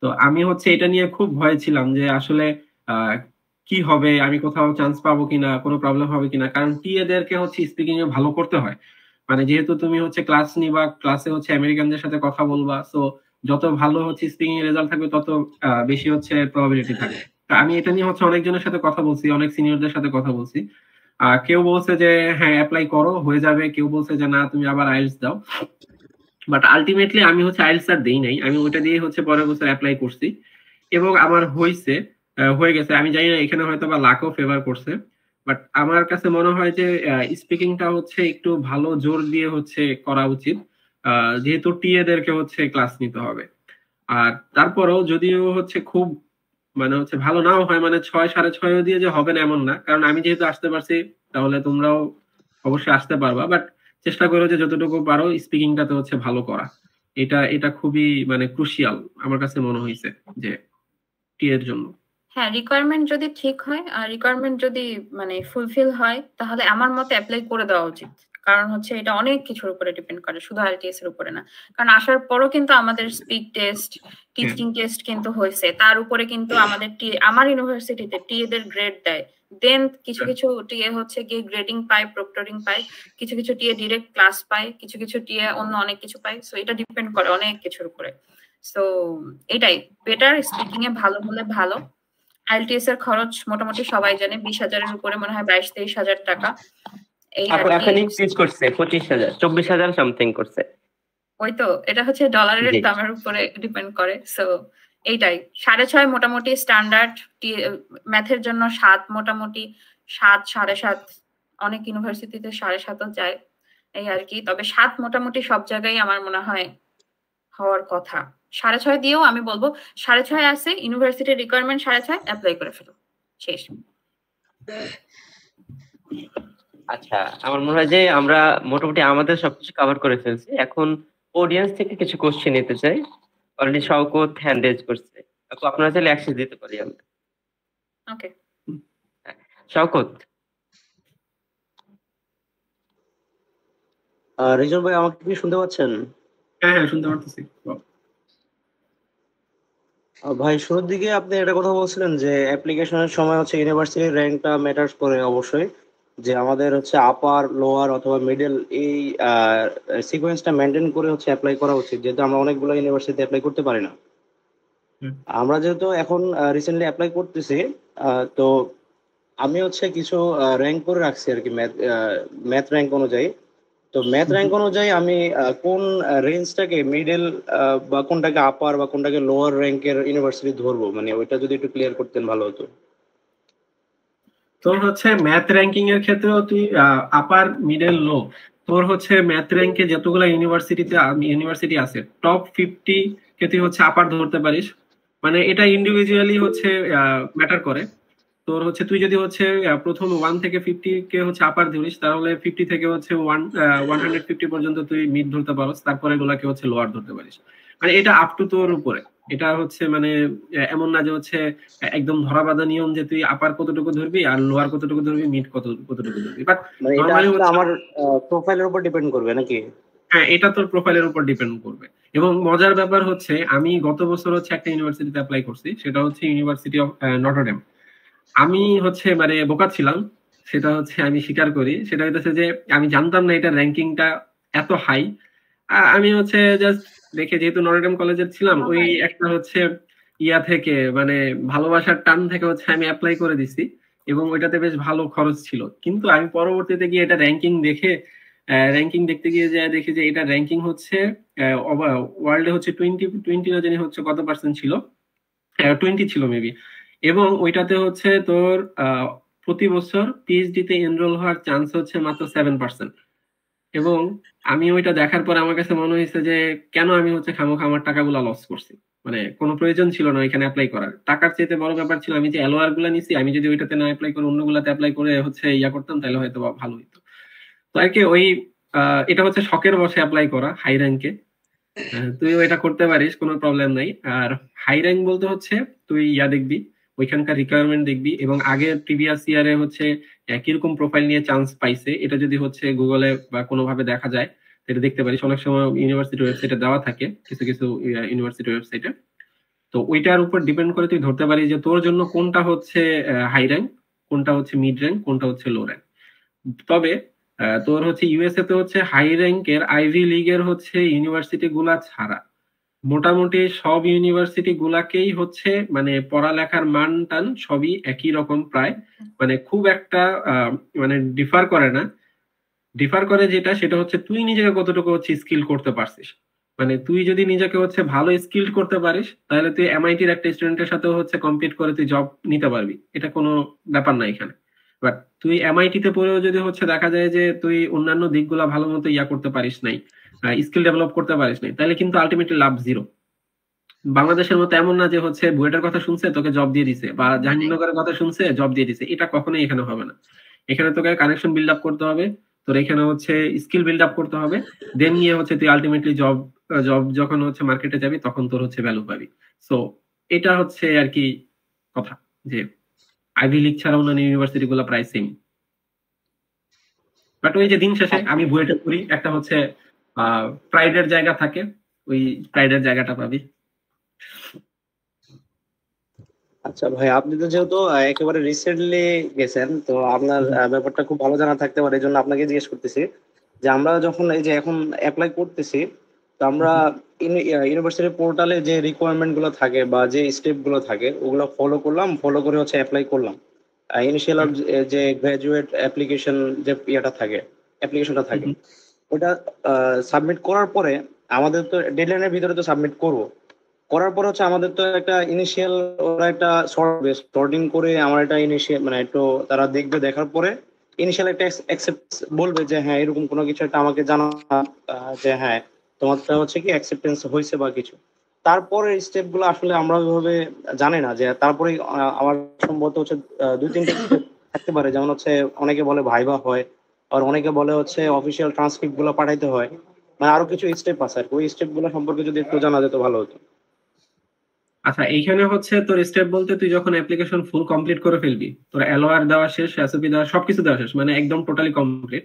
তো আমি হচ্ছে এটা নিয়ে খুব ভয় ছিলাম যে আসলে কি হবে আমি কোথাও চান্স পাবো কিনা কোনো প্রবলেম হবে কিনা কারণ টিএদেরকে হচ্ছে স্পিকিং এ ভালো করতে হয় মানে যেহেতু তুমি হচ্ছে ক্লাস নিবা ক্লাসে হচ্ছে আমেরিকানদের সাথে কথা বলবা সো যত ভালো হচ্ছে স্পিকিং এর রেজাল্ট থাকবে তত বেশি হচ্ছে প্রবাবিলিটি থাকবে আমি এটা নিয়ে হচ্ছে অনেকজনের সাথে কথা বলছি অনেক সিনিয়রদের সাথে কথা বলছি কেউ বলছে যে হ্যাঁ অ্যাপ্লাই করো হয়ে যাবে কেউ বলছে যে না তুমি আবার আইলস দাও বাট আলটিমেটলি আমি হচ্ছে আইলস আর দিই নাই আমি ওইটা দিয়ে হচ্ছে পরের বছর অ্যাপ্লাই করছি এবং আমার হয়েছে হয়ে গেছে আমি জানি না এখানে হয়তো বা লাকও ফেভার করছে বাট আমার কাছে মনে হয় যে স্পিকিংটা হচ্ছে একটু ভালো জোর দিয়ে হচ্ছে করা উচিত যেহেতু টিএদেরকে হচ্ছে ক্লাস নিতে হবে আর তারপরেও যদিও হচ্ছে খুব মানে হচ্ছে ভালো নাও হয় মানে ছয় সাড়ে ছয় দিয়ে যে হবে না এমন না কারণ আমি যেহেতু আসতে পারছি তাহলে তোমরাও অবশ্যই আসতে পারবা বাট চেষ্টা করো যে যতটুকু পারো স্পিকিংটা তো হচ্ছে ভালো করা এটা এটা খুবই মানে ক্রুশিয়াল আমার কাছে মনে হয়েছে যে টি এর জন্য হ্যাঁ রিকোয়ারমেন্ট যদি ঠিক হয় আর রিকোয়ারমেন্ট যদি মানে ফুলফিল হয় তাহলে আমার মতে অ্যাপ্লাই করে দেওয়া উচিত কারণ হচ্ছে এটা অনেক কিছুর উপরে ডিপেন্ড করে শুধু আইএলটিএস এর উপরে না কারণ আসার পরও কিন্তু আমাদের স্পিক টেস্ট টিচিং টেস্ট কিন্তু হয়েছে তার উপরে কিন্তু আমাদের টি আমার ইউনিভার্সিটিতে টিএ দের গ্রেড দেয় দেন কিছু কিছু টিএ হচ্ছে গিয়ে গ্রেডিং পায় প্রক্টরিং পায় কিছু কিছু টিএ ডিরেক্ট ক্লাস পায় কিছু কিছু টিএ অন্য অনেক কিছু পায় সো এটা ডিপেন্ড করে অনেক কিছুর উপরে সো এটাই বেটার স্পিকিং এ ভালো হলে ভালো আইএলটিএস এর খরচ মোটামুটি সবাই জানে বিশ হাজারের উপরে মনে হয় বাইশ তেইশ হাজার টাকা ওই তো এটা হচ্ছে ডলারের দামের উপরে ডিপেন্ড করে সো এইটাই সাড়ে ছয় মোটামুটি স্ট্যান্ডার্ড ম্যাথের জন্য সাত মোটামুটি সাত সাড়ে সাত অনেক ইউনিভার্সিটিতে সাড়ে সাতও যায় এই আর কি তবে সাত মোটামুটি সব জায়গায় আমার মনে হয় হওয়ার কথা সাড়ে ছয় দিয়েও আমি বলবো সাড়ে ছয় আছে ইউনিভার্সিটির রিকোয়ারমেন্ট সাড়ে ছয় অ্যাপ্লাই করে ফেলো শেষ আচ্ছা আমার মনে হয় যে আমরা মোটামুটি আমাদের সবকিছু কভার করে ফেলছি এখন অডিয়েন্স থেকে কিছু কোশ্চেন নিতে চাই অলরেডি শওকত হ্যান্ড রেজ করছে তো আপনারা চাইলে অ্যাক্সেস দিতে পারি আমরা ওকে শওকত রিজন ভাই আমাকে কি শুনতে পাচ্ছেন হ্যাঁ হ্যাঁ শুনতে পাচ্ছি ভাই শুরুর দিকে আপনি একটা কথা বলছিলেন যে অ্যাপ্লিকেশনের সময় হচ্ছে ইউনিভার্সিটির র্যাঙ্কটা ম্যাটার করে অবশ্যই যে আমাদের হচ্ছে আপার লোয়ার অথবা মিডল এই সিকোয়েন্সটা মেনটেন করে হচ্ছে অ্যাপ্লাই করা উচিত যেহেতু আমরা অনেকগুলো ইউনিভার্সিটিতে অ্যাপ্লাই করতে পারি না আমরা যেহেতু এখন রিসেন্টলি অ্যাপ্লাই করতেছি তো আমি হচ্ছে কিছু র্যাঙ্ক করে রাখছি আর কি ম্যাথ ম্যাথ র্যাঙ্ক অনুযায়ী তো ম্যাথ র্যাঙ্ক অনুযায়ী আমি কোন রেঞ্জটাকে মিডল বা কোনটাকে আপার বা কোনটাকে লোয়ার র্যাঙ্কের ইউনিভার্সিটি ধরবো মানে ওইটা যদি একটু ক্লিয়ার করতেন ভালো হতো তোর হচ্ছে ম্যাথ র্যাঙ্কিং এর ক্ষেত্রেও তুই আপার মিডল লো তোর হচ্ছে ম্যাথ র্যাঙ্কে যতগুলো ইউনিভার্সিটিতে ইউনিভার্সিটি আছে টপ ফিফটি কে তুই হচ্ছে আপার ধরতে পারিস মানে এটা ইন্ডিভিজুয়ালি হচ্ছে ম্যাটার করে তোর হচ্ছে তুই যদি হচ্ছে প্রথম ওয়ান থেকে ফিফটি কে হচ্ছে আপার ধরিস তাহলে ফিফটি থেকে হচ্ছে ওয়ান ওয়ান হান্ড্রেড ফিফটি পর্যন্ত তুই মিড ধরতে পারস তারপরে গুলাকে হচ্ছে লোয়ার ধরতে পারিস মানে এটা আপ টু তোর উপরে এটা হচ্ছে মানে এমন না যে হচ্ছে একদম ধরা বাঁধা নিয়ম যে তুই আপার কতটুকু ধরবি আর লোয়ার কতটুকু ধরবি মিড কত কতটুকু ধরবি বাট নরমালি মানে আমার প্রোফাইলের উপর ডিপেন্ড করবে নাকি হ্যাঁ এটা তোর প্রোফাইলের উপর ডিপেন্ড করবে এবং মজার ব্যাপার হচ্ছে আমি গত বছর হচ্ছে একটা ইউনিভার্সিটিতে অ্যাপ্লাই করছি সেটা হচ্ছে ইউনিভার্সিটি অফ নটরডেম আমি হচ্ছে মানে বোকা ছিলাম সেটা হচ্ছে আমি স্বীকার করি সেটা হচ্ছে যে আমি জানতাম না এটা র্যাঙ্কিংটা এত হাই আমি হচ্ছে জাস্ট দেখে যেহেতু নটরডেম কলেজে ছিলাম oh, ওই একটা হচ্ছে ইয়া থেকে মানে ভালোবাসার টান থেকে হচ্ছে আমি অ্যাপ্লাই করে দিছি এবং ওইটাতে বেশ ভালো খরচ ছিল কিন্তু আমি পরবর্তীতে গিয়ে এটা র্যাঙ্কিং দেখে র্যাঙ্কিং দেখতে গিয়ে যা দেখি যে এটা র্যাঙ্কিং হচ্ছে ওয়ার্ল্ডে হচ্ছে টোয়েন্টি টোয়েন্টি না জানি হচ্ছে কত পার্সেন্ট ছিল টোয়েন্টি ছিল মেবি এবং ওইটাতে হচ্ছে তোর প্রতি বছর পিএইচডি তে এনরোল হওয়ার চান্স হচ্ছে মাত্র সেভেন পার্সেন্ট এবং আমি ওইটা দেখার পর আমার কাছে মনে হয়েছে যে কেন আমি হচ্ছে খামোখা আমার টাকাগুলো লস করছি মানে কোনো প্রয়োজন ছিল না এখানে অ্যাপ্লাই করার টাকার চেয়ে বড় ব্যাপার ছিল আমি যে অ্যালোয়ার গুলা নিছি আমি যদি ওইটাতে না অ্যাপ্লাই করে অন্যগুলাতে অ্যাপ্লাই করে হচ্ছে ইয়া করতাম তাহলে হয়তো ভালো হইতো তো আর কি ওই এটা হচ্ছে শখের বসে অ্যাপ্লাই করা হাই র্যাঙ্কে তুই এটা করতে পারিস কোনো প্রবলেম নাই আর হাই র্যাঙ্ক বলতে হচ্ছে তুই ইয়া দেখবি ওইখানকার রিকোয়ারমেন্ট দেখবি এবং আগে প্রিভিয়াস ইয়ারে হচ্ছে একই রকম প্রোফাইল নিয়ে চান্স পাইছে এটা যদি হচ্ছে গুগলে বা কোনোভাবে দেখা যায় সেটা দেখতে পারিস অনেক সময় ইউনিভার্সিটি ওয়েবসাইটে দেওয়া থাকে কিছু কিছু ইউনিভার্সিটি ওয়েবসাইটে তো ওইটার উপর ডিপেন্ড করে তুই ধরতে পারিস যে তোর জন্য কোনটা হচ্ছে হাই র্যাঙ্ক কোনটা হচ্ছে মিড র্যাঙ্ক কোনটা হচ্ছে লো র্যাঙ্ক তবে তোর হচ্ছে ইউএসএ তে হচ্ছে হাই র্যাঙ্কের আইভি লিগের হচ্ছে ইউনিভার্সিটি গুলা ছাড়া মোটামুটি সব ইউনিভার্সিটি গুলাকেই হচ্ছে মানে পড়ালেখার মান টান সবই একই রকম প্রায় মানে খুব একটা মানে ডিফার করে না ডিফার করে যেটা সেটা হচ্ছে তুই নিজেকে কতটুকু হচ্ছে স্কিল করতে পারছিস মানে তুই যদি নিজেকে হচ্ছে ভালো স্কিল করতে পারিস তাহলে তুই এমআইটি আইটির একটা স্টুডেন্টের সাথে হচ্ছে কমপ্লিট করে তুই জব নিতে পারবি এটা কোনো ব্যাপার না এখানে বাট তুই এমআইটি তে পড়েও যদি হচ্ছে দেখা যায় যে তুই অন্যান্য দিকগুলো ভালো মতো ইয়া করতে পারিস নাই স্কিল ডেভেলপ করতে পারিস নাই তাহলে কিন্তু আলটিমেটলি লাভ জিরো বাংলাদেশের মতো এমন না যে হচ্ছে বুয়েটার কথা শুনছে তোকে জব দিয়ে দিছে বা জাহাঙ্গীরনগরের কথা শুনছে জব দিয়ে দিছে এটা কখনোই এখানে হবে না এখানে তোকে কানেকশন বিল্ড আপ করতে হবে তোর এখানে হচ্ছে স্কিল বিল্ড আপ করতে হবে দেন নিয়ে হচ্ছে তুই আলটিমেটলি জব জব যখন হচ্ছে মার্কেটে যাবি তখন তোর হচ্ছে ভ্যালু পাবি সো এটা হচ্ছে আর কি কথা যে আইভি লিগ ছাড়া অন্যান্য ইউনিভার্সিটি গুলো প্রায় সেম বাট ওই যে দিন শেষে আমি বুয়েটে করি একটা হচ্ছে প্রাইডের জায়গা থাকে ওই প্রাইডের জায়গাটা পাবি আচ্ছা ভাই আপনি তো যেহেতু একেবারে রিসেন্টলি গেছেন তো আপনার ব্যাপারটা খুব ভালো জানা থাকতে পারে এই জন্য আপনাকে জিজ্ঞেস করতেছি যে আমরা যখন এই যে এখন অ্যাপ্লাই করতেছি তো আমরা ইউনিভার্সিটি পোর্টালে যে রিকোয়ারমেন্ট গুলো থাকে বা যে স্টেপ গুলো থাকে ওগুলো ফলো করলাম ফলো করে হচ্ছে অ্যাপ্লাই করলাম ইনিশিয়াল যে গ্রাজুয়েট অ্যাপ্লিকেশন যে ইয়েটা থাকে অ্যাপ্লিকেশনটা থাকে ওটা সাবমিট করার পরে আমাদের তো ডেডলাইনের ভিতরে তো সাবমিট করব করার পর হচ্ছে আমাদের তো একটা ইনিশিয়াল ওরা একটা সর্টিং করে আমার একটা ইনিশিয়াল মানে একটু তারা দেখবে দেখার পরে ইনিশিয়াল একটা অ্যাকসেপ্ট বলবে যে হ্যাঁ এরকম কোনো কিছু একটা আমাকে জানা যে হ্যাঁ তোমার হচ্ছে কি অ্যাকসেপ্টেন্স হয়েছে বা কিছু তারপরে স্টেপগুলো আসলে আমরা ওইভাবে জানি না যে তারপরে আমার সম্ভবত হচ্ছে দুই তিনটা থাকতে পারে যেমন হচ্ছে অনেকে বলে ভাইবা হয় আর অনেকে বলে হচ্ছে অফিসিয়াল ট্রান্সক্রিপ্ট গুলো পাঠাইতে হয় মানে আরো কিছু স্টেপ আছে আর ওই স্টেপ গুলো সম্পর্কে যদি একটু জানা যেত ভালো হতো আচ্ছা এইখানে হচ্ছে তোর স্টেপ বলতে তুই যখন অ্যাপ্লিকেশন ফুল কমপ্লিট করে ফেলবি তোর এলওআর দেওয়া শেষ এসওপি দেওয়া সবকিছু দেওয়া শেষ মানে একদম টোটালি কমপ্লিট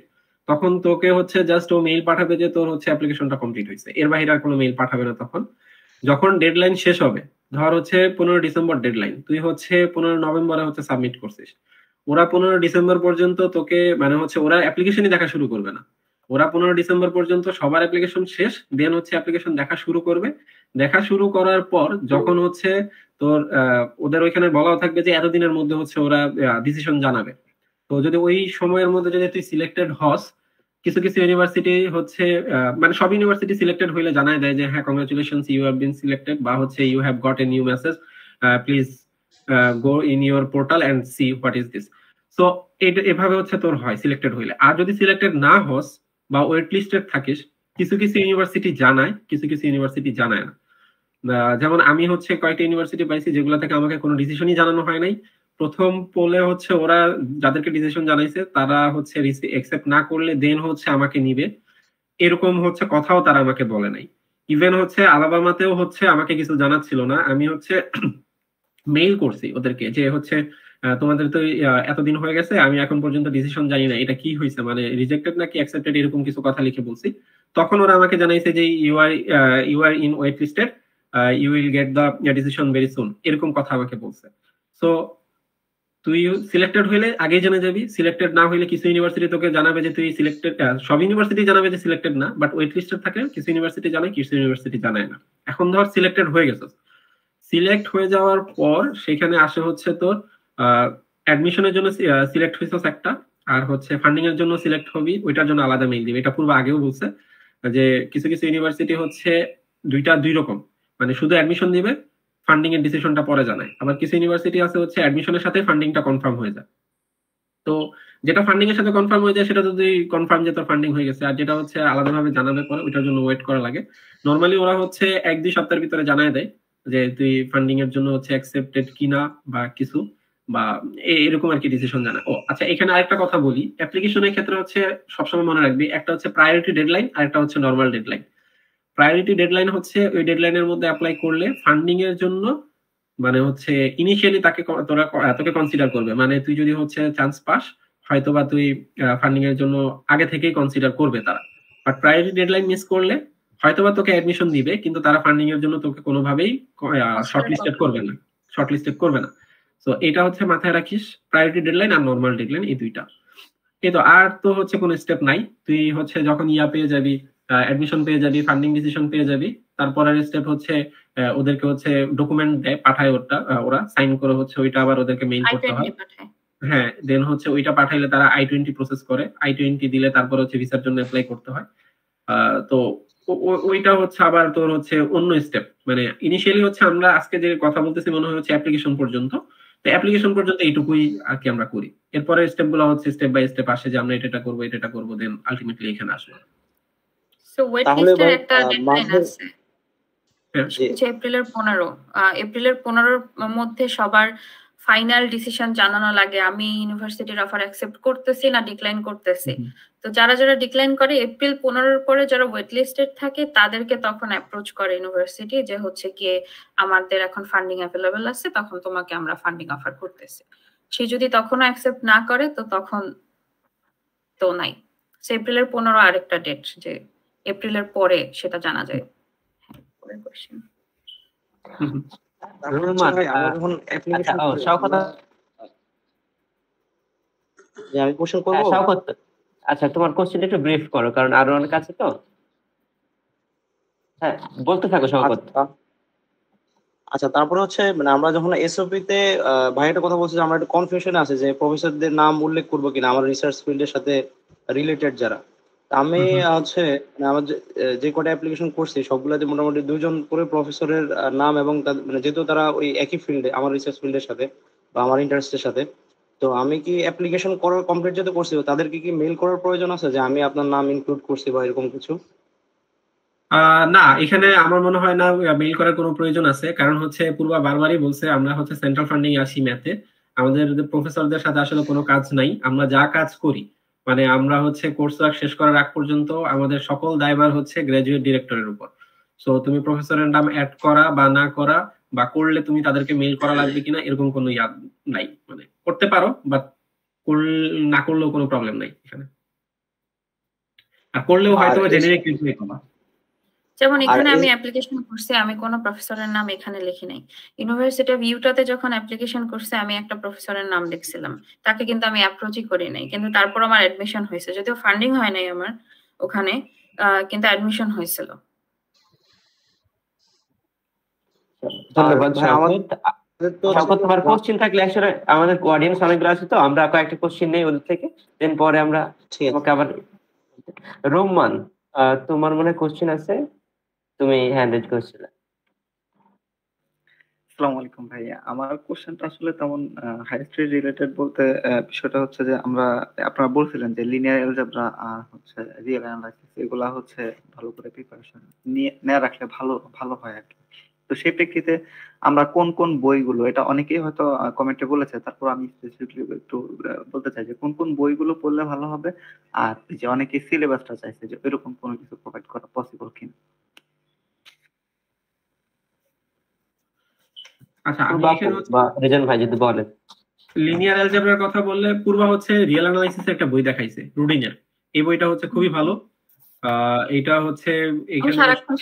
তখন তোকে হচ্ছে জাস্ট ও মেইল পাঠাবে যে তোর হচ্ছে অ্যাপ্লিকেশনটা কমপ্লিট হয়েছে এর বাইরে আর কোনো মেইল পাঠাবে না তখন যখন ডেডলাইন শেষ হবে ধর হচ্ছে পনেরো ডিসেম্বর ডেডলাইন তুই হচ্ছে পনেরো নভেম্বরে হচ্ছে সাবমিট করছিস ওরা পনেরো ডিসেম্বর পর্যন্ত তোকে মানে হচ্ছে ওরা অ্যাপ্লিকেশনই দেখা শুরু করবে না ওরা পনেরো ডিসেম্বর পর্যন্ত সবার অ্যাপ্লিকেশন শেষ দেন হচ্ছে অ্যাপ্লিকেশন দেখা শুরু করবে দেখা শুরু করার পর যখন হচ্ছে তোর ওদের ওইখানে বলাও থাকবে যে এতদিনের মধ্যে হচ্ছে ওরা ডিসিশন জানাবে তো যদি ওই সময়ের মধ্যে যদি তুই সিলেক্টেড হস কিছু কিছু ইউনিভার্সিটি হচ্ছে মানে সব ইউনিভার্সিটি সিলেক্টেড হইলে জানায় দেয় যে হ্যাঁ congratulation you have been selected বা হচ্ছে you have got a new message please go in your portal and see what is this so এটা এভাবে হচ্ছে তোর হয় সিলেক্টেড হইলে আর যদি সিলেক্টেড না হস বা ওয়েট লিস্টেড থাকিস কিছু কিছু ইউনিভার্সিটি জানায় কিছু কিছু ইউনিভার্সিটি জানায় না যেমন আমি হচ্ছে কয়েকটা ইউনিভার্সিটি পাইছি যেগুলো থেকে আমাকে কোনো ডিসিশনই জানানো হয় নাই প্রথম পোলে হচ্ছে ওরা যাদেরকে ডিসিশন জানাইছে তারা হচ্ছে একসেপ্ট না করলে দেন হচ্ছে আমাকে নিবে এরকম হচ্ছে কথাও তারা আমাকে বলে নাই ইভেন হচ্ছে আলাবামাতেও হচ্ছে আমাকে কিছু জানাচ্ছিল না আমি হচ্ছে মেইল করছি ওদেরকে যে হচ্ছে তোমাদের তো এতদিন হয়ে গেছে আমি এখন পর্যন্ত ডিসিশন জানি না এটা কি হয়েছে মানে রিজেক্টেড নাকি অ্যাকসেপ্টেড এরকম কিছু কথা লিখে বলছি তখন ওরা আমাকে জানাইছে যে you are you are in wait listed you will get the decision very soon এরকম কথা আমাকে বলছে সো তুই সিলেক্টেড হইলে আগে জেনে যাবি সিলেক্টেড না হইলে কিছু ইউনিভার্সিটি তোকে জানাবে যে তুই সিলেক্টেড সব ইউনিভার্সিটি জানাবে যে সিলেক্টেড না বাট ওয়েট লিস্টেড থাকে কিছু ইউনিভার্সিটি জানায় কিছু ইউনিভার্সিটি জানায় না এখন ধর সিলেক্টেড হয়ে গেছে সিলেক্ট হয়ে যাওয়ার পর সেখানে আসে হচ্ছে তোর অ্যাডমিশনের জন্য সিলেক্ট হয়েছিস একটা আর হচ্ছে ফান্ডিং এর জন্য সিলেক্ট হবি ওইটার জন্য আলাদা মেইল দিবে এটা পূর্বে আগেও বলছে যে কিছু কিছু ইউনিভার্সিটি হচ্ছে দুইটা দুই রকম মানে শুধু অ্যাডমিশন দিবে ফান্ডিং এর ডিসিশনটা পরে জানায় আবার কিছু ইউনিভার্সিটি আছে হচ্ছে অ্যাডমিশনের সাথে ফান্ডিংটা কনফার্ম হয়ে যায় তো যেটা ফান্ডিং এর সাথে কনফার্ম হয়ে যায় সেটা যদি কনফার্ম যে তোর ফান্ডিং হয়ে গেছে আর যেটা হচ্ছে আলাদাভাবে জানানোর পরে ওইটার জন্য ওয়েট করা লাগে নর্মালি ওরা হচ্ছে এক দুই সপ্তাহের ভিতরে জানায় দেয় যে তুই ফান্ডিং এর জন্য হচ্ছে অ্যাকসেপ্টেড কিনা বা কিছু বা এরকম আর কি ডিসিশন জানা ও আচ্ছা এখানে আরেকটা কথা বলি অ্যাপ্লিকেশনের ক্ষেত্রে হচ্ছে সবসময় মনে রাখবি একটা হচ্ছে প্রায়োরিটি ডেডলাইন আর একটা হচ্ছে নর্মাল ডেডলাইন প্রায়োরিটি ডেডলাইন হচ্ছে ওই ডেডলাইনের মধ্যে অ্যাপ্লাই করলে ফান্ডিং এর জন্য মানে হচ্ছে ইনিশিয়ালি তাকে তোরা তোকে কনসিডার করবে মানে তুই যদি হচ্ছে চান্স পাস হয়তো বা তুই ফান্ডিং এর জন্য আগে থেকেই কনসিডার করবে তারা বাট প্রায়োরিটি ডেডলাইন মিস করলে হয়তোবা তোকে অ্যাডমিশন দিবে কিন্তু তারা ফান্ডিং এর জন্য তোকে কোনোভাবেই শর্টলিস্টেড করবে না শর্টলিস্টেড করবে না তো এটা হচ্ছে মাথায় রাখিস প্রায়োরিটি ডেডলাইন আর নর্মাল ডেডলাইন এই দুইটা কিন্তু আর তো হচ্ছে কোনো স্টেপ নাই তুই হচ্ছে যখন ইয়া পেয়ে যাবি অ্যাডমিশন পেয়ে যাবি ফান্ডিং ডিসিশন পেয়ে যাবি আর স্টেপ হচ্ছে ওদেরকে হচ্ছে ডকুমেন্ট দেয় পাঠায় ওটা ওরা সাইন করে হচ্ছে ওইটা আবার ওদেরকে মেইল করতে হয় হ্যাঁ দেন হচ্ছে ওইটা পাঠাইলে তারা আই টোয়েন্টি প্রসেস করে আই টোয়েন্টি দিলে তারপর হচ্ছে ভিসার জন্য অ্যাপ্লাই করতে হয় তো ওইটা হচ্ছে আবার তোর হচ্ছে অন্য স্টেপ মানে ইনিশিয়ালি হচ্ছে আমরা আজকে যে কথা বলতেছি মনে হয় হচ্ছে অ্যাপ্লিকেশন পর্যন্ত তো অ্যাপ্লিকেশন পর্যন্ত এইটুকুই আর কি আমরা করি এরপরে স্টেপ গুলো হচ্ছে স্টেপ বাই স্টেপ আসে যে আমরা এটা করবো এটা করবো দেন আলটিমেটলি এখানে আসবে সো ওয়েট লিস্টের একটা ডেডলাইন আছে এপ্রিলের 15 এপ্রিলের 15 এর মধ্যে সবার ফাইনাল ডিসিশন জানানো লাগে আমি ইউনিভার্সিটির অফার অ্যাকসেপ্ট করতেছি না ডিক্লাইন করতেছি তো যারা যারা ডিক্লাইন করে এপ্রিল পনেরোর পরে যারা ওয়েট লিস্টেড থাকে তাদেরকে তখন অ্যাপ্রোচ করে ইউনিভার্সিটি যে হচ্ছে কি আমাদের এখন ফান্ডিং অ্যাভেলেবেল আছে তখন তোমাকে আমরা ফান্ডিং অফার করতেছি সে যদি তখনও অ্যাকসেপ্ট না করে তো তখন তো নাই এপ্রিলের পনেরো আরেকটা ডেট যে এপ্রিলের পরে সেটা জানা যায় হ্যাঁ কোয়েশ্চেন আচ্ছা কোশ্চেন আচ্ছা, হ্যাঁ, আচ্ছা, একটু ব্রিফ করো কারণ আরো অনেক আছে তো হ্যাঁ বলতে থাকো শওকত আচ্ছা, আচ্ছা তারপরে হচ্ছে মানে আমরা যখন এসওপি তে ভাই কথা বলছি যে আমরা একটা কনফিউশন আছে যে প্রফেসরদের নাম উল্লেখ করবো কিনা আমার রিসার্চ ফিল্ডের সাথে রিলেটেড যারা আমি হচ্ছে মানে আমার যে কটা অ্যাপ্লিকেশন করছি সবগুলাতে মোটামুটি দুজন করে প্রফেসরের নাম এবং মানে যেহেতু তারা ওই একই ফিল্ডে আমার রিসার্চ ফিল্ডের সাথে বা আমার ইন্টারেস্টের সাথে তো আমি কি অ্যাপ্লিকেশন করার কমপ্লিট যেহেতু করছি তাদেরকে কি মেল করার প্রয়োজন আছে যে আমি আপনার নাম ইনক্লুড করছি বা এরকম কিছু না এখানে আমার মনে হয় না মেইল করার কোনো প্রয়োজন আছে কারণ হচ্ছে পূর্বা বারবারই বলছে আমরা হচ্ছে সেন্ট্রাল ফান্ডিং আসি ম্যাথে আমাদের প্রফেসরদের সাথে আসলে কোনো কাজ নাই আমরা যা কাজ করি মানে আমরা হচ্ছে কোর্স ওয়ার্ক শেষ করার আগ পর্যন্ত আমাদের সকল দায়ভার হচ্ছে গ্রাজুয়েট ডিরেক্টরের উপর সো তুমি প্রফেসরের নাম অ্যাড করা বা না করা বা করলে তুমি তাদেরকে মেইল করা লাগবে কিনা এরকম কোনো ইয়াদ নাই মানে করতে পারো বাট না করলেও কোনো প্রবলেম নাই এখানে আর করলেও হয়তো জেনে রেখে যেমন এখানে আমি অ্যাপ্লিকেশন করছি আমি কোনো প্রফেসরের নাম এখানে লিখি নাই ইউনিভার্সিটি অফ ইউটাতে যখন অ্যাপ্লিকেশন করছে আমি একটা প্রফেসরের নাম লিখছিলাম তাকে কিন্তু আমি অ্যাপ্রোচই করি নাই কিন্তু তারপর আমার অ্যাডমিশন হয়েছে যদিও ফান্ডিং হয় নাই আমার ওখানে কিন্তু অ্যাডমিশন হয়েছিল আমাদের তো আমরা কোশ্চেন নেই ওদের থেকে পরে আমরা রোমান তোমার মনে কোশ্চেন আছে তুমি হ্যাঁ করছিলে আসসালামু আলাইকুম ভাইয়া আমার কোশ্চেনটা আসলে তেমন হাইস্ট্রি রিলেটেড বলতে বিষয়টা হচ্ছে যে আমরা আপনারা বলছিলেন যে লিনিয়ার অ্যালজেব্রা আর হচ্ছে রিয়েল অ্যানালাইসিস এগুলা হচ্ছে ভালো করে প্রিপারেশন নিয়ে রাখলে ভালো ভালো হয় আর কি তো সেই প্রেক্ষিতে আমরা কোন কোন বইগুলো এটা অনেকেই হয়তো কমেন্টে বলেছে তারপর আমি স্পেসিফিকলি একটু বলতে চাই যে কোন কোন বইগুলো পড়লে ভালো হবে আর যে অনেকে সিলেবাসটা চাইছে যে এরকম কোনো কিছু প্রোভাইড করা পসিবল কিনা আচ্ছা লিনিয়ার অ্যালজেব্রার কথা বললে পূর্বা হচ্ছে রিয়েল অ্যানালাইসিস একটা বই দেখাইছে রুডিনের এই বইটা হচ্ছে খুবই ভালো এটা হচ্ছে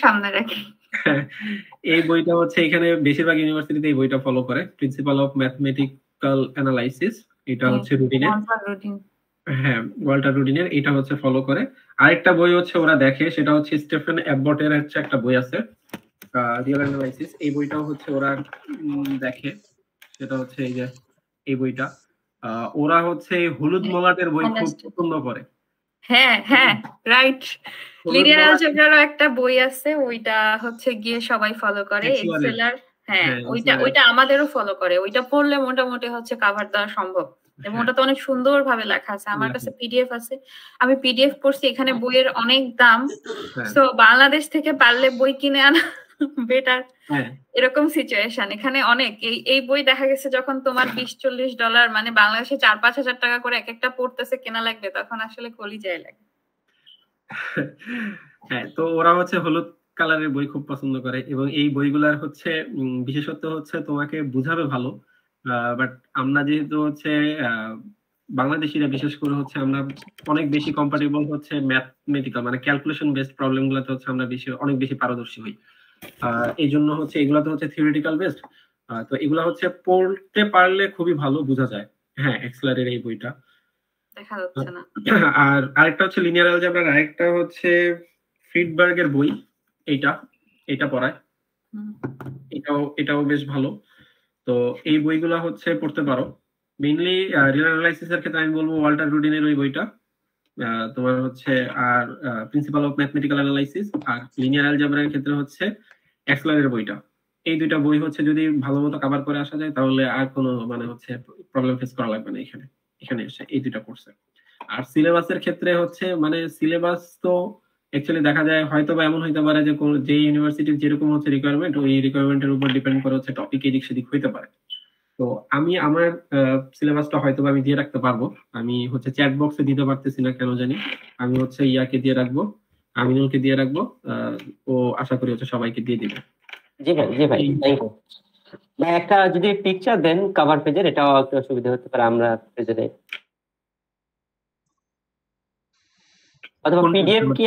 সামনে রাখি এই বইটা হচ্ছে এখানে বেশিরভাগ ইউনিভার্সিটিতে এই বইটা ফলো করে প্রিন্সিপাল অফ ম্যাথমেটিক্যাল অ্যানালাইসিস এটা হচ্ছে রুডিনের হ্যাঁ ওয়াল্টার রুডিনের এটা হচ্ছে ফলো করে আরেকটা বই হচ্ছে ওরা দেখে সেটা হচ্ছে স্টেফেন অ্যাববটের হচ্ছে একটা বই আছে রিয়েল অ্যানালাইসিস এই বইটাও হচ্ছে ওরা দেখে সেটা হচ্ছে এই যে এই বইটা ওরা হচ্ছে হলুদ মলাটের বই খুব পছন্দ করে হ্যাঁ, হ্যাঁ ওইটা হ্যাঁ, হ্যাঁ, ওইটা আমাদেরও ফলো করে ওইটা পড়লে মোটামুটি হচ্ছে কাভার দেওয়া সম্ভব এবং ওটা তো অনেক সুন্দর ভাবে লেখা আছে আমার কাছে পিডিএফ আছে আমি পিডিএফ পড়ছি এখানে বইয়ের অনেক দাম তো বাংলাদেশ থেকে পারলে বই কিনে আনা বেটার হ্যাঁ। এরকম সিচুয়েশন এখানে অনেক এই এই বই দেখা গেছে যখন তোমার হ্যাঁ। বিশ চল্লিশ ডলার মানে বাংলাদেশে চার পাঁচ হাজার টাকা করে এক একটা পড়তেছে কেনা লাগবে তখন আসলে কলি যায় লাগে হ্যাঁ তো ওরা হচ্ছে হলুদ কালারের বই খুব পছন্দ করে এবং এই বইগুলার হচ্ছে বিশেষত্ব হচ্ছে তোমাকে বুঝাবে ভালো বাট আমরা যেহেতু হচ্ছে বাংলাদেশিরা বিশেষ করে হচ্ছে আমরা অনেক বেশি কম্পার্টেবল হচ্ছে ম্যাথমেটিক্যাল মানে ক্যালকুলেশন বেসড প্রবলেম গুলোতে হচ্ছে আমরা বেশি অনেক বেশি পারদর্শী হই এই জন্য হচ্ছে এগুলা তো হচ্ছে থিওরিটিক্যাল বেসড তো এগুলা হচ্ছে পড়তে পারলে খুবই ভালো বোঝা যায় হ্যাঁ এক্সেলারের এই বইটা দেখা আর আরেকটা হচ্ছে লিনিয়ার অ্যালজেব্রার আরেকটা হচ্ছে ফিডবার্গের বই এইটা এটা পড়ায় এটাও এটাও বেশ ভালো তো এই বইগুলা হচ্ছে পড়তে পারো মেইনলি রিয়েল অ্যানালাইসিস এর ক্ষেত্রে আমি বলবো ওয়াল্টার রুডিনের ওই বইটা তোমার হচ্ছে আর প্রিন্সিপাল অফ ম্যাথমেটিক্যাল অ্যানালাইসিস আর লিনিয়ার অ্যালজেব্রার ক্ষেত্রে হচ্ছে এক্সলারের বইটা এই দুইটা বই হচ্ছে যদি ভালো মতো কাভার করে আসা যায় তাহলে আর কোনো মানে হচ্ছে প্রবলেম ফেস করা লাগবে না এখানে এখানে এসে এই দুইটা কোর্সে আর সিলেবাসের ক্ষেত্রে হচ্ছে মানে সিলেবাস তো অ্যাকচুয়ালি দেখা যায় হয়তো বা এমন হইতে পারে যে যে ইউনিভার্সিটির যেরকম হচ্ছে রিকোয়ারমেন্ট ওই রিকোয়ারমেন্টের উপর ডিপেন্ড করে হচ্ছে টপিক এদিক সেদিক হইতে পারে তো আমি আমার সিলেবাসটা হয়তো আমি দিয়ে রাখতে পারবো আমি হচ্ছে চ্যাট বক্সে দিতে পারতেছি না কেন জানি আমি হচ্ছে ইয়াকে দিয়ে রাখবো আমিনুলকে দিয়ে রাখবো ও আশা করি হচ্ছে সবাইকে দিয়ে দিবে জি ভাই জি ভাই ভাই একটা যদি পিকচার দেন কভার পেজের এটাও একটু সুবিধা হতে পারে আমরা পেজে পিডিএফ কি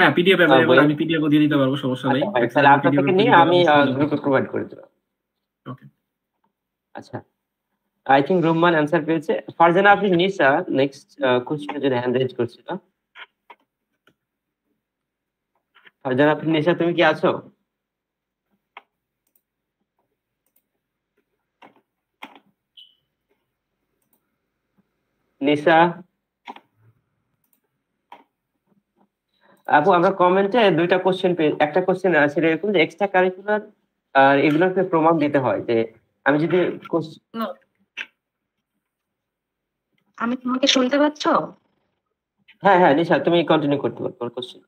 হ্যাঁ পিডিএফ হ্যাঁ, আমি দিয়ে দিতে পারবো সমস্যা আচ্ছা আমি গ্রুপে প্রোভাইড করে দেবো ওকে আচ্ছা আই থিঙ্ক রুম্মান অ্যান্সার পেয়েছে ফারজানা আপনি নিশা নেক্সট কোশ্চেন যদি হ্যান্ড রেজ করছিল ফারজানা আপনি নিশা তুমি কি আছো নিশা আপু আমরা কমেন্টে দুইটা কোশ্চেন একটা কোশ্চেন আছে এরকম যে এক্সট্রা কারিকুলার আর এগুলোকে প্রমাণ দিতে হয় যে আমি যদি আমি তোমাকে শুনতে পাচ্ছ হ্যাঁ হ্যাঁ নিশা তুমি কন্টিনিউ করতে পারো তোমার কোশ্চেন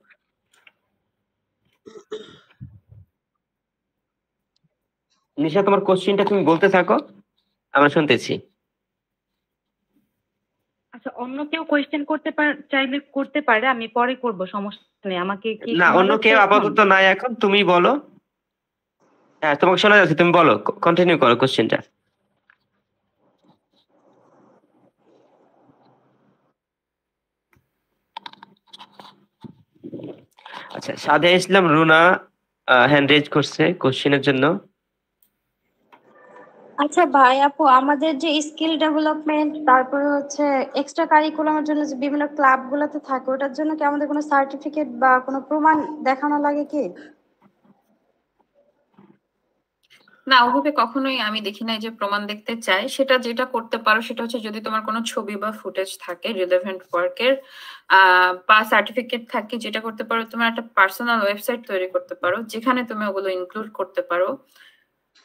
নিশা তোমার কোশ্চেনটা তুমি বলতে থাকো আমরা শুনতেছি আচ্ছা অন্য কেউ কোয়েশ্চেন করতে চাইলে করতে পারে আমি পরে করব সমস্যা নেই আমাকে কি না অন্য কেউ আপাতত নাই এখন তুমি বলো হ্যাঁ তোমাকে শোনা যাচ্ছে তুমি বলো কন্টিনিউ করো কোশ্চেনটা আচ্ছা সাদে ইসলাম রুনা হ্যান্ড রেজ করছে কোশ্চেনের জন্য আচ্ছা ভাই আপু আমাদের যে স্কিল ডেভেলপমেন্ট তারপর হচ্ছে এক্সট্রা কারিকুলামের জন্য যে বিভিন্ন ক্লাবগুলোতে থাকে ওটার জন্য কি আমাদের কোনো সার্টিফিকেট বা কোনো প্রমাণ দেখানো লাগে কি না ওভাবে কখনোই আমি দেখি নাই যে প্রমাণ দেখতে চাই সেটা যেটা করতে পারো সেটা হচ্ছে যদি তোমার কোনো ছবি বা ফুটেজ থাকে রিলেভেন্ট ওয়ার্কের বা সার্টিফিকেট থাকে যেটা করতে পারো তোমার একটা পার্সোনাল ওয়েবসাইট তৈরি করতে পারো যেখানে তুমি ওগুলো ইনক্লুড করতে পারো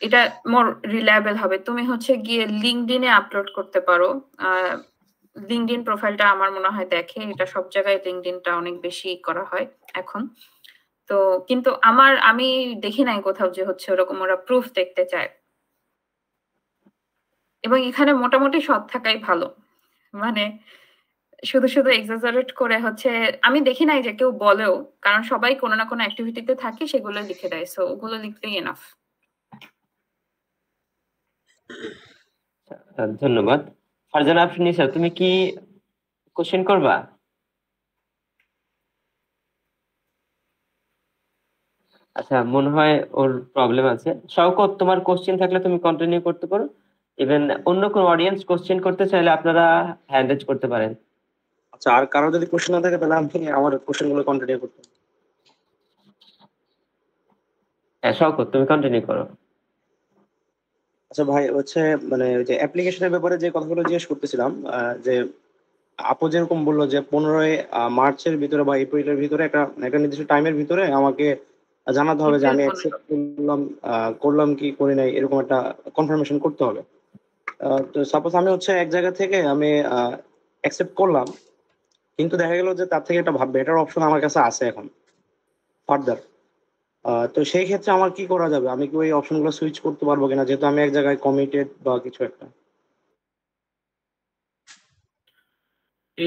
এটা মোর রিলায়েবল হবে তুমি হচ্ছে গিয়ে লিঙ্কডিনে আপলোড করতে পারো লিঙ্কডিন প্রোফাইলটা আমার মনে হয় দেখে এটা সব জায়গায় লিঙ্কডিনটা অনেক বেশি করা হয় এখন তো কিন্তু আমার আমি দেখি নাই কোথাও যে হচ্ছে ওরকম ওরা প্রুফ দেখতে চায় এবং এখানে মোটামুটি সৎ থাকাই ভালো মানে শুধু শুধু এক্সাজারেট করে হচ্ছে আমি দেখি নাই যে কেউ বলেও কারণ সবাই কোনো না কোনো অ্যাক্টিভিটিতে থাকে সেগুলো লিখে দেয় সো ওগুলো লিখতেই এনাফ আচ্ছা, ধন্যবাদ ফারজানা আফরিনি স্যার তুমি কি কোশ্চেন করবা আচ্ছা মনে হয় ওর প্রবলেম আছে শওকত তোমার কোশ্চেন থাকলে তুমি কন্টিনিউ করতে পারো ইভেন অন্য কোনো অডিয়েন্স কোশ্চেন করতে চাইলে আপনারা হ্যান্ড করতে পারেন আচ্ছা আর কারো যদি কোশ্চেন না থাকে তাহলে আমি আমার কোশ্চেন গুলো কন্টিনিউ করতে হ্যাঁ শওকত তুমি কন্টিনিউ করো আচ্ছা ভাই হচ্ছে মানে ওই যে অ্যাপ্লিকেশনের ব্যাপারে যে কথাগুলো জিজ্ঞেস করতেছিলাম যে আপু যেরকম বললো যে পনেরোই মার্চের ভিতরে বা এপ্রিলের ভিতরে একটা একটা নির্দিষ্ট টাইমের ভিতরে আমাকে জানাতে হবে যে আমি অ্যাকসেপ্ট করলাম করলাম কি করি নাই এরকম একটা কনফার্মেশন করতে হবে তো সাপোজ আমি হচ্ছে এক জায়গা থেকে আমি অ্যাকসেপ্ট করলাম কিন্তু দেখা গেল যে তার থেকে একটা বেটার অপশন আমার কাছে আছে এখন ফার্দার তো সেই ক্ষেত্রে আমার কি করা যাবে আমি কি ওই অপশনগুলো সুইচ করতে পারবো কিনা যেহেতু আমি এক জায়গায় কমিটেড বা কিছু একটা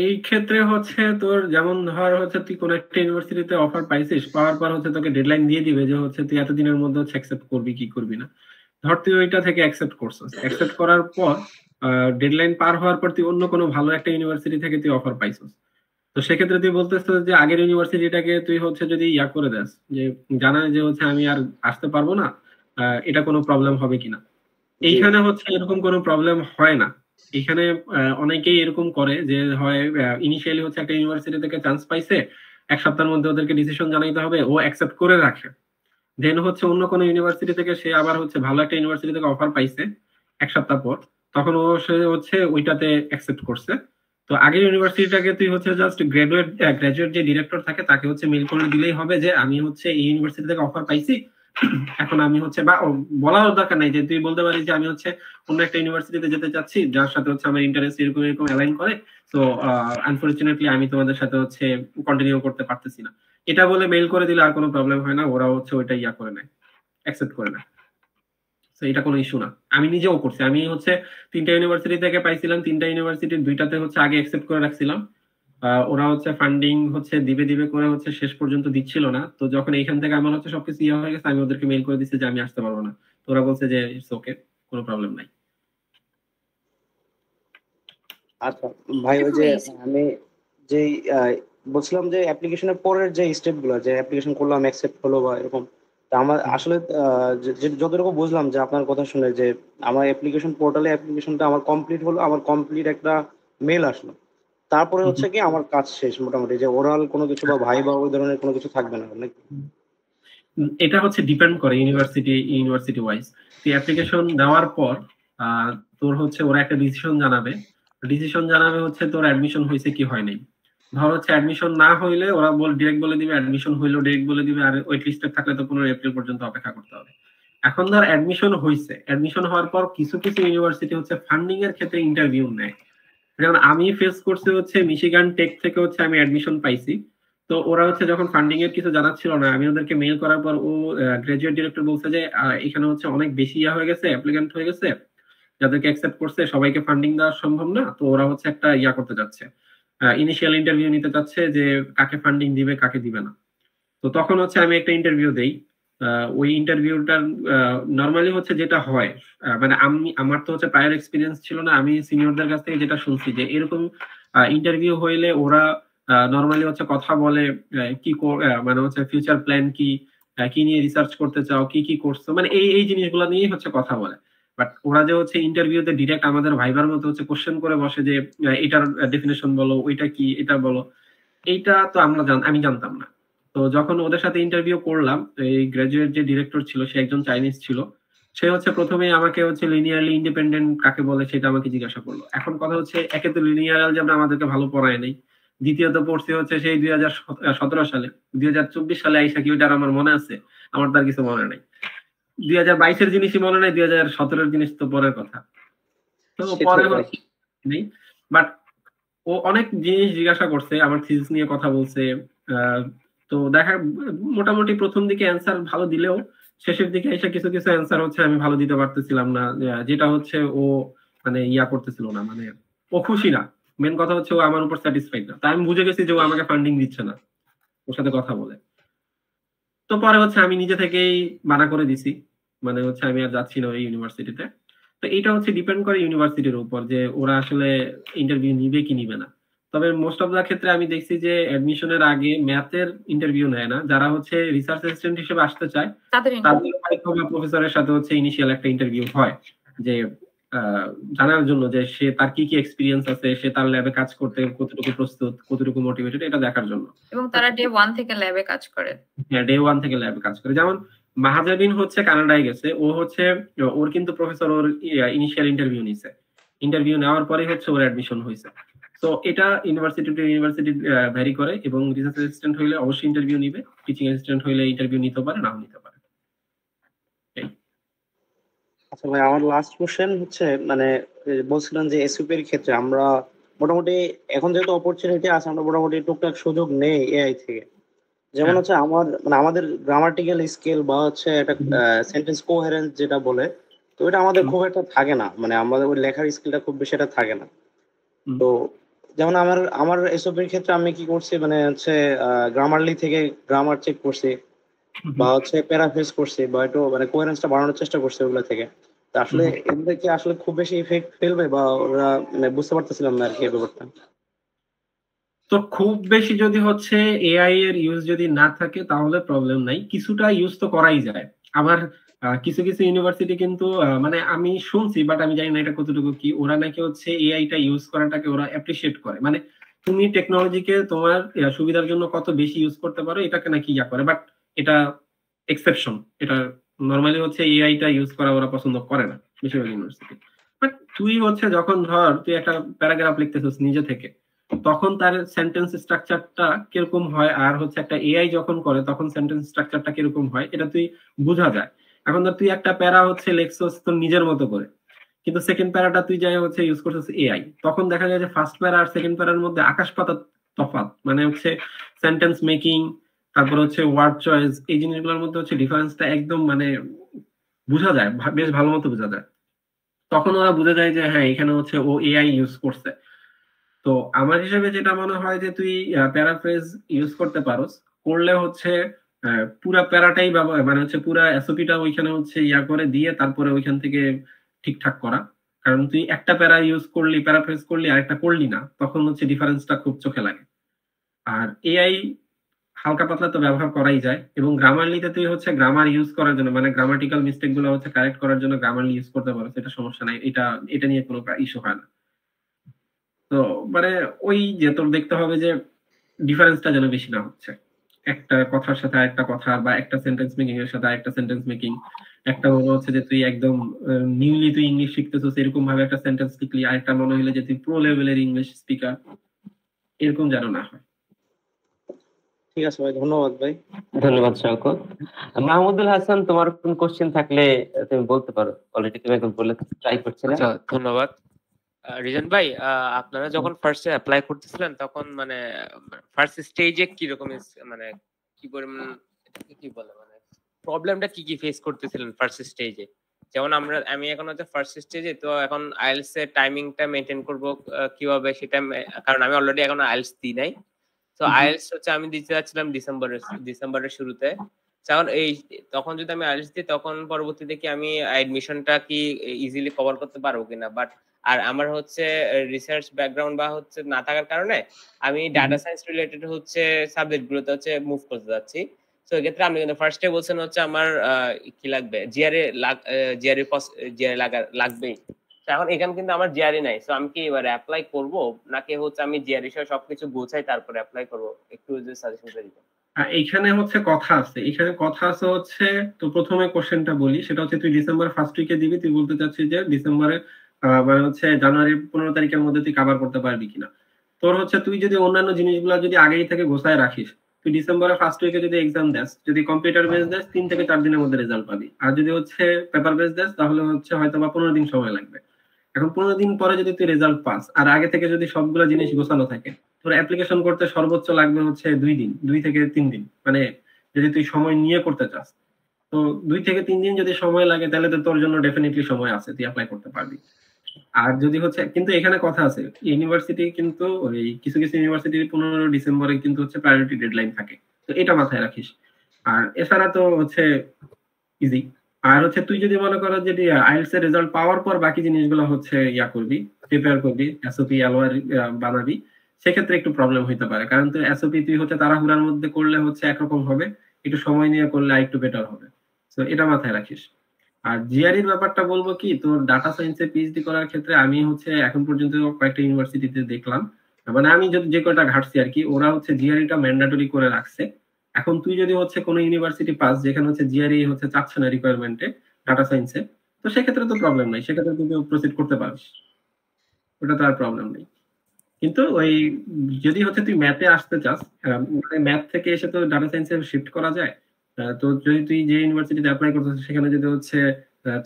এই ক্ষেত্রে হচ্ছে তোর যেমন ধর হচ্ছে তুই কোন একটা ইউনিভার্সিটিতে অফার পাইছিস পাওয়ার পর হচ্ছে তোকে ডেডলাইন দিয়ে দিবে যে হচ্ছে তুই এতদিনের মধ্যে হচ্ছে অ্যাকসেপ্ট করবি কি করবি না ধর তুই ওইটা থেকে অ্যাকসেপ্ট করছ অ্যাকসেপ্ট করার পর ডেডলাইন পার হওয়ার পর তুই অন্য কোনো ভালো একটা ইউনিভার্সিটি থেকে তুই অফার পাইছিস তো সেক্ষেত্রে তুই বলতে যে আগের ইউনিভার্সিটিটাকে তুই হচ্ছে যদি ইয়া করে দেস যে জানা যে হচ্ছে আমি আর আসতে পারবো না এটা কোনো প্রবলেম হবে কিনা এইখানে হচ্ছে এরকম কোনো প্রবলেম হয় না এখানে অনেকেই এরকম করে যে হয় ইনিশিয়ালি হচ্ছে একটা ইউনিভার্সিটি থেকে চান্স পাইছে এক সপ্তাহের মধ্যে ওদেরকে ডিসিশন জানাইতে হবে ও অ্যাকসেপ্ট করে রাখে দেন হচ্ছে অন্য কোনো ইউনিভার্সিটি থেকে সে আবার হচ্ছে ভালো একটা ইউনিভার্সিটি থেকে অফার পাইছে এক সপ্তাহ পর তখন ও সে হচ্ছে ওইটাতে অ্যাকসেপ্ট করছে তো আগের ইউনিভার্সিটিটাকে তুই হচ্ছে জাস্ট গ্রাজুয়েট গ্রাজুয়েট যে ডিরেক্টর থাকে তাকে হচ্ছে মেল করে দিলেই হবে যে আমি হচ্ছে এই ইউনিভার্সিটি থেকে অফার পাইছি এখন আমি হচ্ছে বা বলার দরকার নাই যে তুই বলতে পারিস যে আমি হচ্ছে অন্য একটা ইউনিভার্সিটিতে যেতে চাচ্ছি যার সাথে হচ্ছে আমার ইন্টারেস্ট এরকম এরকম অ্যালাইন করে তো আনফরচুনেটলি আমি তোমাদের সাথে হচ্ছে কন্টিনিউ করতে পারতেছি না এটা বলে মেইল করে দিলে আর কোনো প্রবলেম হয় না ওরা হচ্ছে ওইটা ইয়া করে নেয় অ্যাকসেপ্ট করে নেয় তো এটা কোনো ইস্যু না আমি নিজেও করছি আমি হচ্ছে তিনটা ইউনিভার্সিটি থেকে পাইছিলাম তিনটা ইউনিভার্সিটির দুইটাতে হচ্ছে আগে অ্যাকসেপ্ট করে রাখছিলাম ওরা হচ্ছে ফান্ডিং হচ্ছে দিবে দিবে করে হচ্ছে শেষ পর্যন্ত দিচ্ছিল না তো যখন এইখান থেকে আমার হচ্ছে সবকিছু ইয়ে হয়ে গেছে আমি ওদেরকে মেল করে দিচ্ছি যে আমি আসতে পারবো না তো ওরা বলছে যে ইটস ওকে কোনো প্রবলেম নাই আচ্ছা ভাই ওই যে আমি যে বলছিলাম যে অ্যাপ্লিকেশনের পরের যে স্টেপগুলো যে অ্যাপ্লিকেশন করলাম অ্যাকসেপ্ট হলো বা এরকম তা আমার আসলে যতটুকু বুঝলাম যে আপনার কথা শুনে যে আমার অ্যাপ্লিকেশন পোর্টালে অ্যাপ্লিকেশনটা আমার কমপ্লিট হলো আমার কমপ্লিট একটা মেল আসলো তারপরে হচ্ছে কি আমার কাজ শেষ মোটামুটি যে ওরাল কোনো কিছু বা ভাই বা ওই ধরনের কোনো কিছু থাকবে না নাকি এটা হচ্ছে ডিপেন্ড করে ইউনিভার্সিটি ইউনিভার্সিটি ওয়াইজ তুই অ্যাপ্লিকেশন দেওয়ার পর তোর হচ্ছে ওরা একটা ডিসিশন জানাবে ডিসিশন জানাবে হচ্ছে তোর অ্যাডমিশন হয়েছে কি হয় নাই ধর হচ্ছে অ্যাডমিশন না হইলে ওরা বল ডিরেক্ট বলে দিবে অ্যাডমিশন হইলো ডিরেক্ট বলে দিবে আর ওয়েট লিস্টে থাকলে তো পনেরো এপ্রিল পর্যন্ত অপেক্ষা করতে হবে এখন ধর অ্যাডমিশন হয়েছে অ্যাডমিশন হওয়ার পর কিছু কিছু ইউনিভার্সিটি হচ্ছে ফান্ডিং এর ক্ষেত্রে ইন্টারভিউ নেয় যেমন আমি ফেস করছি হচ্ছে মিশিগান টেক থেকে হচ্ছে আমি অ্যাডমিশন পাইছি তো ওরা হচ্ছে যখন ফান্ডিং এর কিছু জানাচ্ছিল না আমি ওদেরকে মেইল করার পর ও গ্রাজুয়েট ডিরেক্টর বলছে যে এখানে হচ্ছে অনেক বেশি ইয়া হয়ে গেছে অ্যাপ্লিক্যান্ট হয়ে গেছে যাদেরকে অ্যাকসেপ্ট করছে সবাইকে ফান্ডিং দেওয়া সম্ভব না তো ওরা হচ্ছে একটা ইয়া করতে যাচ্ছে ইনিশিয়াল ইন্টারভিউ নিতে চাচ্ছে যে কাকে ফান্ডিং দিবে কাকে দিবে না তো তখন হচ্ছে আমি একটা ইন্টারভিউ দেই ওই ইন্টারভিউটা নর্মালি হচ্ছে যেটা হয় মানে আমি আমার তো হচ্ছে প্রায়র এক্সপিরিয়েন্স ছিল না আমি সিনিয়রদের কাছ থেকে যেটা শুনছি যে এরকম ইন্টারভিউ হইলে ওরা নর্মালি হচ্ছে কথা বলে কি মানে হচ্ছে ফিউচার প্ল্যান কি কি নিয়ে রিসার্চ করতে চাও কি কি করছো মানে এই এই জিনিসগুলো নিয়েই হচ্ছে কথা বলে বাট ওরা যে হচ্ছে ইন্টারভিউতে ডিরেক্ট আমাদের ভাইবার মতো হচ্ছে কোশ্চেন করে বসে যে এটার ডেফিনেশন বলো ওইটা কি এটা বলো এইটা তো আমরা আমি জানতাম না তো যখন ওদের সাথে ইন্টারভিউ করলাম এই গ্রাজুয়েট যে ডিরেক্টর ছিল সে একজন চাইনিজ ছিল সে হচ্ছে প্রথমে আমাকে হচ্ছে লিনিয়ারলি ইন্ডিপেন্ডেন্ট কাকে বলে সেটা আমাকে জিজ্ঞাসা করলো এখন কথা হচ্ছে একে তো লিনিয়ার অ্যালজেব্রা আমাদেরকে ভালো পড়ায় নাই দ্বিতীয়ত পড়ছি হচ্ছে সেই দুই হাজার সতেরো সালে দুই হাজার চব্বিশ সালে আইসা কি ওইটার আমার মনে আছে আমার তার কিছু মনে নাই দুই হাজার বাইশের জিনিসই মনে নাই দুই হাজার সতেরোর জিনিস তো পরের কথা তো পরে বাট ও অনেক জিনিস জিজ্ঞাসা করছে আমার থিসিস নিয়ে কথা বলছে তো দেখা মোটামুটি প্রথম দিকে অ্যান্সার ভালো দিলেও শেষের দিকে এসে কিছু কিছু অ্যান্সার হচ্ছে আমি ভালো দিতে পারতেছিলাম না যেটা হচ্ছে ও মানে ইয়া করতেছিল না মানে ও খুশি না মেন কথা হচ্ছে ও আমার উপর স্যাটিসফাইড না তাই আমি বুঝে গেছি যে ও আমাকে ফান্ডিং দিচ্ছে না ওর সাথে কথা বলে তো পরে হচ্ছে আমি নিজে থেকেই মানা করে দিছি মানে হচ্ছে আমি আর যাচ্ছি না ওই ইউনিভার্সিটিতে তো এটা হচ্ছে ডিপেন্ড করে ইউনিভার্সিটির উপর যে ওরা আসলে ইন্টারভিউ নিবে কি নিবে না তবে মোস্ট অফ দা ক্ষেত্রে আমি দেখছি যে অ্যাডমিশনের আগে ম্যাথের ইন্টারভিউ নেয় না যারা হচ্ছে রিসার্চ অ্যাসিস্ট্যান্ট হিসেবে আসতে চায় তাদের বা প্রফেসরের সাথে হচ্ছে ইনিশিয়াল একটা ইন্টারভিউ হয় যে জানার জন্য যে সে তার কি কি এক্সপিরিয়েন্স আছে সে তার ল্যাবে কাজ করতে কতটুকু প্রস্তুত কতটুকু মোটিভেটেড এটা দেখার জন্য এবং তারা ডে ওয়ান থেকে ল্যাবে কাজ করে হ্যাঁ ডে ওয়ান থেকে ল্যাবে কাজ করে যেমন মাহাজাবিন হচ্ছে কানাডায় গেছে ও হচ্ছে ওর কিন্তু প্রফেসর ওর ইনিশিয়াল ইন্টারভিউ নিছে ইন্টারভিউ নেওয়ার পরে হচ্ছে ওর অ্যাডমিশন হয়েছে তো এটা ইউনিভার্সিটি টু ইউনিভার্সিটি ভ্যারি করে এবং রিসার্চ অ্যাসিস্ট্যান্ট হইলে অবশ্যই ইন্টারভিউ নিবে টিচিং অ্যাসিস্ট্যান্ট হইলে ইন্টারভিউ নিতে পারে নাও নিতে পারে আচ্ছা ভাই আমার লাস্ট কোশ্চেন হচ্ছে মানে বলছিলেন যে এসইপি এর ক্ষেত্রে আমরা মোটামুটি এখন যেহেতু অপরচুনিটি আছে আমরা মোটামুটি টুকটাক সুযোগ নেই এআই থেকে যেমন হ্যাঁ। হচ্ছে আমার মানে আমাদের গ্রামাটিক্যাল স্কেল বা হচ্ছে একটা সেন্টেন্স কোহেরেন্স যেটা বলে তো এটা আমাদের খুব একটা থাকে না মানে আমাদের ওই লেখার স্কিলটা খুব বেশি একটা থাকে না তো যেমন আমার আমার এসবের ক্ষেত্রে আমি কি করছি মানে হচ্ছে গ্রামারলি থেকে গ্রামার চেক করছি বা হচ্ছে প্যারাফেস করছি বা একটু মানে কোয়ারেন্সটা বাড়ানোর চেষ্টা করছি ওগুলো থেকে তা আসলে এগুলো কি আসলে খুব বেশি ইফেক্ট ফেলবে বা ওরা মানে বুঝতে পারতেছিলাম না আর কি ব্যাপারটা তো খুব বেশি যদি হচ্ছে এআই এর ইউজ যদি না থাকে তাহলে প্রবলেম নাই কিছুটা ইউজ তো করাই যায় আবার কিছু কিছু ইউনিভার্সিটি কিন্তু মানে আমি শুনছি বাট আমি জানি না এটা কতটুকু কি ওরা নাকি হচ্ছে এআইটা ইউজ করাটাকে ওরা অ্যাপ্রিসিয়েট করে মানে তুমি টেকনোলজিকে তোমার সুবিধার জন্য কত বেশি ইউজ করতে পারো এটাকে নাকি ইয়া করে বাট এটা এক্সেপশন এটা নর্মালি হচ্ছে এআইটা ইউজ করা ওরা পছন্দ করে না বেশিরভাগ ইউনিভার্সিটি বাট তুই হচ্ছে যখন ধর তুই একটা প্যারাগ্রাফ লিখতেছিস নিজে থেকে তখন তার সেন্টেন্স স্ট্রাকচারটা কিরকম হয় আর হচ্ছে একটা এআই যখন করে তখন সেন্টেন্স স্ট্রাকচারটা কিরকম হয় এটা তুই বোঝা যায় এখন ধর তুই একটা প্যারা হচ্ছে লেখছস তোর নিজের মতো করে কিন্তু সেকেন্ড প্যারাটা তুই যাই হচ্ছে ইউজ করছিস এআই তখন দেখা যায় যে ফার্স্ট প্যারা আর সেকেন্ড প্যারার মধ্যে আকাশ পাতা তফাৎ মানে হচ্ছে সেন্টেন্স মেকিং তারপর হচ্ছে ওয়ার্ড চয়েস এই জিনিসগুলোর মধ্যে হচ্ছে ডিফারেন্সটা একদম মানে বোঝা যায় বেশ ভালো মতো বোঝা যায় তখন ওরা বুঝে যায় যে হ্যাঁ এখানে হচ্ছে ও এআই ইউজ করছে তো আমার হিসেবে যেটা মনে হয় যে তুই প্যারাফ্রেজ ইউজ করতে পারোস করলে হচ্ছে পুরা প্যারাটাই মানে হচ্ছে পুরা এসওপিটা ওইখানে হচ্ছে ইয়া করে দিয়ে তারপরে ওইখান থেকে ঠিকঠাক করা কারণ তুই একটা প্যারা ইউজ করলি প্যারাফ্রেজ করলি আর একটা করলি না তখন হচ্ছে ডিফারেন্সটা খুব চোখে লাগে আর এআই হালকা পাতলা তো ব্যবহার করাই যায় এবং গ্রামারলিতে তুই হচ্ছে গ্রামার ইউজ করার জন্য মানে গ্রামাটিক্যাল মিস্টেক গুলো হচ্ছে কারেক্ট করার জন্য গ্রামারলি ইউজ করতে পারো এটা সমস্যা নাই এটা এটা নিয়ে কোনো ইস্যু হয় না তো মানে ওই যে তোর দেখতে হবে যে ডিফারেন্সটা যেন বেশি না হচ্ছে একটা কথার সাথে আরেকটা কথা বা একটা সেন্টেন্স মেকিং এর সাথে একটা সেন্টেন্স মেকিং একটা মনে হচ্ছে যে তুই একদম নিউলি তুই ইংলিশ শিখতেছিস এরকম ভাবে একটা সেন্টেন্স লিখলি আরেকটা মনে হলে যে তুই প্রো লেভেলের ইংলিশ স্পিকার এরকম যেন না হয় ঠিক আছে ভাই ধন্যবাদ ভাই ধন্যবাদ শঙ্কর মাহমুদুল হাসান তোমার কোন কোশ্চেন থাকলে তুমি বলতে পারো অলরেডি তুমি এখন বলে ট্রাই করছিলে আচ্ছা, ধন্যবাদ রিজন ভাই আপনারা যখন ফার্স্টে অ্যাপ্লাই করতেছিলেন তখন মানে ফার্স্ট স্টেজে কি রকম মানে কি পরিমাণ কি বলে মানে প্রবলেমটা কি কি ফেস করতেছিলেন ফার্স্ট স্টেজে যেমন আমরা আমি এখন হচ্ছে ফার্স্ট স্টেজে তো এখন আইএলস এর টাইমিংটা মেনটেন করব কিভাবে সেটা কারণ আমি অলরেডি এখন আইলস দিই নাই তো আইলস হচ্ছে আমি দিতে যাচ্ছিলাম ডিসেম্বরের ডিসেম্বরের শুরুতে কারণ এই তখন যদি আমি আইলস দিই তখন পরবর্তীতে কি আমি অ্যাডমিশনটা কি ইজিলি কভার করতে পারবো কিনা বাট আর আমার হচ্ছে রিসার্চ ব্যাকগ্রাউন্ড বা হচ্ছে না থাকার কারণে আমি ডাটা সায়েন্স রিলেটেড হচ্ছে সাবজেক্ট গুলোতে হচ্ছে মুভ করতে যাচ্ছি তো এক্ষেত্রে আপনি কিন্তু ফার্স্টে বলছেন হচ্ছে আমার কি লাগবে জিআরএ জিআরএ জিআরএ লাগবেই এখন এখানে কিন্তু আমার জিআরই নাই তো আমি কি এবারে অ্যাপ্লাই করব নাকি হচ্ছে আমি জিআরই সহ সবকিছু গোছাই তারপরে অ্যাপ্লাই করব একটু যদি সাজেশন দিতে এখানে হচ্ছে কথা আছে এখানে কথা আছে হচ্ছে তো প্রথমে কোশ্চেনটা বলি সেটা হচ্ছে তুই ডিসেম্বর ফার্স্ট উইকে দিবি তুই বলতে চাচ্ছিস যে ডিসেম্বরে আবার মানে হচ্ছে জানুয়ারির পনেরো তারিখের মধ্যে তুই কাভার করতে পারবি কিনা তোর হচ্ছে তুই যদি অন্যান্য জিনিসগুলো যদি আগেই থেকে গোছায় রাখিস তুই ডিসেম্বরের ফার্স্ট উইকে যদি এক্সাম দেস যদি কম্পিউটার বেস দেস তিন থেকে চার দিনের মধ্যে রেজাল্ট পাবি আর যদি হচ্ছে পেপার বেস দেস তাহলে হচ্ছে হয়তো বা পনেরো দিন সময় লাগবে এখন পনেরো দিন পরে যদি তুই রেজাল্ট পাস আর আগে থেকে যদি সবগুলো জিনিস গোছানো থাকে তোর অ্যাপ্লিকেশন করতে সর্বোচ্চ লাগবে হচ্ছে দুই দিন দুই থেকে তিন দিন মানে যদি তুই সময় নিয়ে করতে চাস তো দুই থেকে তিন দিন যদি সময় লাগে তাহলে তো তোর জন্য ডেফিনেটলি সময় আছে তুই অ্যাপ্লাই করতে পারবি আর যদি হচ্ছে কিন্তু এখানে কথা আছে ইউনিভার্সিটি কিন্তু ওই কিছু কিছু ইউনিভার্সিটি পনেরো ডিসেম্বরে কিন্তু হচ্ছে প্রায়োরিটি ডেডলাইন থাকে তো এটা মাথায় রাখিস আর এছাড়া তো হচ্ছে ইজি আর হচ্ছে তুই যদি মনে করো যে আইএলস এর রেজাল্ট পাওয়ার পর বাকি জিনিসগুলো হচ্ছে ইয়া করবি প্রিপেয়ার করবি এসওপি অ্যালওয়ার বানাবি সেক্ষেত্রে একটু প্রবলেম হইতে পারে কারণ তো এসওপি তুই হচ্ছে তাড়াহুড়ার মধ্যে করলে হচ্ছে একরকম হবে একটু সময় নিয়ে করলে একটু বেটার হবে তো এটা মাথায় রাখিস আর এর e ব্যাপারটা বলবো কি তোর ডাটা সায়েন্সে পিএইচডি করার ক্ষেত্রে আমি হচ্ছে এখন পর্যন্ত কয়েকটা ইউনিভার্সিটিতে দেখলাম মানে আমি যদি যে কয়টা ঘাটছি আর কি ওরা হচ্ছে জিআরিটা e ম্যান্ডেটরি করে রাখছে এখন তুই যদি হচ্ছে কোনো ইউনিভার্সিটি পাস যেখানে হচ্ছে জিআরই e হচ্ছে চাচ্ছে না রিকোয়ারমেন্টে ডাটা সায়েন্সে তো সেক্ষেত্রে তো প্রবলেম নাই সেক্ষেত্রে তুই প্রসিড করতে পারিস ওটা তো আর প্রবলেম নেই কিন্তু ওই যদি হচ্ছে তুই ম্যাথে আসতে চাস মানে ম্যাথ থেকে এসে তো ডাটা সায়েন্সে শিফট করা যায় তো যদি তুই যে ইউনিভার্সিটিতে অ্যাপ্লাই করতেছিস সেখানে যদি হচ্ছে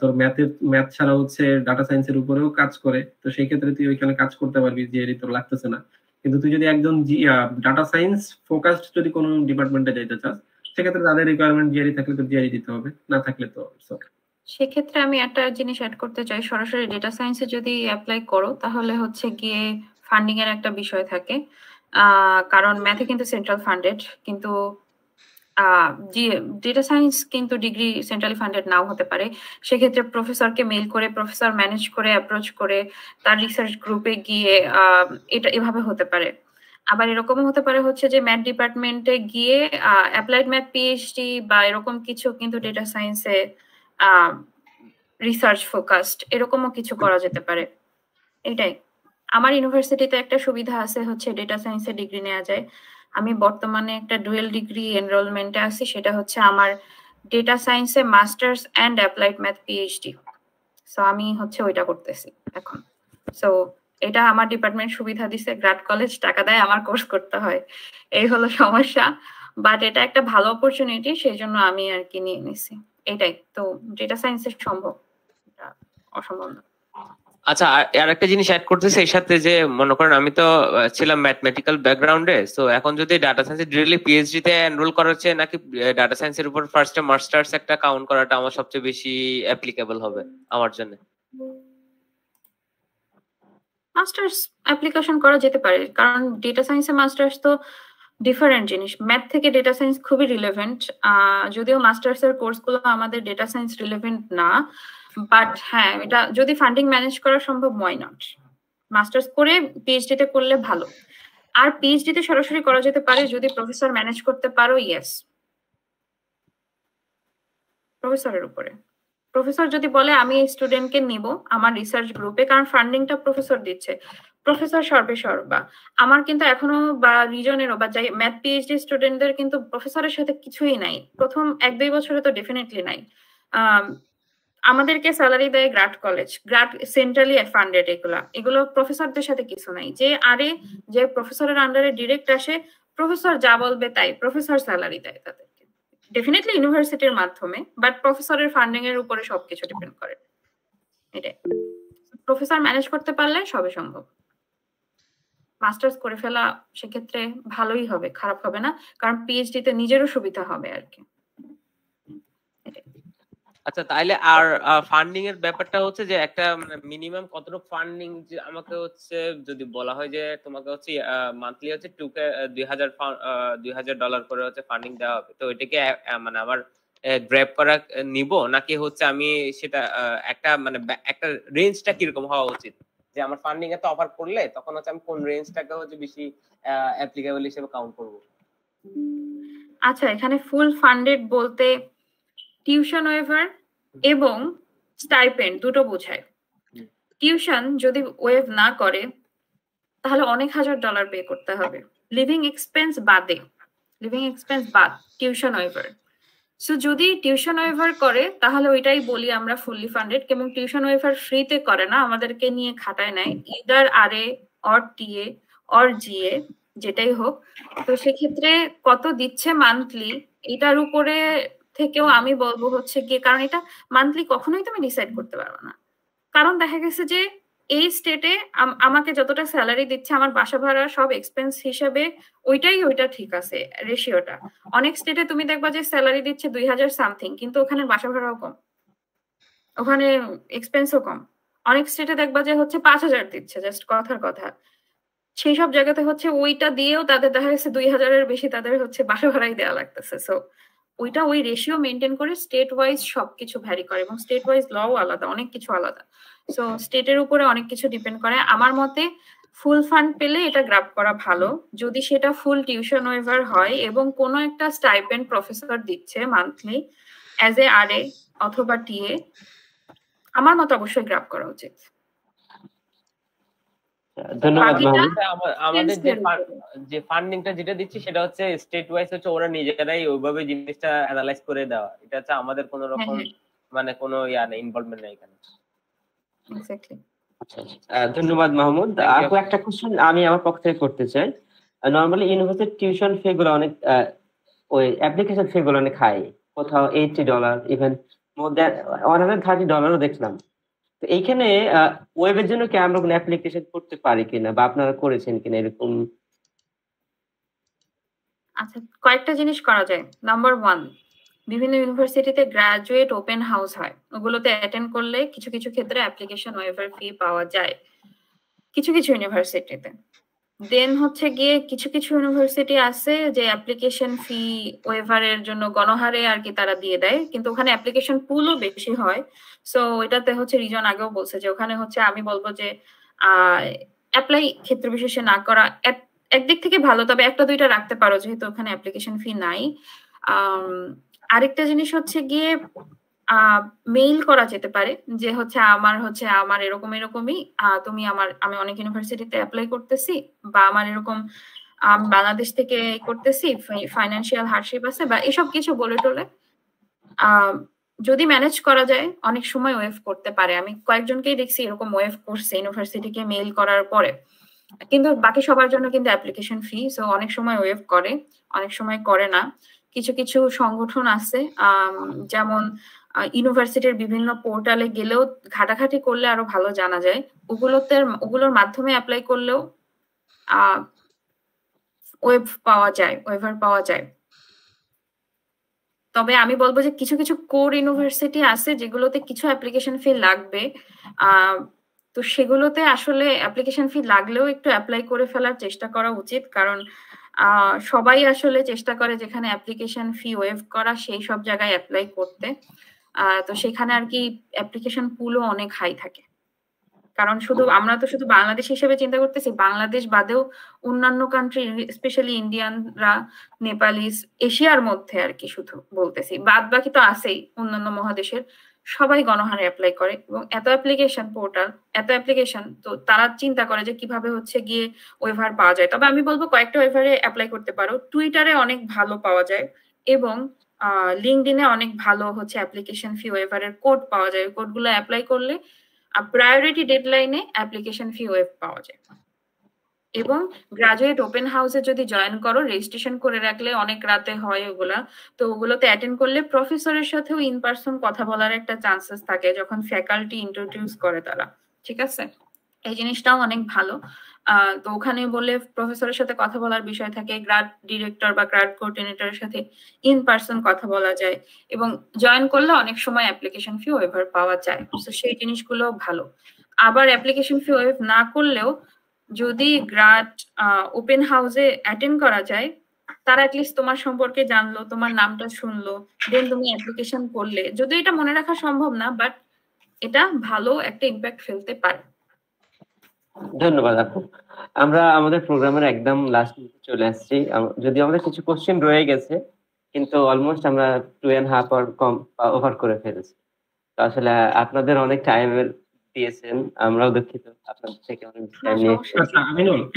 তোর ম্যাথের ম্যাথ ছাড়া হচ্ছে ডাটা সায়েন্সের উপরেও কাজ করে তো সেই ক্ষেত্রে তুই ওইখানে কাজ করতে পারবি যে তোর লাগতেছে না কিন্তু তুই যদি একদম ডাটা সায়েন্স ফোকাসড যদি কোনো ডিপার্টমেন্টে যাইতে চাস সেক্ষেত্রে তাদের রিকোয়ারমেন্ট জিয়ারি থাকলে তো জিআরি দিতে হবে না থাকলে তো সেক্ষেত্রে আমি একটা জিনিস অ্যাড করতে চাই সরাসরি ডেটা সায়েন্সে যদি অ্যাপ্লাই করো তাহলে হচ্ছে গিয়ে ফান্ডিং এর একটা বিষয় থাকে কারণ ম্যাথে কিন্তু সেন্ট্রাল ফান্ডেড কিন্তু ডেটা সায়েন্স কিন্তু ডিগ্রি সেন্ট্রালি ফান্ডেড নাও হতে পারে সেক্ষেত্রে প্রফেসরকে মেল করে প্রফেসর ম্যানেজ করে অ্যাপ্রোচ করে তার রিসার্চ গ্রুপে গিয়ে এটা এভাবে হতে পারে আবার এরকমও হতে পারে হচ্ছে যে ম্যাথ ডিপার্টমেন্টে গিয়ে অ্যাপ্লাইড ম্যাথ পিএইচডি বা এরকম কিছু কিন্তু ডেটা সায়েন্সে রিসার্চ ফোকাসড এরকমও কিছু করা যেতে পারে এটাই আমার ইউনিভার্সিটিতে একটা সুবিধা আছে হচ্ছে ডেটা সায়েন্সে ডিগ্রি নেওয়া যায় আমি বর্তমানে একটা ডুয়েল ডিগ্রি এনরোলমেন্টে আছি সেটা হচ্ছে আমার ডেটা সায়েন্সে masters and applied math PhD so আমি হচ্ছে ওইটা করতেছি এখন সো এটা আমার ডিপার্টমেন্ট সুবিধা দিছে গ্রাড কলেজ টাকা দেয় আমার কোর্স করতে হয় এই হলো সমস্যা বাট এটা একটা ভালো অপরচুনিটি সেই জন্য আমি আর কি নিয়ে নিছি এটাই তো ডেটা সায়েন্সের সম্ভব অসম্ভব না আচ্ছা আর একটা জিনিস অ্যাড করতেছে এর সাথে যে মনে করেন আমি তো ছিলাম ম্যাথমেটিক্যাল ব্যাকগ্রাউন্ডে তো এখন যদি ডাটা সায়েন্সে ডিরেক্টলি পিএইচডি তে এনরোল করা নাকি ডাটা সায়েন্স এর উপর ফার্স্ট মাস্টার্স একটা কাউন্ট করাটা আমার সবচেয়ে বেশি অ্যাপ্লিকেবল হবে আমার জন্য মাস্টার্স অ্যাপ্লিকেশন করা যেতে পারে কারণ ডেটা সায়েন্সে মাস্টার্স তো ডিফারেন্ট জিনিস ম্যাথ থেকে ডেটা সায়েন্স খুবই রিলেভেন্ট যদিও মাস্টার্স এর কোর্সগুলো আমাদের ডেটা সায়েন্স রিলেভেন্ট না বাট হ্যাঁ এটা যদি ফান্ডিং ম্যানেজ করা সম্ভব ওয়াই নট মাস্টার্স করে পিএইচডি তে করলে ভালো আর পিএইচডি তে সরাসরি করা যেতে পারে যদি প্রফেসর ম্যানেজ করতে পারো ইয়েস প্রফেসরের উপরে প্রফেসর যদি বলে আমি এই স্টুডেন্টকে নিব আমার রিসার্চ গ্রুপে কারণ ফান্ডিংটা প্রফেসর দিচ্ছে প্রফেসর সর্বে সর্বা আমার কিন্তু এখনো বা রিজনেরও বা যাই ম্যাথ পিএইচডি স্টুডেন্টদের কিন্তু প্রফেসরের সাথে কিছুই নাই প্রথম এক দুই বছরে তো ডেফিনেটলি নাই আমাদেরকে স্যালারি দেয় গ্রাট কলেজ গ্রাট সেন্ট্রালি ফান্ডেড এগুলা এগুলো প্রফেসরদের সাথে কিছু নাই যে আরে যে প্রফেসরের আন্ডারে ডিরেক্ট আসে প্রফেসর যা বলবে তাই প্রফেসর স্যালারি দেয় তাদেরকে ডেফিনেটলি ইউনিভার্সিটির মাধ্যমে বাট প্রফেসরের ফান্ডিং এর উপরে সবকিছু ডিপেন্ড করে এটাই প্রফেসর ম্যানেজ করতে পারলে সবে সম্ভব মাস্টার্স করে ফেলা সেক্ষেত্রে ভালোই হবে খারাপ হবে না কারণ পিএইচডি তে নিজেরও সুবিধা হবে আর কি আচ্ছা তাইলে আর ফান্ডিং এর ব্যাপারটা হচ্ছে যে একটা মিনিমাম মানে কতটুকু ফান্ডিং আমাকে হচ্ছে যদি বলা হয় যে তোমাকে হচ্ছে মান্থলি হচ্ছে টু কে দুই হাজার দুই হাজার ডলার করে হচ্ছে ফান্ডিং দেওয়া হবে তো এটাকে মানে আমার গ্র্যাব করা নিব নাকি হচ্ছে আমি সেটা একটা মানে একটা রেঞ্জটা কিরকম হওয়া উচিত যে আমার ফান্ডিং এত অফার করলে তখন হচ্ছে আমি কোন রেঞ্জটাকে হচ্ছে বেশি অ্যাপ্লিকেবল হিসেবে কাউন্ট করব আচ্ছা এখানে ফুল ফান্ডেড বলতে টিউশন ওয়েভার এবং স্টাইপেন্ড দুটো বোঝায় টিউশন যদি ওয়েভ না করে তাহলে অনেক হাজার ডলার পে করতে হবে লিভিং এক্সপেন্স বাদে লিভিং এক্সপেন্স বাদ টিউশন ওয়েভার সো যদি টিউশন ওয়েভার করে তাহলে ওইটাই বলি আমরা ফুললি ফান্ডেড এবং টিউশন ওয়েভার ফ্রিতে করে না আমাদেরকে নিয়ে খাটায় নেয় either R A or A or G A যেটাই হোক তো সেক্ষেত্রে কত দিচ্ছে মান্থলি এটার উপরে থেকেও আমি বলবো হচ্ছে গিয়ে কারণ এটা মান্থলি কখনোই তুমি ডিসাইড করতে পারবে না কারণ দেখা গেছে যে এই স্টেটে আমাকে যতটা স্যালারি দিচ্ছে আমার বাসা ভাড়া সব এক্সপেন্স হিসাবে ওইটাই ওইটা ঠিক আছে রেশিওটা অনেক স্টেটে তুমি দেখবা যে স্যালারি দিচ্ছে দুই হাজার সামথিং কিন্তু ওখানে বাসা ভাড়াও কম ওখানে এক্সপেন্সও কম অনেক স্টেটে দেখবা যে হচ্ছে পাঁচ হাজার দিচ্ছে জাস্ট কথার কথা সেই সব জায়গাতে হচ্ছে ওইটা দিয়েও তাদের দেখা গেছে দুই হাজারের বেশি তাদের হচ্ছে বাসা ভাড়াই দেওয়া লাগতেছে সো ওইটা ওই রেশিও মেনটেন করে স্টেট ওয়াইজ সবকিছু ভ্যারি করে এবং স্টেট ওয়াইজ লও আলাদা অনেক কিছু আলাদা সো স্টেটের উপরে অনেক কিছু ডিপেন্ড করে আমার মতে ফুল ফান্ড পেলে এটা গ্রাপ করা ভালো যদি সেটা ফুল টিউশন ওয়েভার হয় এবং কোনো একটা স্টাইপেন্ড প্রফেসর দিচ্ছে monthly as a R A অথবা টিএ আমার মতো অবশ্যই গ্রাপ করা উচিত ধন্যবাদ হ্যাঁ, আমাদের যে ফান্ডিংটা যেটা দিচ্ছি সেটা হচ্ছে স্টেট ওয়াইজ হচ্ছে ওরা নিজেরাই ওইভাবে জিনিসটা অ্যানালাইজ করে দেওয়া এটা হচ্ছে আমাদের কোনো হ্যাঁ, রকম হ্যাঁ। মানে কোন ইয়া নেই ইনভলভমেন্ট নেই এখানে আচ্ছা, আচ্ছা। ধন্যবাদ মাহমুদ আর একটা কোশ্চেন আমি আমার পক্ষ থেকে করতে চাই নর্মালি ইউনিভার্সিটি টিউশন ফি গুলো অনেক ওই অ্যাপ্লিকেশন ফি গুলো অনেক হাই কোথাও eighty dollar even more than one hundred thirty ডলারও দেখলাম তো এইখানে ওয়েবের জন্য কি আমরা কোনো অ্যাপ্লিকেশন করতে পারি কিনা বা আপনারা করেছেন কিনা এরকম আচ্ছা কয়েকটা জিনিস করা যায় নাম্বার ওয়ান বিভিন্ন ইউনিভার্সিটিতে গ্রাজুয়েট ওপেন হাউস হয় ওগুলোতে অ্যাটেন্ড করলে কিছু কিছু ক্ষেত্রে অ্যাপ্লিকেশন ওয়েভার ফি পাওয়া যায় কিছু কিছু ইউনিভার্সিটিতে দেন হচ্ছে গিয়ে কিছু কিছু ইউনিভার্সিটি আছে যে অ্যাপ্লিকেশন ফি ওয়েভারের জন্য গণহারে আর কি তারা দিয়ে দেয় কিন্তু ওখানে অ্যাপ্লিকেশন পুলও বেশি হয় সো এটাতে হচ্ছে রিজন আগেও বলছে যে ওখানে হচ্ছে আমি বলবো যে অ্যাপ্লাই ক্ষেত্র বিশেষে না করা একদিক থেকে ভালো তবে একটা দুইটা রাখতে পারো যেহেতু ওখানে অ্যাপ্লিকেশন ফি নাই আরেকটা জিনিস হচ্ছে গিয়ে মেইল করা যেতে পারে যে হচ্ছে আমার হচ্ছে আমার এরকম এরকমই তুমি আমার আমি অনেক ইউনিভার্সিটিতে অ্যাপ্লাই করতেছি বা আমার এরকম বাংলাদেশ থেকে করতেছি ফাইন্যান্সিয়াল হার্ডশিপ আছে বা এসব কিছু বলে টোলে যদি ম্যানেজ করা যায় অনেক সময় ওয়েভ করতে পারে আমি কয়েকজনকেই দেখছি এরকম ওয়েভ করছে ইউনিভার্সিটিকে মেইল করার পরে কিন্তু বাকি সবার জন্য কিন্তু অ্যাপ্লিকেশন ফি সো অনেক সময় ওয়েভ করে অনেক সময় করে না কিছু কিছু সংগঠন আছে যেমন ইউনিভার্সিটির বিভিন্ন পোর্টালে গেলেও ঘাটাঘাটি করলে আরো ভালো জানা যায় ওগুলোতে ওগুলোর মাধ্যমে অ্যাপ্লাই করলেও ওয়েব পাওয়া যায় ওয়েভার পাওয়া যায় তবে আমি বলবো যে কিছু কিছু কোর ইউনিভার্সিটি আছে যেগুলোতে কিছু অ্যাপ্লিকেশন ফি লাগবে তো সেগুলোতে আসলে অ্যাপ্লিকেশন ফি লাগলেও একটু অ্যাপ্লাই করে ফেলার চেষ্টা করা উচিত কারণ সবাই আসলে চেষ্টা করে যেখানে অ্যাপ্লিকেশন ফি ওয়েভ করা সেই সব জায়গায় অ্যাপ্লাই করতে তো সেখানে আর কি অ্যাপ্লিকেশন পুলও অনেক হাই থাকে কারণ শুধু আমরা তো শুধু বাংলাদেশ হিসেবে চিন্তা করতেছি বাংলাদেশ বাদেও অন্যান্য কান্ট্রি স্পেশালি ইন্ডিয়ানরা নেপালিস এশিয়ার মধ্যে আর কি শুধু বলতেছি বাদ বাকি তো আছেই অন্যান্য মহাদেশের সবাই গণহারে অ্যাপ্লাই করে এবং এত অ্যাপ্লিকেশন পোর্টাল এত অ্যাপ্লিকেশন তো তারা চিন্তা করে যে কিভাবে হচ্ছে গিয়ে ওয়েভার পাওয়া যায় তবে আমি বলবো কয়েকটা ওয়েভারে অ্যাপ্লাই করতে পারো টুইটারে অনেক ভালো পাওয়া যায় এবং লিঙ্কডিনে অনেক ভালো হচ্ছে অ্যাপ্লিকেশন ফি ওয়েভারের কোড পাওয়া যায় কোডগুলো অ্যাপ্লাই করলে প্রায়োরিটি ডেডলাইনে অ্যাপ্লিকেশন ফি ওয়েভ পাওয়া যায় এবং গ্রাজুয়েট ওপেন হাউসে যদি জয়েন করো রেজিস্ট্রেশন করে রাখলে অনেক রাতে হয় ওগুলা তো ওগুলোতে অ্যাটেন্ড করলে প্রফেসরের সাথেও ইন পার্সন কথা বলার একটা চান্সেস থাকে যখন ফ্যাকাল্টি ইন্ট্রোডিউস করে তারা ঠিক আছে এই জিনিসটাও অনেক ভালো তো ওখানে বলে প্রফেসরের সাথে কথা বলার বিষয় থাকে গ্রাড ডিরেক্টর বা গ্রাড কোঅর্ডিনেটরের সাথে ইন পার্সন কথা বলা যায় এবং জয়েন করলে অনেক সময় অ্যাপ্লিকেশন ফি ওয়েভার পাওয়া যায় তো সেই জিনিসগুলো ভালো আবার অ্যাপ্লিকেশন ফি ওয়েভ না করলেও যদি গ্রাড ওপেন হাউসে অ্যাটেন্ড করা যায় তারা অ্যাটলিস্ট তোমার সম্পর্কে জানলো তোমার নামটা শুনলো দেন তুমি অ্যাপ্লিকেশন করলে যদি এটা মনে রাখা সম্ভব না বাট এটা ভালো একটা ইম্প্যাক্ট ফেলতে পারে ধন্যবাদ আপু আমরা আমাদের প্রোগ্রামের একদম লাস্ট চলে আসছি যদি আমাদের কিছু কোশ্চেন রয়ে গেছে কিন্তু অলমোস্ট আমরা টু অ্যান্ড হাফ আর কম ওভার করে ফেলেছি তো আসলে আপনাদের অনেক টাইম দিয়েছেন আমরাও দুঃখিত আপনাদের থেকে অনেক টাইম নিয়ে আচ্ছা,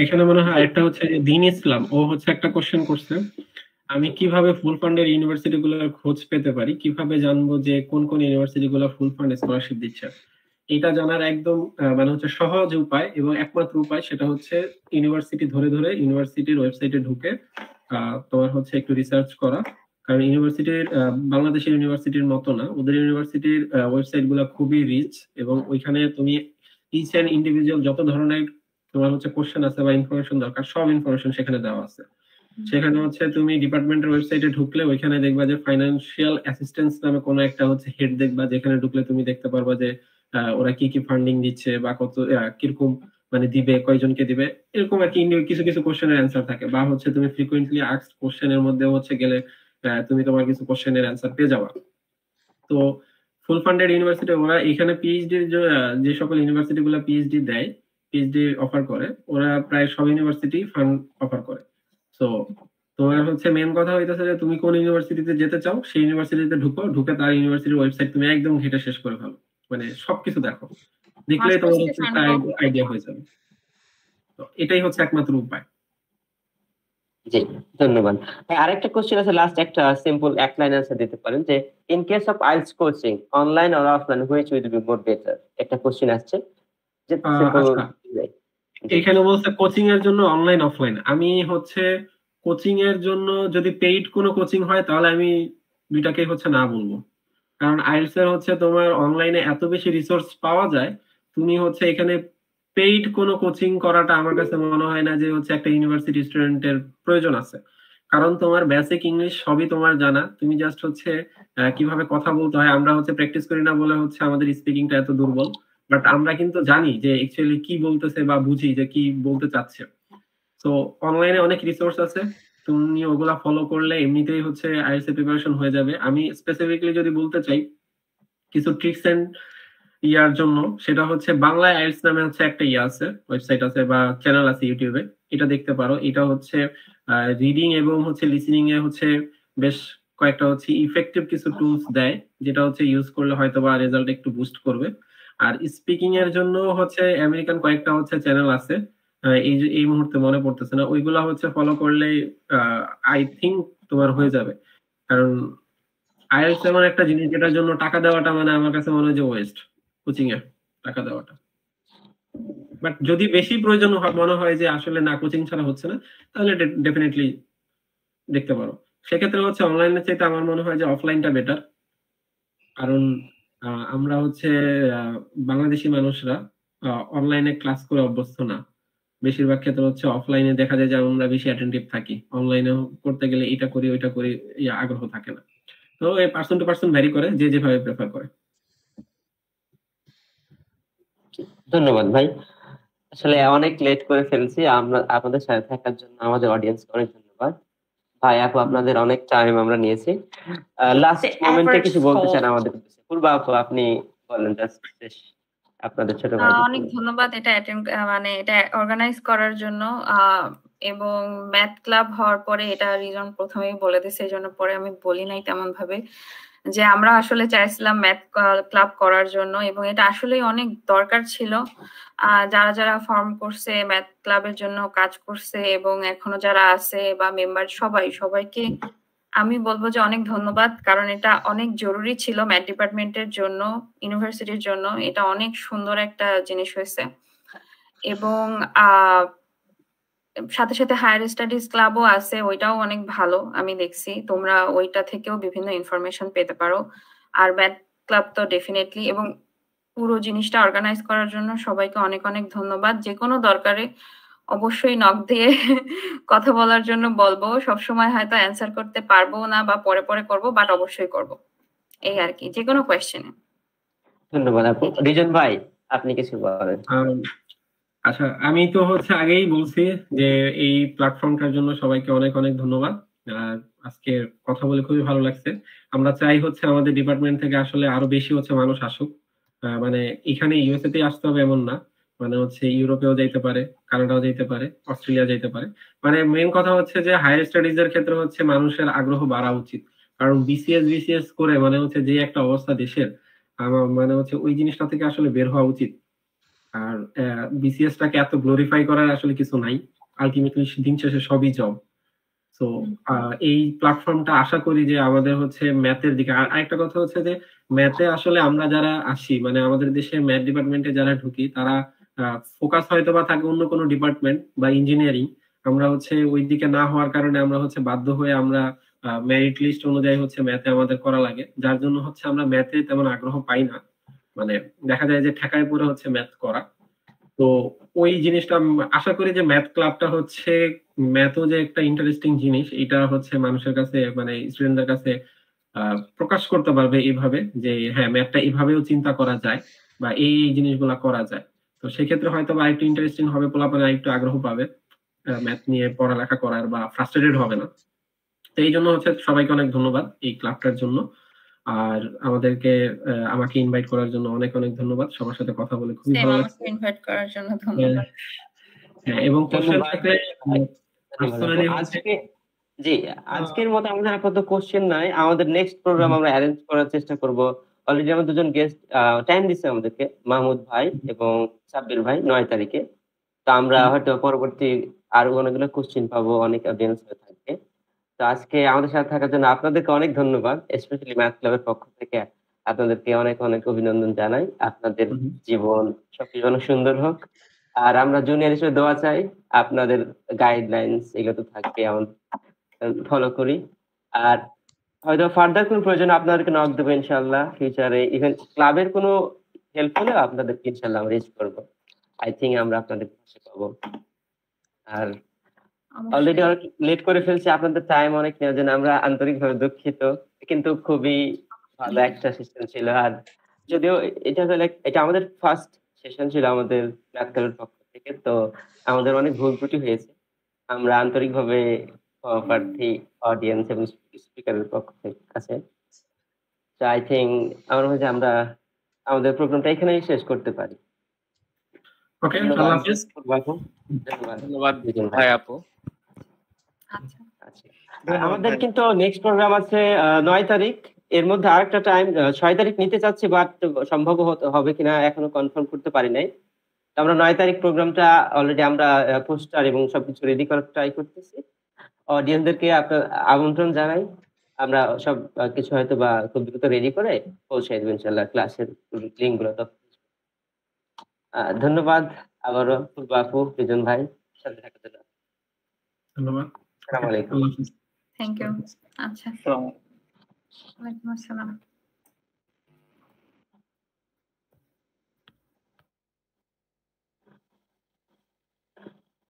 এখানে মনে হয় একটা হচ্ছে দিন ইসলাম ও হচ্ছে একটা কোশ্চেন করছে আমি কিভাবে ফুল ফান্ডের ইউনিভার্সিটি গুলোর খোঁজ পেতে পারি কিভাবে জানবো যে কোন কোন ইউনিভার্সিটি গুলো ফুল ফান্ড স্কলারশিপ দিচ্ছে এটা জানার একদম মানে হচ্ছে সহজ উপায় এবং একমাত্র উপায় সেটা হচ্ছে ইউনিভার্সিটি ধরে ধরে ইউনিভার্সিটির ওয়েবসাইটে ঢুকে তোমার হচ্ছে একটু রিসার্চ করা কারণ ইউনিভার্সিটির বাংলাদেশের ইউনিভার্সিটির মতো না ওদের ইউনিভার্সিটির ওয়েবসাইট গুলা খুবই রিচ এবং ওইখানে তুমি ইচ অ্যান্ড ইন্ডিভিজুয়াল যত ধরনের তোমার হচ্ছে কোশ্চেন আছে বা ইনফরমেশন দরকার সব ইনফরমেশন সেখানে দেওয়া আছে সেখানে হচ্ছে তুমি ডিপার্টমেন্টের ওয়েবসাইটে ঢুকলে ওইখানে দেখবা যে ফাইন্যান্সিয়াল অ্যাসিস্ট্যান্স নামে কোনো একটা হচ্ছে হেড দেখবা যেখানে ঢুকলে তুমি দেখতে পারবা যে ওরা কি কি ফান্ডিং দিচ্ছে বা কত কিরকম মানে দিবে কয়জনকে দিবে এরকম আর কি কিছু কিছু কোশ্চেনের অ্যান্সার থাকে বা হচ্ছে তুমি ফ্রিকুয়েন্টলি আক্স কোশ্চেনের মধ্যে হচ্ছে গেলে তুমি তোমার কিছু কোশ্চেনের অ্যান্সার পেয়ে যাবা তো ফুল ফান্ডেড ইউনিভার্সিটি ওরা এখানে পিএইচডি যে সকল ইউনিভার্সিটি গুলো পিএইচডি দেয় পিএইচডি অফার করে ওরা প্রায় সব ইউনিভার্সিটি ফান্ড অফার করে সো তোমার হচ্ছে মেন কথা হইতেছে যে তুমি কোন ইউনিভার্সিটিতে যেতে চাও সেই ইউনিভার্সিটিতে ঢুকো ঢুকে তার ইউনিভার্সিটির ওয়েবসাইট তুমি একদম ঘেটে শেষ করে ফেলো মানে সবকিছু দেখো দেখলে তোমার হচ্ছে আইডিয়া হয়ে যাবে তো এটাই হচ্ছে একমাত্র উপায় জি ধন্যবাদ আরেকটা কোশ্চেন আছে লাস্ট একটা সিম্পল এক লাইন আনসার দিতে পারেন যে in case of IELTS coaching online or offline which will be more better একটা কোশ্চেন আসছে যে আচ্ছা। এখানে বলছে কোচিং এর জন্য অনলাইন অফলাইন আমি হচ্ছে কোচিং এর জন্য যদি পেইড কোনো কোচিং হয় তাহলে আমি দুইটাকেই হচ্ছে না বলবো কারণ আইএলস এর হচ্ছে তোমার অনলাইনে এত বেশি রিসোর্স পাওয়া যায় তুমি হচ্ছে এখানে পেইড কোন কোচিং করাটা আমার কাছে মনে হয় না যে হচ্ছে একটা ইউনিভার্সিটি স্টুডেন্টের প্রয়োজন আছে কারণ তোমার বেসিক ইংলিশ সবই তোমার জানা তুমি জাস্ট হচ্ছে কিভাবে কথা বলতে হয় আমরা হচ্ছে প্র্যাকটিস করি না বলে হচ্ছে আমাদের স্পিকিংটা এত দুর্বল বাট আমরা কিন্তু জানি যে অ্যাকচুয়ালি কি বলতেছে বা বুঝি যে কি বলতে চাচ্ছে তো অনলাইনে অনেক রিসোর্স আছে তুমি ওগুলা ফলো করলে এমনিতেই হচ্ছে আইএসএ প্রিপারেশন হয়ে যাবে আমি স্পেসিফিকলি যদি বলতে চাই কিছু ট্রিক্স এন্ড ইয়ার জন্য সেটা হচ্ছে বাংলা আইএস নামে হচ্ছে একটা ইয়ে আছে ওয়েবসাইট আছে বা চ্যানেল আছে ইউটিউবে এটা দেখতে পারো এটা হচ্ছে রিডিং এবং হচ্ছে লিসেনিং এ হচ্ছে বেশ কয়েকটা হচ্ছে ইফেক্টিভ কিছু টুলস দেয় যেটা হচ্ছে ইউজ করলে হয়তো বা রেজাল্ট একটু বুস্ট করবে আর স্পিকিং এর জন্য হচ্ছে আমেরিকান কয়েকটা হচ্ছে চ্যানেল আছে এই যে এই মুহূর্তে মনে পড়তেছে না ওইগুলা হচ্ছে ফলো করলে আই থিঙ্ক তোমার হয়ে যাবে কারণ আইএলস এমন একটা জিনিস যেটার জন্য টাকা দেওয়াটা মানে আমার কাছে মনে হয় যে ওয়েস্ট কোচিং এ টাকা দেওয়াটা বাট যদি বেশি প্রয়োজন মনে হয় যে আসলে না কোচিং ছাড়া হচ্ছে না তাহলে ডেফিনেটলি দেখতে পারো সেক্ষেত্রে হচ্ছে অনলাইনের চাইতে আমার মনে হয় যে অফলাইনটা বেটার কারণ আমরা হচ্ছে বাংলাদেশি মানুষরা অনলাইনে ক্লাস করে অভ্যস্ত না বেশিরভাগ ক্ষেত্রে হচ্ছে অফলাইনে দেখা যায় যে আমরা বেশি অ্যাটেন্টিভ থাকি অনলাইনে করতে গেলে এটা করি ওইটা করি আগ্রহ থাকে না তো এই পার্সন টু পার্সন ভ্যারি করে যে যেভাবে প্রেফার করে ধন্যবাদ ভাই আসলে অনেক লেট করে ফেলছি আমরা আপনাদের সাথে থাকার জন্য আমাদের অডিয়েন্স অনেক ধন্যবাদ ভাই আপু আপনাদের অনেক টাইম আমরা নিয়েছি লাস্ট মোমেন্টে কিছু বলতে চান আমাদের পূর্ব আপু আপনি বলেন জাস্ট আপনাদের ছোট অনেক ধন্যবাদ এটা অ্যাটেন্ড মানে এটা অর্গানাইজ করার জন্য এবং ম্যাথ ক্লাব হওয়ার পরে এটা রিজন প্রথমেই বলে দিছে এই জন্য পরে আমি বলি নাই তেমন ভাবে যে আমরা আসলে চাইছিলাম ম্যাথ ক্লাব করার জন্য এবং এটা আসলে অনেক দরকার ছিল যারা যারা ফর্ম করছে ম্যাথ ক্লাবের জন্য কাজ করছে এবং এখনো যারা আছে বা মেম্বার সবাই সবাইকে আমি বলবো যে অনেক ধন্যবাদ কারণ এটা অনেক জরুরি ছিল ম্যাথ ডিপার্টমেন্টের জন্য ইউনিভার্সিটির জন্য এটা অনেক সুন্দর একটা জিনিস হয়েছে এবং সাথে সাথে হায়ার স্টাডিজ ক্লাবও আছে ওইটাও অনেক ভালো আমি দেখছি তোমরা ওইটা থেকেও বিভিন্ন ইনফরমেশন পেতে পারো আর ম্যাথ ক্লাব তো ডেফিনেটলি এবং পুরো জিনিসটা অর্গানাইজ করার জন্য সবাইকে অনেক অনেক ধন্যবাদ যে কোনো দরকারে অবশ্যই নক দিয়ে কথা বলার জন্য বলবো সবসময় হয়তো অ্যান্সার করতে পারবো না বা পরে পরে করব বাট অবশ্যই করব এই আর কি যে কোনো কোয়েশ্চেনে ধন্যবাদ আপু রিজন ভাই আপনি কিছু বলেন আচ্ছা আমি তো হচ্ছে আগেই বলছি যে এই প্ল্যাটফর্মটার জন্য সবাইকে অনেক অনেক ধন্যবাদ আজকে কথা বলে খুবই ভালো লাগছে আমরা চাই হচ্ছে আমাদের ডিপার্টমেন্ট থেকে আসলে আরো বেশি হচ্ছে মানুষ আসুক মানে এখানে ইউএসএ তে আসতে হবে এমন না মানে হচ্ছে ইউরোপেও যাইতে পারে কানাডাও যাইতে পারে অস্ট্রেলিয়া যাইতে পারে মানে মেন কথা হচ্ছে যে হায়ার স্টাডিজ এর ক্ষেত্রে হচ্ছে মানুষের আগ্রহ বাড়া উচিত কারণ বিসিএস বিসিএস করে মানে হচ্ছে যে একটা অবস্থা দেশের মানে হচ্ছে ওই জিনিসটা থেকে আসলে বের হওয়া উচিত আর বিসিএস টাকে এত গ্লোরিফাই করার আসলে কিছু নাই আলটিমেটলি দিন শেষে সবই জব তো এই প্ল্যাটফর্মটা আশা করি যে আমাদের হচ্ছে ম্যাথের দিকে আর একটা কথা হচ্ছে যে ম্যাথে আসলে আমরা যারা আসি মানে আমাদের দেশে ম্যাথ ডিপার্টমেন্টে যারা ঢুকি তারা ফোকাস হয়তো বা থাকে অন্য কোনো ডিপার্টমেন্ট বা ইঞ্জিনিয়ারিং আমরা হচ্ছে ওই দিকে না হওয়ার কারণে আমরা হচ্ছে বাধ্য হয়ে আমরা মেরিট লিস্ট অনুযায়ী হচ্ছে ম্যাথে আমাদের করা লাগে যার জন্য হচ্ছে আমরা ম্যাথে তেমন আগ্রহ পাই না মানে দেখা যায় যে ঠেকায় পড়ে হচ্ছে ম্যাথ করা তো ওই জিনিসটা আশা করি যে ম্যাথ ক্লাবটা হচ্ছে ম্যাথও যে একটা ইন্টারেস্টিং জিনিস এটা হচ্ছে মানুষের কাছে মানে স্টুডেন্টদের কাছে প্রকাশ করতে পারবে এইভাবে যে হ্যাঁ ম্যাথটা এভাবেও চিন্তা করা যায় বা এই জিনিসগুলা করা যায় তো সেক্ষেত্রে হয়তো বা একটু ইন্টারেস্টিং হবে পোলাপানে একটু আগ্রহ পাবে ম্যাথ নিয়ে পড়ালেখা করার বা ফ্রাস্ট্রেটেড হবে না তো এই জন্য হচ্ছে সবাইকে অনেক ধন্যবাদ এই ক্লাবটার জন্য আর আমাদেরকে আমাকে ইনভাইট করার জন্য অনেক অনেক ধন্যবাদ সবার সাথে কথা বলে খুবই ভালো লাগছে ইনভাইট করার জন্য ধন্যবাদ হ্যাঁ, হ্যাঁ, এবং কোশ্চেন থাকলে আজকে জি আজকের মতো আমাদের আপাতত কোশ্চেন নাই আমাদের নেক্সট প্রোগ্রাম আমরা অ্যারেঞ্জ করার চেষ্টা করব অলরেডি আমার দুজন গেস্ট টাইম দিচ্ছে আমাদেরকে মাহমুদ ভাই এবং সাব্বির ভাই নয় তারিখে তো আমরা হয়তো পরবর্তী আরো অনেকগুলো কোশ্চিন পাবো অনেক অডিয়েন্স হয়ে থাকবে তো আজকে আমাদের সাথে থাকার জন্য আপনাদেরকে অনেক ধন্যবাদ স্পেশালি ম্যাথ ক্লাবের পক্ষ থেকে আপনাদেরকে অনেক অনেক অভিনন্দন জানাই আপনাদের জীবন সবকিছু অনেক সুন্দর হোক আর আমরা জুনিয়র হিসেবে দোয়া চাই আপনাদের গাইডলাইন এগুলো তো থাকবে আমাদের ফলো করি আর হয়তো ফার্দার কোনো প্রয়োজন আপনাদেরকে নক দেবো ইনশাল্লাহ ফিউচারে ইভেন ক্লাবের কোনো হেল্প হলে আপনাদেরকে ইনশাল্লাহ আমরা রিচ করবো আই থিংক আমরা আপনাদের পাশে পাবো আর অলরেডি অনেক লেট করে ফেলছি আপনাদের টাইম অনেক নেওয়ার জন্য আমরা আন্তরিকভাবে দুঃখিত কিন্তু খুবই ভালো একটা সেশন ছিল আর যদিও এটা হলো এটা আমাদের ফার্স্ট সেশন ছিল আমাদের ম্যাথকালের পক্ষ থেকে তো আমাদের অনেক ভুল ত্রুটি হয়েছে আমরা আন্তরিকভাবে ভাবে অডিয়েন্স এবং স্পিকারের পক্ষ থেকে তো আই থিঙ্ক আমার মনে হয় আমরা আমাদের প্রোগ্রামটা এখানেই শেষ করতে পারি ওকে ধন্যবাদ ভাই আপু আচ্ছা। আচ্ছা। আমাদের কিন্তু নেক্সট প্রোগ্রাম আছে নয় তারিখ এর মধ্যে আরেকটা টাইম ছয় তারিখ নিতে চাচ্ছি বাট সম্ভব হবে কিনা এখনো কনফার্ম করতে পারি নাই আমরা নয় তারিখ প্রোগ্রামটা অলরেডি আমরা পোস্টার এবং সবকিছু রেডি করার ট্রাই করতেছি অডিয়েন্সদেরকে আপনার আমন্ত্রণ জানাই আমরা সব কিছু হয়তো বা খুব দ্রুত রেডি করে পৌঁছে দেবেন ইনশাল্লাহ ক্লাসের লিঙ্কগুলো তো ধন্যবাদ আবারও বাপু প্রিজন ভাই সাথে থাকার জন্য ধন্যবাদ আসসালামু আলাইকুম থ্যাংক ইউ আচ্ছা আলাইকুম আসসালাম